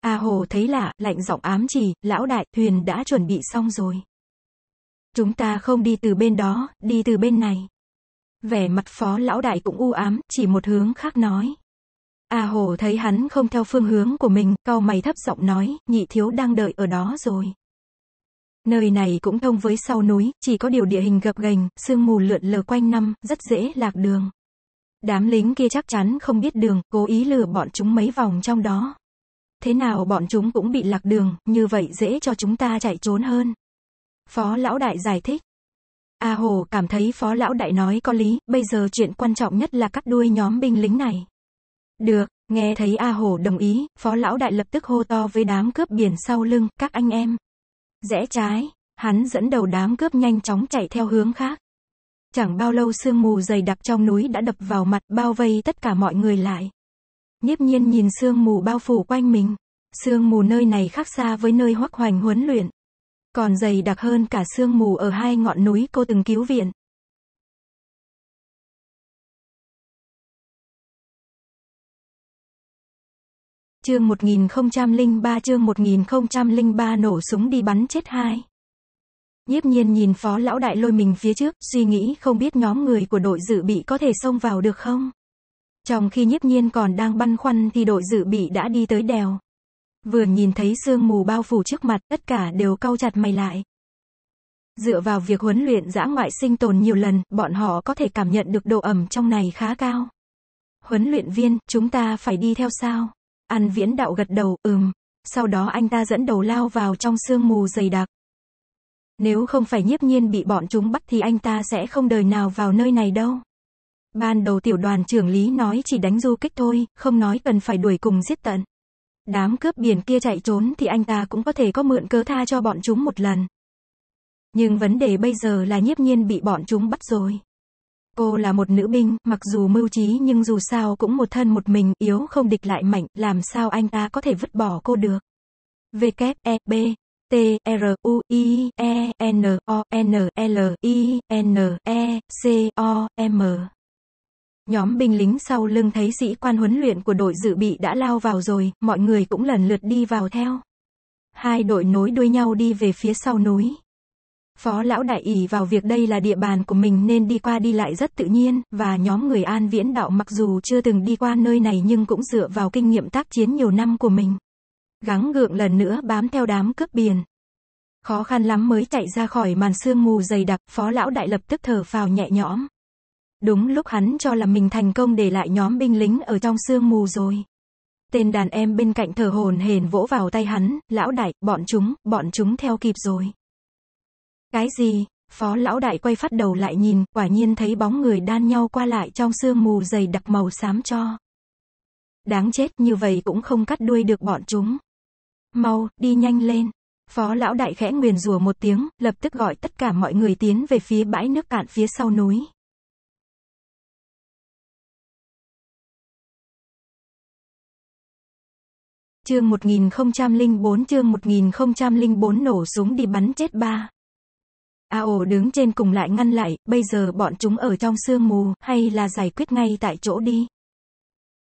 [SPEAKER 2] A Hồ thấy lạ, lạnh giọng ám chỉ, lão đại, thuyền đã chuẩn bị xong rồi. Chúng ta không đi từ bên đó, đi từ bên này. Vẻ mặt phó lão đại cũng u ám, chỉ một hướng khác nói. A Hồ thấy hắn không theo phương hướng của mình, cau mày thấp giọng nói, nhị thiếu đang đợi ở đó rồi. Nơi này cũng thông với sau núi, chỉ có điều địa hình gập ghềnh, sương mù lượn lờ quanh năm, rất dễ lạc đường. Đám lính kia chắc chắn không biết đường, cố ý lừa bọn chúng mấy vòng trong đó. Thế nào bọn chúng cũng bị lạc đường, như vậy dễ cho chúng ta chạy trốn hơn. Phó lão đại giải thích. A Hồ cảm thấy phó lão đại nói có lý, bây giờ chuyện quan trọng nhất là cắt đuôi nhóm binh lính này. Được, nghe thấy A Hồ đồng ý, phó lão đại lập tức hô to với đám cướp biển sau lưng, các anh em, Rẽ trái, hắn dẫn đầu đám cướp nhanh chóng chạy theo hướng khác. Chẳng bao lâu sương mù dày đặc trong núi đã đập vào mặt bao vây tất cả mọi người lại. Nhiếp nhiên nhìn sương mù bao phủ quanh mình. Sương mù nơi này khác xa với nơi hoắc hoành huấn
[SPEAKER 1] luyện. Còn dày đặc hơn cả sương mù ở hai ngọn núi cô từng cứu viện. Chương 1003 chương 1003 nổ
[SPEAKER 2] súng đi bắn chết hai. Nhiếp nhiên nhìn phó lão đại lôi mình phía trước, suy nghĩ không biết nhóm người của đội dự bị có thể xông vào được không. Trong khi nhiếp nhiên còn đang băn khoăn thì đội dự bị đã đi tới đèo. Vừa nhìn thấy sương mù bao phủ trước mặt, tất cả đều cau chặt mày lại. Dựa vào việc huấn luyện dã ngoại sinh tồn nhiều lần, bọn họ có thể cảm nhận được độ ẩm trong này khá cao. Huấn luyện viên, chúng ta phải đi theo sao? An viễn đạo gật đầu, ừm. Sau đó anh ta dẫn đầu lao vào trong sương mù dày đặc. Nếu không phải nhiếp nhiên bị bọn chúng bắt thì anh ta sẽ không đời nào vào nơi này đâu. Ban đầu tiểu đoàn trưởng Lý nói chỉ đánh du kích thôi, không nói cần phải đuổi cùng giết tận. Đám cướp biển kia chạy trốn thì anh ta cũng có thể có mượn cớ tha cho bọn chúng một lần. Nhưng vấn đề bây giờ là nhiếp nhiên bị bọn chúng bắt rồi cô là một nữ binh, mặc dù mưu trí nhưng dù sao cũng một thân một mình, yếu không địch lại mạnh, làm sao anh ta có thể vứt bỏ cô được. V kép E B T R U I E N O N L I N E C O M Nhóm binh lính sau lưng thấy sĩ quan huấn luyện của đội dự bị đã lao vào rồi, mọi người cũng lần lượt đi vào theo. Hai đội nối đuôi nhau đi về phía sau núi. Phó lão đại ý vào việc đây là địa bàn của mình nên đi qua đi lại rất tự nhiên, và nhóm người an viễn đạo mặc dù chưa từng đi qua nơi này nhưng cũng dựa vào kinh nghiệm tác chiến nhiều năm của mình. Gắng gượng lần nữa bám theo đám cướp biển. Khó khăn lắm mới chạy ra khỏi màn sương mù dày đặc, phó lão đại lập tức thở vào nhẹ nhõm. Đúng lúc hắn cho là mình thành công để lại nhóm binh lính ở trong sương mù rồi. Tên đàn em bên cạnh thở hồn hển vỗ vào tay hắn, lão đại, bọn chúng, bọn chúng theo kịp rồi. Cái gì? Phó lão đại quay phát đầu lại nhìn, quả nhiên thấy bóng người đan nhau qua lại trong sương mù dày đặc màu xám cho. Đáng chết như vậy cũng không cắt đuôi được bọn chúng. Mau, đi nhanh lên. Phó
[SPEAKER 1] lão đại khẽ nguyền rủa một tiếng, lập tức gọi tất cả mọi người tiến về phía bãi nước cạn phía sau núi. Chương 1004 chương 1004
[SPEAKER 2] nổ súng đi bắn chết ba ao đứng trên cùng lại ngăn lại, bây giờ bọn chúng ở trong sương mù, hay là giải quyết ngay tại chỗ đi.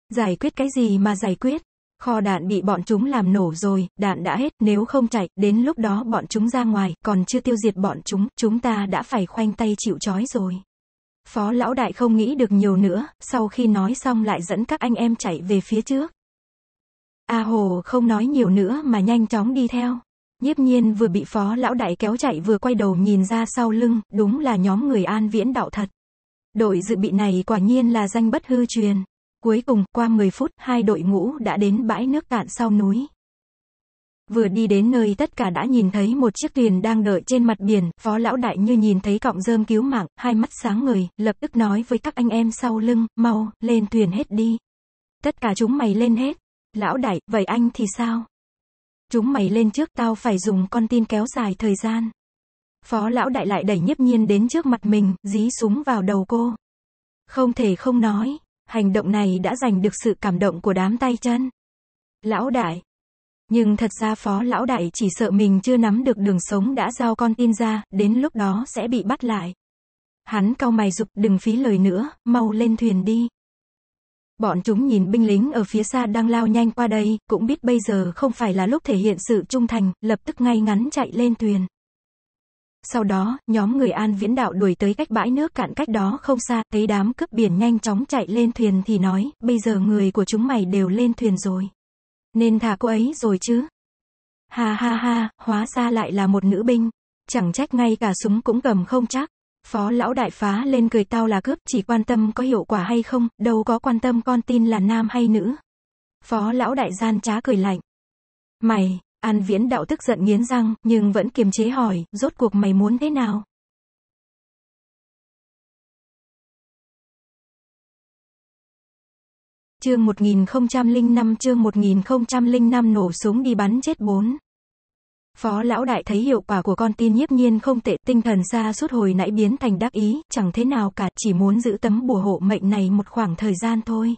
[SPEAKER 2] Giải quyết cái gì mà giải quyết? Kho đạn bị bọn chúng làm nổ rồi, đạn đã hết, nếu không chạy, đến lúc đó bọn chúng ra ngoài, còn chưa tiêu diệt bọn chúng, chúng ta đã phải khoanh tay chịu chói rồi. Phó lão đại không nghĩ được nhiều nữa, sau khi nói xong lại dẫn các anh em chạy về phía trước. A Hồ không nói nhiều nữa mà nhanh chóng đi theo. Nhiếp nhiên vừa bị phó lão đại kéo chạy vừa quay đầu nhìn ra sau lưng, đúng là nhóm người an viễn đạo thật. Đội dự bị này quả nhiên là danh bất hư truyền. Cuối cùng, qua 10 phút, hai đội ngũ đã đến bãi nước cạn sau núi. Vừa đi đến nơi tất cả đã nhìn thấy một chiếc thuyền đang đợi trên mặt biển, phó lão đại như nhìn thấy cọng rơm cứu mạng, hai mắt sáng người lập tức nói với các anh em sau lưng, mau, lên thuyền hết đi. Tất cả chúng mày lên hết. Lão đại, vậy anh thì sao? Chúng mày lên trước tao phải dùng con tin kéo dài thời gian. Phó lão đại lại đẩy nhiếp nhiên đến trước mặt mình, dí súng vào đầu cô. Không thể không nói, hành động này đã giành được sự cảm động của đám tay chân. Lão đại. Nhưng thật ra phó lão đại chỉ sợ mình chưa nắm được đường sống đã giao con tin ra, đến lúc đó sẽ bị bắt lại. Hắn cau mày dục đừng phí lời nữa, mau lên thuyền đi. Bọn chúng nhìn binh lính ở phía xa đang lao nhanh qua đây, cũng biết bây giờ không phải là lúc thể hiện sự trung thành, lập tức ngay ngắn chạy lên thuyền. Sau đó, nhóm người An Viễn Đạo đuổi tới cách bãi nước cạn cách đó không xa, thấy đám cướp biển nhanh chóng chạy lên thuyền thì nói, bây giờ người của chúng mày đều lên thuyền rồi. Nên thả cô ấy rồi chứ. Ha ha ha, hóa ra lại là một nữ binh. Chẳng trách ngay cả súng cũng cầm không chắc. Phó lão đại phá lên cười tao là cướp, chỉ quan tâm có hiệu quả hay không, đâu có quan tâm con tin là nam hay nữ.
[SPEAKER 1] Phó lão đại gian trá cười lạnh. Mày, An Viễn đạo tức giận nghiến răng, nhưng vẫn kiềm chế hỏi, rốt cuộc mày muốn thế nào? Chương 1005 chương 1005 nổ súng đi bắn chết bốn Phó
[SPEAKER 2] lão đại thấy hiệu quả của con tin nhiếp nhiên không tệ, tinh thần xa suốt hồi nãy biến thành đắc ý, chẳng thế nào cả, chỉ muốn giữ tấm bùa hộ mệnh này một khoảng thời gian thôi.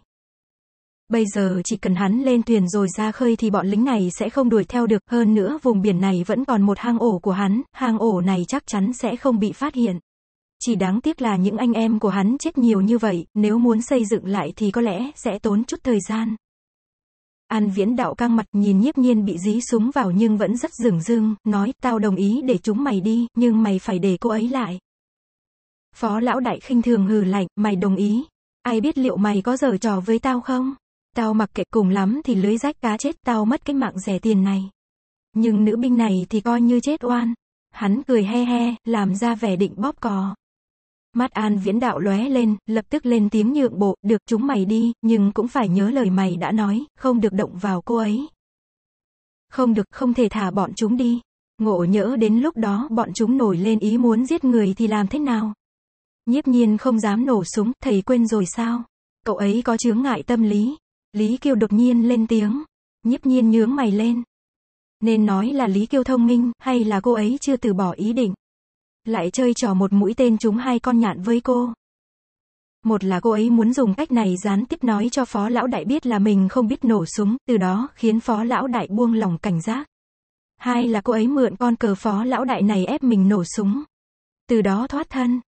[SPEAKER 2] Bây giờ chỉ cần hắn lên thuyền rồi ra khơi thì bọn lính này sẽ không đuổi theo được, hơn nữa vùng biển này vẫn còn một hang ổ của hắn, hang ổ này chắc chắn sẽ không bị phát hiện. Chỉ đáng tiếc là những anh em của hắn chết nhiều như vậy, nếu muốn xây dựng lại thì có lẽ sẽ tốn chút thời gian. An viễn đạo căng mặt nhìn nhiếp nhiên bị dí súng vào nhưng vẫn rất rừng rưng, nói, tao đồng ý để chúng mày đi, nhưng mày phải để cô ấy lại. Phó lão đại khinh thường hừ lạnh, mày đồng ý. Ai biết liệu mày có giở trò với tao không? Tao mặc kệ cùng lắm thì lưới rách cá chết tao mất cái mạng rẻ tiền này. Nhưng nữ binh này thì coi như chết oan. Hắn cười he he, làm ra vẻ định bóp cò. Mắt An Viễn Đạo lóe lên, lập tức lên tiếng nhượng bộ, được chúng mày đi, nhưng cũng phải nhớ lời mày đã nói, không được động vào cô ấy. Không được, không thể thả bọn chúng đi. Ngộ nhỡ đến lúc đó bọn chúng nổi lên ý muốn giết người thì làm thế nào? Nhiếp nhiên không dám nổ súng, thầy quên rồi sao? Cậu ấy có chướng ngại tâm lý. Lý Kiêu đột nhiên lên tiếng. Nhiếp nhiên nhướng mày lên. Nên nói là Lý Kiêu thông minh, hay là cô ấy chưa từ bỏ ý định? lại chơi trò một mũi tên trúng hai con nhạn với cô. Một là cô ấy muốn dùng cách này gián tiếp nói cho phó lão đại biết là mình không biết nổ súng, từ đó khiến phó lão đại buông lòng cảnh giác. Hai là cô ấy mượn con cờ phó lão đại này ép mình nổ súng. Từ đó thoát thân.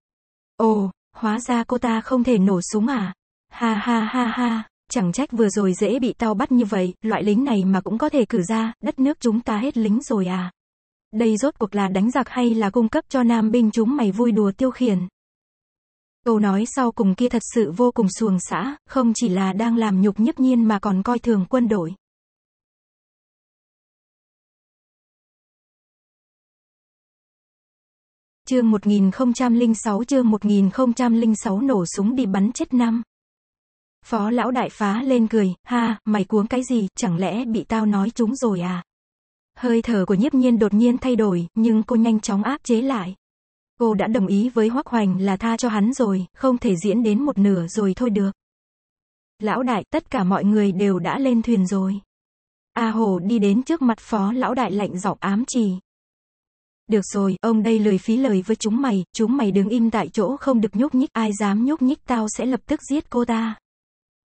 [SPEAKER 2] Ồ, hóa ra cô ta không thể nổ súng à? Ha ha ha ha, chẳng trách vừa rồi dễ bị tao bắt như vậy, loại lính này mà cũng có thể cử ra, đất nước chúng ta hết lính rồi à? Đây rốt cuộc là đánh giặc hay là cung cấp cho nam binh chúng mày vui đùa tiêu khiển.
[SPEAKER 1] Câu nói sau cùng kia thật sự vô cùng xuồng xã, không chỉ là đang làm nhục nhiếp nhiên mà còn coi thường quân đội. Chương 1006 chương 1006
[SPEAKER 2] nổ súng đi bắn chết năm. Phó lão đại phá lên cười, ha, mày cuống cái gì, chẳng lẽ bị tao nói chúng rồi à? Hơi thở của nhiếp nhiên đột nhiên thay đổi, nhưng cô nhanh chóng áp chế lại. Cô đã đồng ý với Hoắc Hoành là tha cho hắn rồi, không thể diễn đến một nửa rồi thôi được. Lão đại, tất cả mọi người đều đã lên thuyền rồi. A Hồ đi đến trước mặt phó lão đại lạnh giọng ám trì. Được rồi, ông đây lười phí lời với chúng mày, chúng mày đứng im tại chỗ không được nhúc nhích, ai dám nhúc nhích tao sẽ lập tức giết cô ta.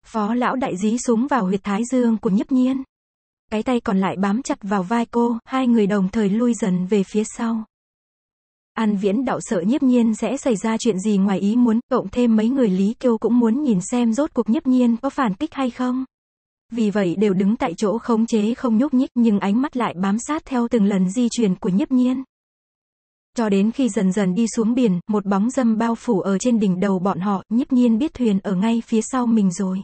[SPEAKER 2] Phó lão đại dí súng vào huyệt thái dương của nhiếp nhiên cái tay còn lại bám chặt vào vai cô, hai người đồng thời lui dần về phía sau. An Viễn đạo sợ nhiếp nhiên sẽ xảy ra chuyện gì ngoài ý muốn, cộng thêm mấy người Lý Kiêu cũng muốn nhìn xem rốt cuộc nhiếp nhiên có phản kích hay không. Vì vậy đều đứng tại chỗ khống chế không nhúc nhích nhưng ánh mắt lại bám sát theo từng lần di chuyển của nhiếp nhiên. Cho đến khi dần dần đi xuống biển, một bóng dâm bao phủ ở trên đỉnh đầu bọn họ, nhiếp nhiên biết thuyền ở ngay phía sau mình rồi.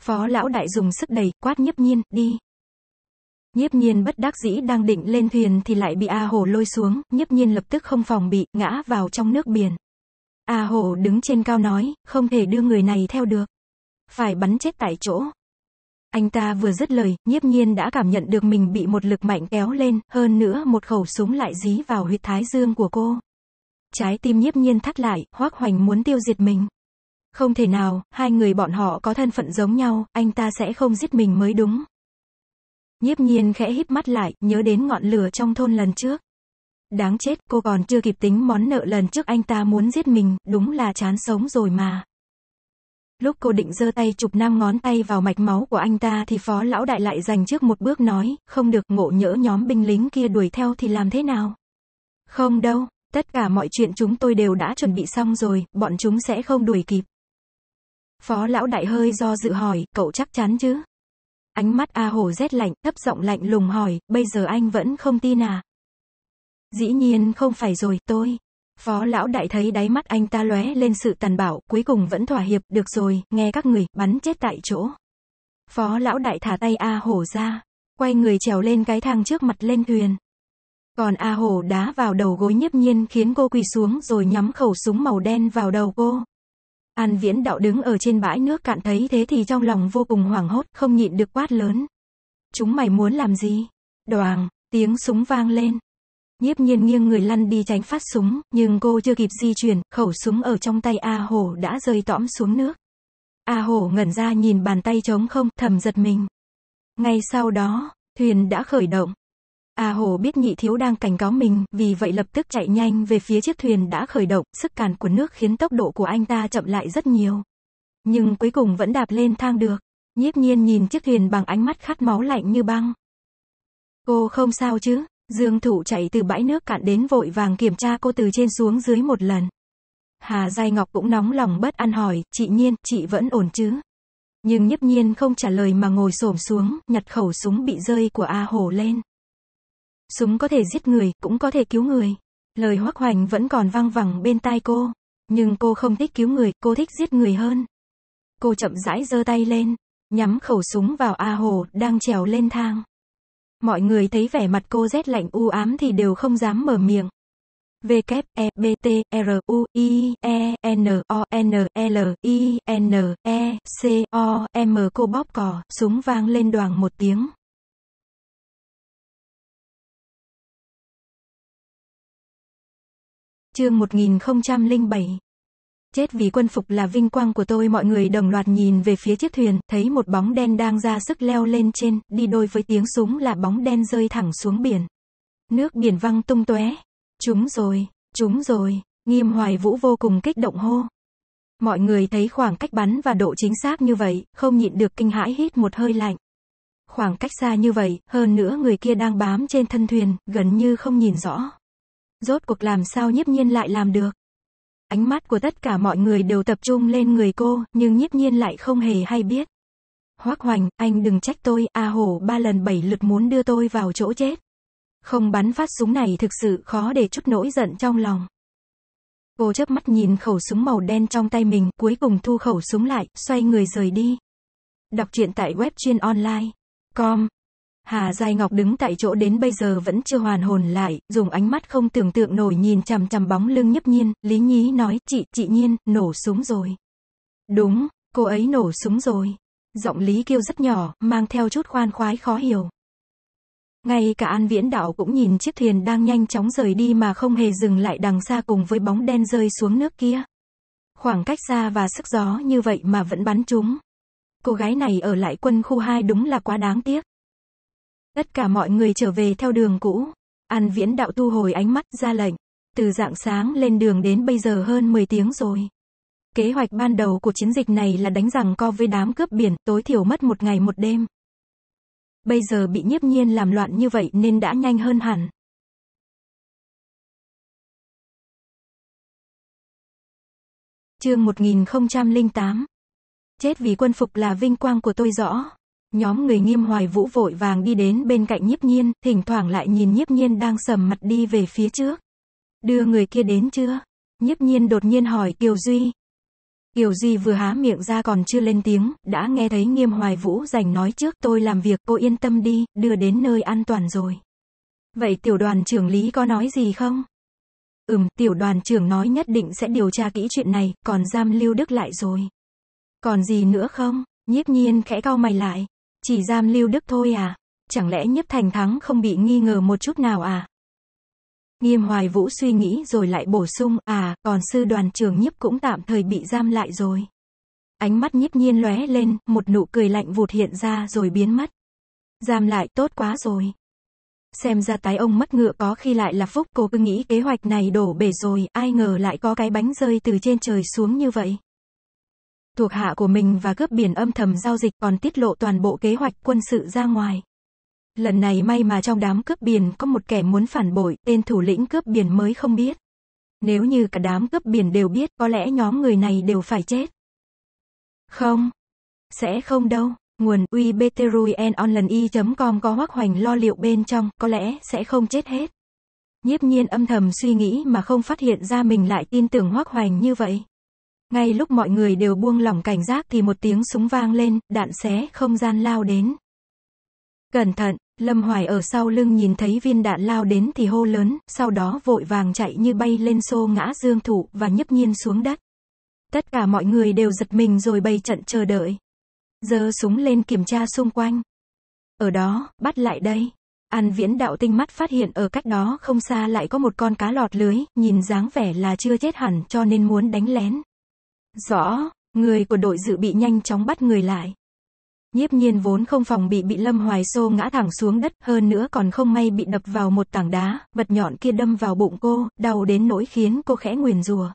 [SPEAKER 2] Phó lão đại dùng sức đẩy, quát nhiếp nhiên, đi. Nhiếp nhiên bất đắc dĩ đang định lên thuyền thì lại bị A Hồ lôi xuống, nhiếp nhiên lập tức không phòng bị, ngã vào trong nước biển. A Hồ đứng trên cao nói, không thể đưa người này theo được. Phải bắn chết tại chỗ. Anh ta vừa dứt lời, nhiếp nhiên đã cảm nhận được mình bị một lực mạnh kéo lên, hơn nữa một khẩu súng lại dí vào huyệt thái dương của cô. Trái tim nhiếp nhiên thắt lại, hoác hoành muốn tiêu diệt mình. Không thể nào, hai người bọn họ có thân phận giống nhau, anh ta sẽ không giết mình mới đúng. Nhiếp nhiên khẽ híp mắt lại, nhớ đến ngọn lửa trong thôn lần trước. Đáng chết, cô còn chưa kịp tính món nợ lần trước anh ta muốn giết mình, đúng là chán sống rồi mà. Lúc cô định giơ tay chụp năm ngón tay vào mạch máu của anh ta thì phó lão đại lại giành trước một bước nói, không được ngộ nhỡ nhóm binh lính kia đuổi theo thì làm thế nào? Không đâu, tất cả mọi chuyện chúng tôi đều đã chuẩn bị xong rồi, bọn chúng sẽ không đuổi kịp. Phó lão đại hơi do dự hỏi, cậu chắc chắn chứ? Ánh mắt A hồ rét lạnh, thấp giọng lạnh lùng hỏi, bây giờ anh vẫn không tin à? Dĩ nhiên không phải rồi, tôi. Phó lão đại thấy đáy mắt anh ta lóe lên sự tàn bạo, cuối cùng vẫn thỏa hiệp, được rồi, nghe các người, bắn chết tại chỗ. Phó lão đại thả tay A hồ ra, quay người trèo lên cái thang trước mặt lên thuyền. Còn A hồ đá vào đầu gối nhiếp nhiên khiến cô quỳ xuống rồi nhắm khẩu súng màu đen vào đầu cô. An Viễn Đạo đứng ở trên bãi nước cạn thấy thế thì trong lòng vô cùng hoảng hốt, không nhịn được quát lớn. Chúng mày muốn làm gì? Đoàn, tiếng súng vang lên. Nhiếp nhiên nghiêng người lăn đi tránh phát súng, nhưng cô chưa kịp di chuyển, khẩu súng ở trong tay A Hổ đã rơi tõm xuống nước. A Hổ ngẩn ra nhìn bàn tay trống không, thầm giật mình. Ngay sau đó, thuyền đã khởi động, A Hồ biết nhị thiếu đang cảnh cáo mình, vì vậy lập tức chạy nhanh về phía chiếc thuyền đã khởi động, sức càn của nước khiến tốc độ của anh ta chậm lại rất nhiều. Nhưng cuối cùng vẫn đạp lên thang được. Nhiếp nhiên nhìn chiếc thuyền bằng ánh mắt khát máu lạnh như băng. Cô không sao chứ? Dương Thụ chạy từ bãi nước cạn đến vội vàng kiểm tra cô từ trên xuống dưới một lần. Hà Giai Ngọc cũng nóng lòng bất an hỏi, chị Nhiên, chị vẫn ổn chứ? Nhưng Nhiếp Nhiên không trả lời mà ngồi xổm xuống, nhặt khẩu súng bị rơi của A Hồ lên. Súng có thể giết người, cũng có thể cứu người. Lời hoắc hoành vẫn còn vang vẳng bên tai cô. Nhưng cô không thích cứu người, cô thích giết người hơn. Cô chậm rãi giơ tay lên, nhắm khẩu súng vào A Hồ, đang trèo lên thang. Mọi người thấy vẻ mặt cô rét lạnh u ám thì đều không dám mở miệng. V K E B T R U I E N O
[SPEAKER 1] N L I N E C O M cô bóp cò, súng vang lên đoàn một tiếng. Chương 1007 Chết vì
[SPEAKER 2] quân phục là vinh quang của tôi mọi người đồng loạt nhìn về phía chiếc thuyền, thấy một bóng đen đang ra sức leo lên trên, đi đôi với tiếng súng là bóng đen rơi thẳng xuống biển. Nước biển văng tung tóe. Chúng rồi, chúng rồi, nghiêm hoài vũ vô cùng kích động hô. Mọi người thấy khoảng cách bắn và độ chính xác như vậy, không nhịn được kinh hãi hít một hơi lạnh. Khoảng cách xa như vậy, hơn nữa người kia đang bám trên thân thuyền, gần như không nhìn rõ. Rốt cuộc làm sao nhiếp nhiên lại làm được? Ánh mắt của tất cả mọi người đều tập trung lên người cô, nhưng nhiếp nhiên lại không hề hay biết. Hoác hoành, anh đừng trách tôi, A à Hổ ba lần bảy lượt muốn đưa tôi vào chỗ chết. Không bắn phát súng này thực sự khó để chút nỗi giận trong lòng. Cô chớp mắt nhìn khẩu súng màu đen trong tay mình, cuối cùng thu khẩu súng lại, xoay người rời đi. Đọc truyện tại web chuyên online. com Hà Giai Ngọc đứng tại chỗ đến bây giờ vẫn chưa hoàn hồn lại, dùng ánh mắt không tưởng tượng nổi nhìn chằm chằm bóng lưng nhấp nhiên, Lý Nhí nói, chị, chị Nhiên, nổ súng rồi. Đúng, cô ấy nổ súng rồi. Giọng Lý kêu rất nhỏ, mang theo chút khoan khoái khó hiểu. Ngay cả An Viễn Đạo cũng nhìn chiếc thuyền đang nhanh chóng rời đi mà không hề dừng lại đằng xa cùng với bóng đen rơi xuống nước kia. Khoảng cách xa và sức gió như vậy mà vẫn bắn chúng. Cô gái này ở lại quân khu 2 đúng là quá đáng tiếc. Tất cả mọi người trở về theo đường cũ. An viễn đạo tu hồi ánh mắt ra lệnh. Từ dạng sáng lên đường đến bây giờ hơn 10 tiếng rồi. Kế hoạch ban đầu của chiến dịch này là đánh rằng co với đám cướp biển, tối thiểu mất một ngày một đêm.
[SPEAKER 1] Bây giờ bị nhiếp nhiên làm loạn như vậy nên đã nhanh hơn hẳn. Chương 1008 Chết vì quân phục là vinh quang của tôi rõ. Nhóm
[SPEAKER 2] người nghiêm hoài vũ vội vàng đi đến bên cạnh nhiếp nhiên, thỉnh thoảng lại nhìn nhiếp nhiên đang sầm mặt đi về phía trước. Đưa người kia đến chưa? Nhiếp nhiên đột nhiên hỏi Kiều Duy. Kiều Duy vừa há miệng ra còn chưa lên tiếng, đã nghe thấy nghiêm hoài vũ giành nói trước tôi làm việc cô yên tâm đi, đưa đến nơi an toàn rồi. Vậy tiểu đoàn trưởng Lý có nói gì không? Ừm, tiểu đoàn trưởng nói nhất định sẽ điều tra kỹ chuyện này, còn giam Lưu Đức lại rồi. Còn gì nữa không? Nhiếp nhiên khẽ cau mày lại. Chỉ giam Lưu Đức thôi à? Chẳng lẽ Nhiếp Thành Thắng không bị nghi ngờ một chút nào à? Nghiêm Hoài Vũ suy nghĩ rồi lại bổ sung, à, còn sư đoàn trưởng nhiếp cũng tạm thời bị giam lại rồi. Ánh mắt nhiếp nhiên lóe lên, một nụ cười lạnh vụt hiện ra rồi biến mất. Giam lại tốt quá rồi. Xem ra tái ông mất ngựa có khi lại là phúc cô cứ nghĩ kế hoạch này đổ bể rồi, ai ngờ lại có cái bánh rơi từ trên trời xuống như vậy thuộc hạ của mình và cướp biển âm thầm giao dịch còn tiết lộ toàn bộ kế hoạch quân sự ra ngoài. Lần này may mà trong đám cướp biển có một kẻ muốn phản bội, tên thủ lĩnh cướp biển mới không biết. Nếu như cả đám cướp biển đều biết, có lẽ nhóm người này đều phải chết. Không. Sẽ không đâu. Nguồn uy com có hoắc hoành lo liệu bên trong, có lẽ sẽ không chết hết. Nhiếp nhiên âm thầm suy nghĩ mà không phát hiện ra mình lại tin tưởng hoắc hoành như vậy. Ngay lúc mọi người đều buông lỏng cảnh giác thì một tiếng súng vang lên, đạn xé không gian lao đến. Cẩn thận, Lâm Hoài ở sau lưng nhìn thấy viên đạn lao đến thì hô lớn, sau đó vội vàng chạy như bay lên xô ngã dương thụ và nhấp nhiên xuống đất. Tất cả mọi người đều giật mình rồi bày trận chờ đợi. giờ súng lên kiểm tra xung quanh. Ở đó, bắt lại đây. An viễn đạo tinh mắt phát hiện ở cách đó không xa lại có một con cá lọt lưới, nhìn dáng vẻ là chưa chết hẳn cho nên muốn đánh lén. Rõ, người của đội dự bị nhanh chóng bắt người lại. Nhiếp nhiên vốn không phòng bị bị Lâm Hoài Xô ngã thẳng xuống đất, hơn nữa còn không may bị đập vào một tảng đá, vật nhọn kia đâm vào bụng cô, đau đến nỗi khiến cô khẽ nguyền rùa.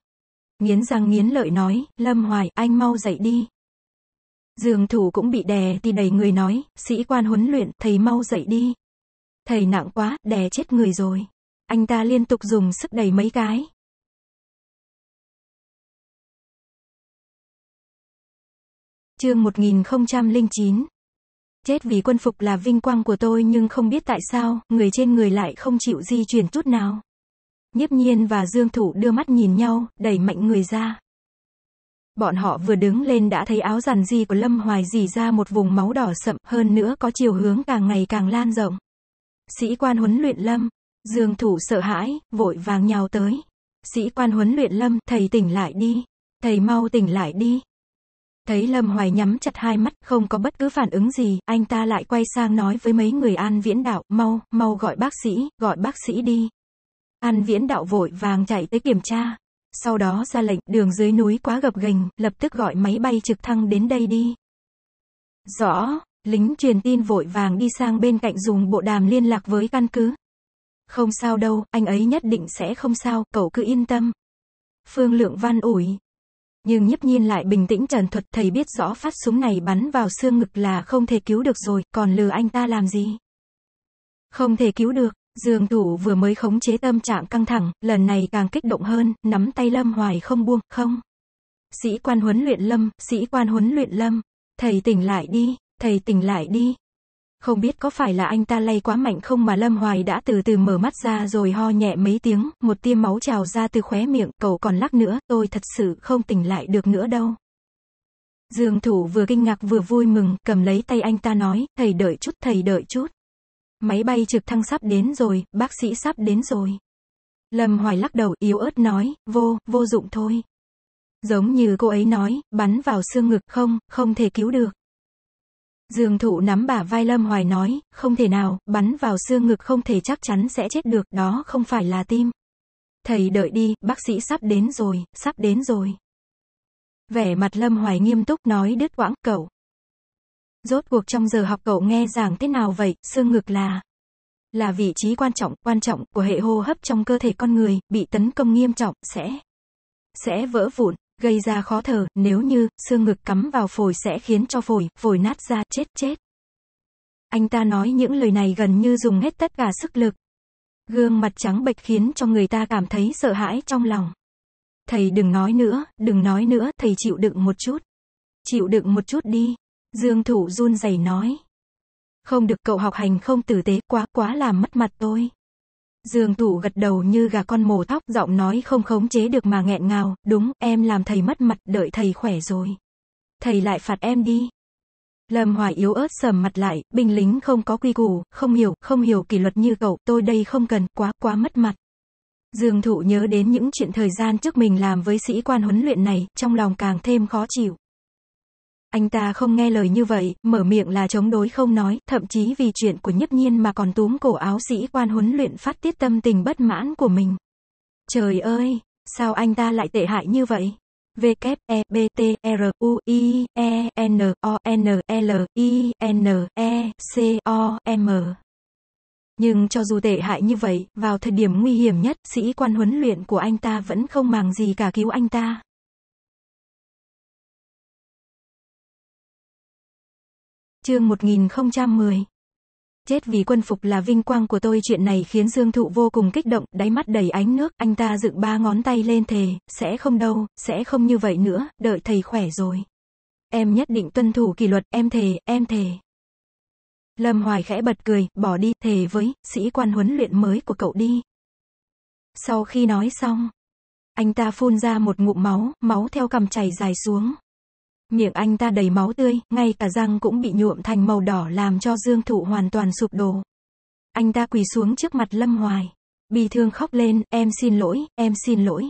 [SPEAKER 2] Nghiến răng nghiến lợi nói, Lâm Hoài, anh mau dậy đi. Dường thủ cũng bị đè thì đầy người nói, sĩ
[SPEAKER 1] quan huấn luyện, thầy mau dậy đi. Thầy nặng quá, đè chết người rồi. Anh ta liên tục dùng sức đẩy mấy cái, Chương 1009 Chết
[SPEAKER 2] vì quân phục là vinh quang của tôi nhưng không biết tại sao, người trên người lại không chịu di chuyển chút nào. Nhiếp nhiên và Dương Thủ đưa mắt nhìn nhau, đẩy mạnh người ra. Bọn họ vừa đứng lên đã thấy áo giàn di của Lâm Hoài dì ra một vùng máu đỏ sậm, hơn nữa có chiều hướng càng ngày càng lan rộng. Sĩ quan huấn luyện Lâm, Dương Thủ sợ hãi, vội vàng nhào tới. Sĩ quan huấn luyện Lâm, thầy tỉnh lại đi. Thầy mau tỉnh lại đi. Thấy Lâm Hoài nhắm chặt hai mắt, không có bất cứ phản ứng gì, anh ta lại quay sang nói với mấy người An Viễn Đạo, mau, mau gọi bác sĩ, gọi bác sĩ đi. An Viễn Đạo vội vàng chạy tới kiểm tra. Sau đó ra lệnh, đường dưới núi quá gập ghềnh, lập tức gọi máy bay trực thăng đến đây đi. Rõ, lính truyền tin vội vàng đi sang bên cạnh dùng bộ đàm liên lạc với căn cứ. Không sao đâu, anh ấy nhất định sẽ không sao, cậu cứ yên tâm. Phương Lượng Văn ủi, nhưng nhấp nhiên lại bình tĩnh trần thuật thầy biết rõ phát súng này bắn vào xương ngực là không thể cứu được rồi, còn lừa anh ta làm gì? Không thể cứu được, Dương thủ vừa mới khống chế tâm trạng căng thẳng, lần này càng kích động hơn, nắm tay Lâm Hoài không buông, không. Sĩ quan huấn luyện Lâm, sĩ quan huấn luyện Lâm, thầy tỉnh lại đi, thầy tỉnh lại đi, không biết có phải là anh ta lay quá mạnh không mà Lâm Hoài đã từ từ mở mắt ra rồi ho nhẹ mấy tiếng, một tia máu trào ra từ khóe miệng, cậu còn lắc nữa, tôi thật sự không tỉnh lại được nữa đâu. Dương thủ vừa kinh ngạc vừa vui mừng, cầm lấy tay anh ta nói, thầy đợi chút, thầy đợi chút. Máy bay trực thăng sắp đến rồi, bác sĩ sắp đến rồi. Lâm Hoài lắc đầu yếu ớt nói, vô, vô dụng thôi. Giống như cô ấy nói, bắn vào xương ngực không, không thể cứu được. Dương thụ nắm bả vai Lâm Hoài nói, không thể nào, bắn vào xương ngực không thể chắc chắn sẽ chết được, đó không phải là tim. Thầy đợi đi, bác sĩ sắp đến rồi, sắp đến rồi. Vẻ mặt Lâm Hoài nghiêm túc nói đứt quãng cậu. Rốt cuộc trong giờ học cậu nghe giảng thế nào vậy, xương ngực là là vị trí quan trọng, quan trọng của hệ hô hấp trong cơ thể con người, bị tấn công nghiêm trọng, sẽ sẽ vỡ vụn gây ra khó thở, nếu như, xương ngực cắm vào phổi sẽ khiến cho phổi, phổi nát ra, chết chết. Anh ta nói những lời này gần như dùng hết tất cả sức lực. Gương mặt trắng bệch khiến cho người ta cảm thấy sợ hãi trong lòng. Thầy đừng nói nữa, đừng nói nữa, thầy chịu đựng một chút. Chịu đựng một chút đi. Dương thủ run rẩy nói. Không được cậu học hành không tử tế quá, quá làm mất mặt tôi. Dương tụ gật đầu như gà con mổ tóc, giọng nói không khống chế được mà nghẹn ngào, đúng, em làm thầy mất mặt, đợi thầy khỏe rồi. Thầy lại phạt em đi. Lâm Hoài yếu ớt sầm mặt lại, binh lính không có quy củ, không hiểu, không hiểu kỷ luật như cậu, tôi đây không cần, quá, quá mất mặt. Dương thụ nhớ đến những chuyện thời gian trước mình làm với sĩ quan huấn luyện này, trong lòng càng thêm khó chịu. Anh ta không nghe lời như vậy, mở miệng là chống đối không nói, thậm chí vì chuyện của nhấp nhiên mà còn túm cổ áo sĩ quan huấn luyện phát tiết tâm tình bất mãn của mình. Trời ơi, sao anh ta lại tệ hại như vậy? V K E B T R U I E N O N L I N E C O M. Nhưng cho dù tệ hại như vậy, vào thời điểm nguy hiểm
[SPEAKER 1] nhất, sĩ quan huấn luyện của anh ta vẫn không màng gì cả cứu anh ta. Chương 1010 Chết vì quân phục là vinh quang của tôi chuyện này khiến Dương Thụ vô cùng kích động, đáy
[SPEAKER 2] mắt đầy ánh nước, anh ta dựng ba ngón tay lên thề, sẽ không đâu, sẽ không như vậy nữa, đợi thầy khỏe rồi. Em nhất định tuân thủ kỷ luật, em thề, em thề. Lâm Hoài khẽ bật cười, bỏ đi, thề với, sĩ quan huấn luyện mới của cậu đi. Sau khi nói xong, anh ta phun ra một ngụm máu, máu theo cầm chảy dài xuống. Miệng anh ta đầy máu tươi, ngay cả răng cũng bị nhuộm thành màu đỏ làm cho Dương Thụ hoàn toàn sụp đổ. Anh ta quỳ xuống trước mặt Lâm Hoài. Bi thương khóc lên, em xin lỗi, em xin lỗi.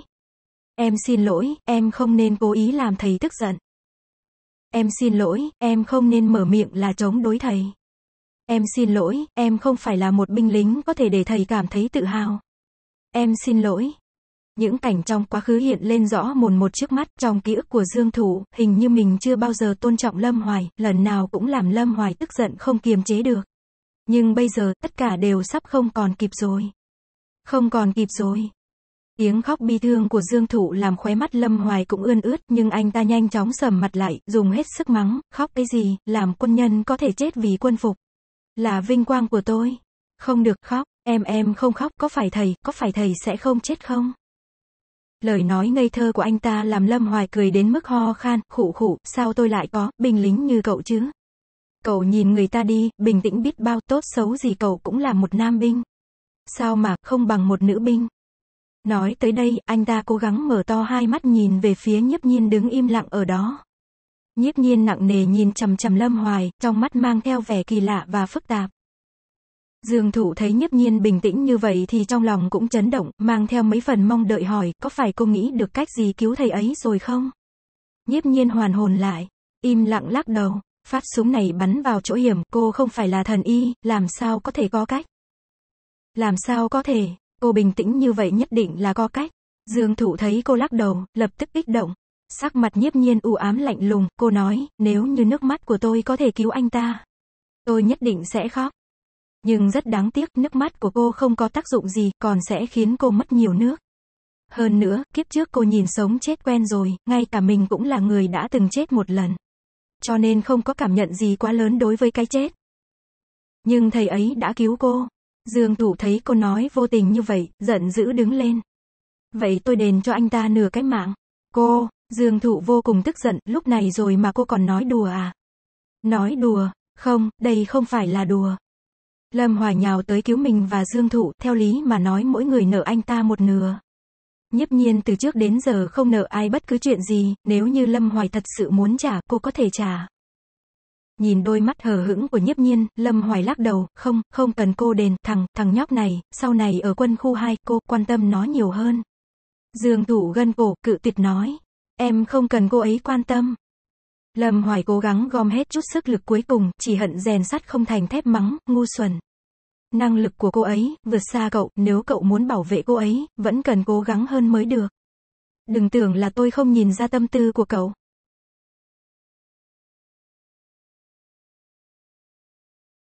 [SPEAKER 2] Em xin lỗi, em không nên cố ý làm thầy tức giận. Em xin lỗi, em không nên mở miệng là chống đối thầy. Em xin lỗi, em không phải là một binh lính có thể để thầy cảm thấy tự hào. Em xin lỗi, những cảnh trong quá khứ hiện lên rõ mồn một trước mắt, trong ký ức của Dương Thủ, hình như mình chưa bao giờ tôn trọng Lâm Hoài, lần nào cũng làm Lâm Hoài tức giận không kiềm chế được. Nhưng bây giờ, tất cả đều sắp không còn kịp rồi. Không còn kịp rồi. Tiếng khóc bi thương của Dương Thụ làm khóe mắt Lâm Hoài cũng ươn ướt, nhưng anh ta nhanh chóng sầm mặt lại, dùng hết sức mắng, khóc cái gì, làm quân nhân có thể chết vì quân phục. Là vinh quang của tôi. Không được khóc, em em không khóc, có phải thầy, có phải thầy sẽ không chết không? Lời nói ngây thơ của anh ta làm Lâm Hoài cười đến mức ho khan, khụ khụ, sao tôi lại có, bình lính như cậu chứ? Cậu nhìn người ta đi, bình tĩnh biết bao tốt xấu gì cậu cũng là một nam binh. Sao mà, không bằng một nữ binh. Nói tới đây, anh ta cố gắng mở to hai mắt nhìn về phía nhiếp nhiên đứng im lặng ở đó. Nhiếp nhiên nặng nề nhìn chầm chầm Lâm Hoài, trong mắt mang theo vẻ kỳ lạ và phức tạp. Dương Thụ thấy nhiếp nhiên bình tĩnh như vậy thì trong lòng cũng chấn động, mang theo mấy phần mong đợi hỏi, có phải cô nghĩ được cách gì cứu thầy ấy rồi không? Nhiếp nhiên hoàn hồn lại, im lặng lắc đầu, phát súng này bắn vào chỗ hiểm, cô không phải là thần y, làm sao có thể có cách? Làm sao có thể, cô bình tĩnh như vậy nhất định là có cách. Dương Thụ thấy cô lắc đầu, lập tức kích động. Sắc mặt nhiếp nhiên u ám lạnh lùng, cô nói, nếu như nước mắt của tôi có thể cứu anh ta, tôi nhất định sẽ khóc. Nhưng rất đáng tiếc nước mắt của cô không có tác dụng gì, còn sẽ khiến cô mất nhiều nước. Hơn nữa, kiếp trước cô nhìn sống chết quen rồi, ngay cả mình cũng là người đã từng chết một lần. Cho nên không có cảm nhận gì quá lớn đối với cái chết. Nhưng thầy ấy đã cứu cô. Dương Thủ thấy cô nói vô tình như vậy, giận dữ đứng lên. Vậy tôi đền cho anh ta nửa cái mạng. Cô, Dương Thụ vô cùng tức giận, lúc này rồi mà cô còn nói đùa à? Nói đùa, không, đây không phải là đùa. Lâm Hòa nhào tới cứu mình và Dương Thụ, theo lý mà nói mỗi người nợ anh ta một nửa. Nhiếp nhiên từ trước đến giờ không nợ ai bất cứ chuyện gì, nếu như Lâm Hoài thật sự muốn trả, cô có thể trả. Nhìn đôi mắt hờ hững của nhiếp nhiên, Lâm Hoài lắc đầu, không, không cần cô đền, thằng, thằng nhóc này, sau này ở quân khu 2, cô quan tâm nó nhiều hơn. Dương Thụ gân cổ, cự tuyệt nói, em không cần cô ấy quan tâm, Lâm Hoài cố gắng gom hết chút sức lực cuối cùng, chỉ hận rèn sắt không thành thép mắng, ngu xuẩn. Năng lực của cô ấy, vượt xa cậu, nếu cậu muốn bảo vệ cô
[SPEAKER 1] ấy, vẫn cần cố gắng hơn mới được. Đừng tưởng là tôi không nhìn ra tâm tư của cậu.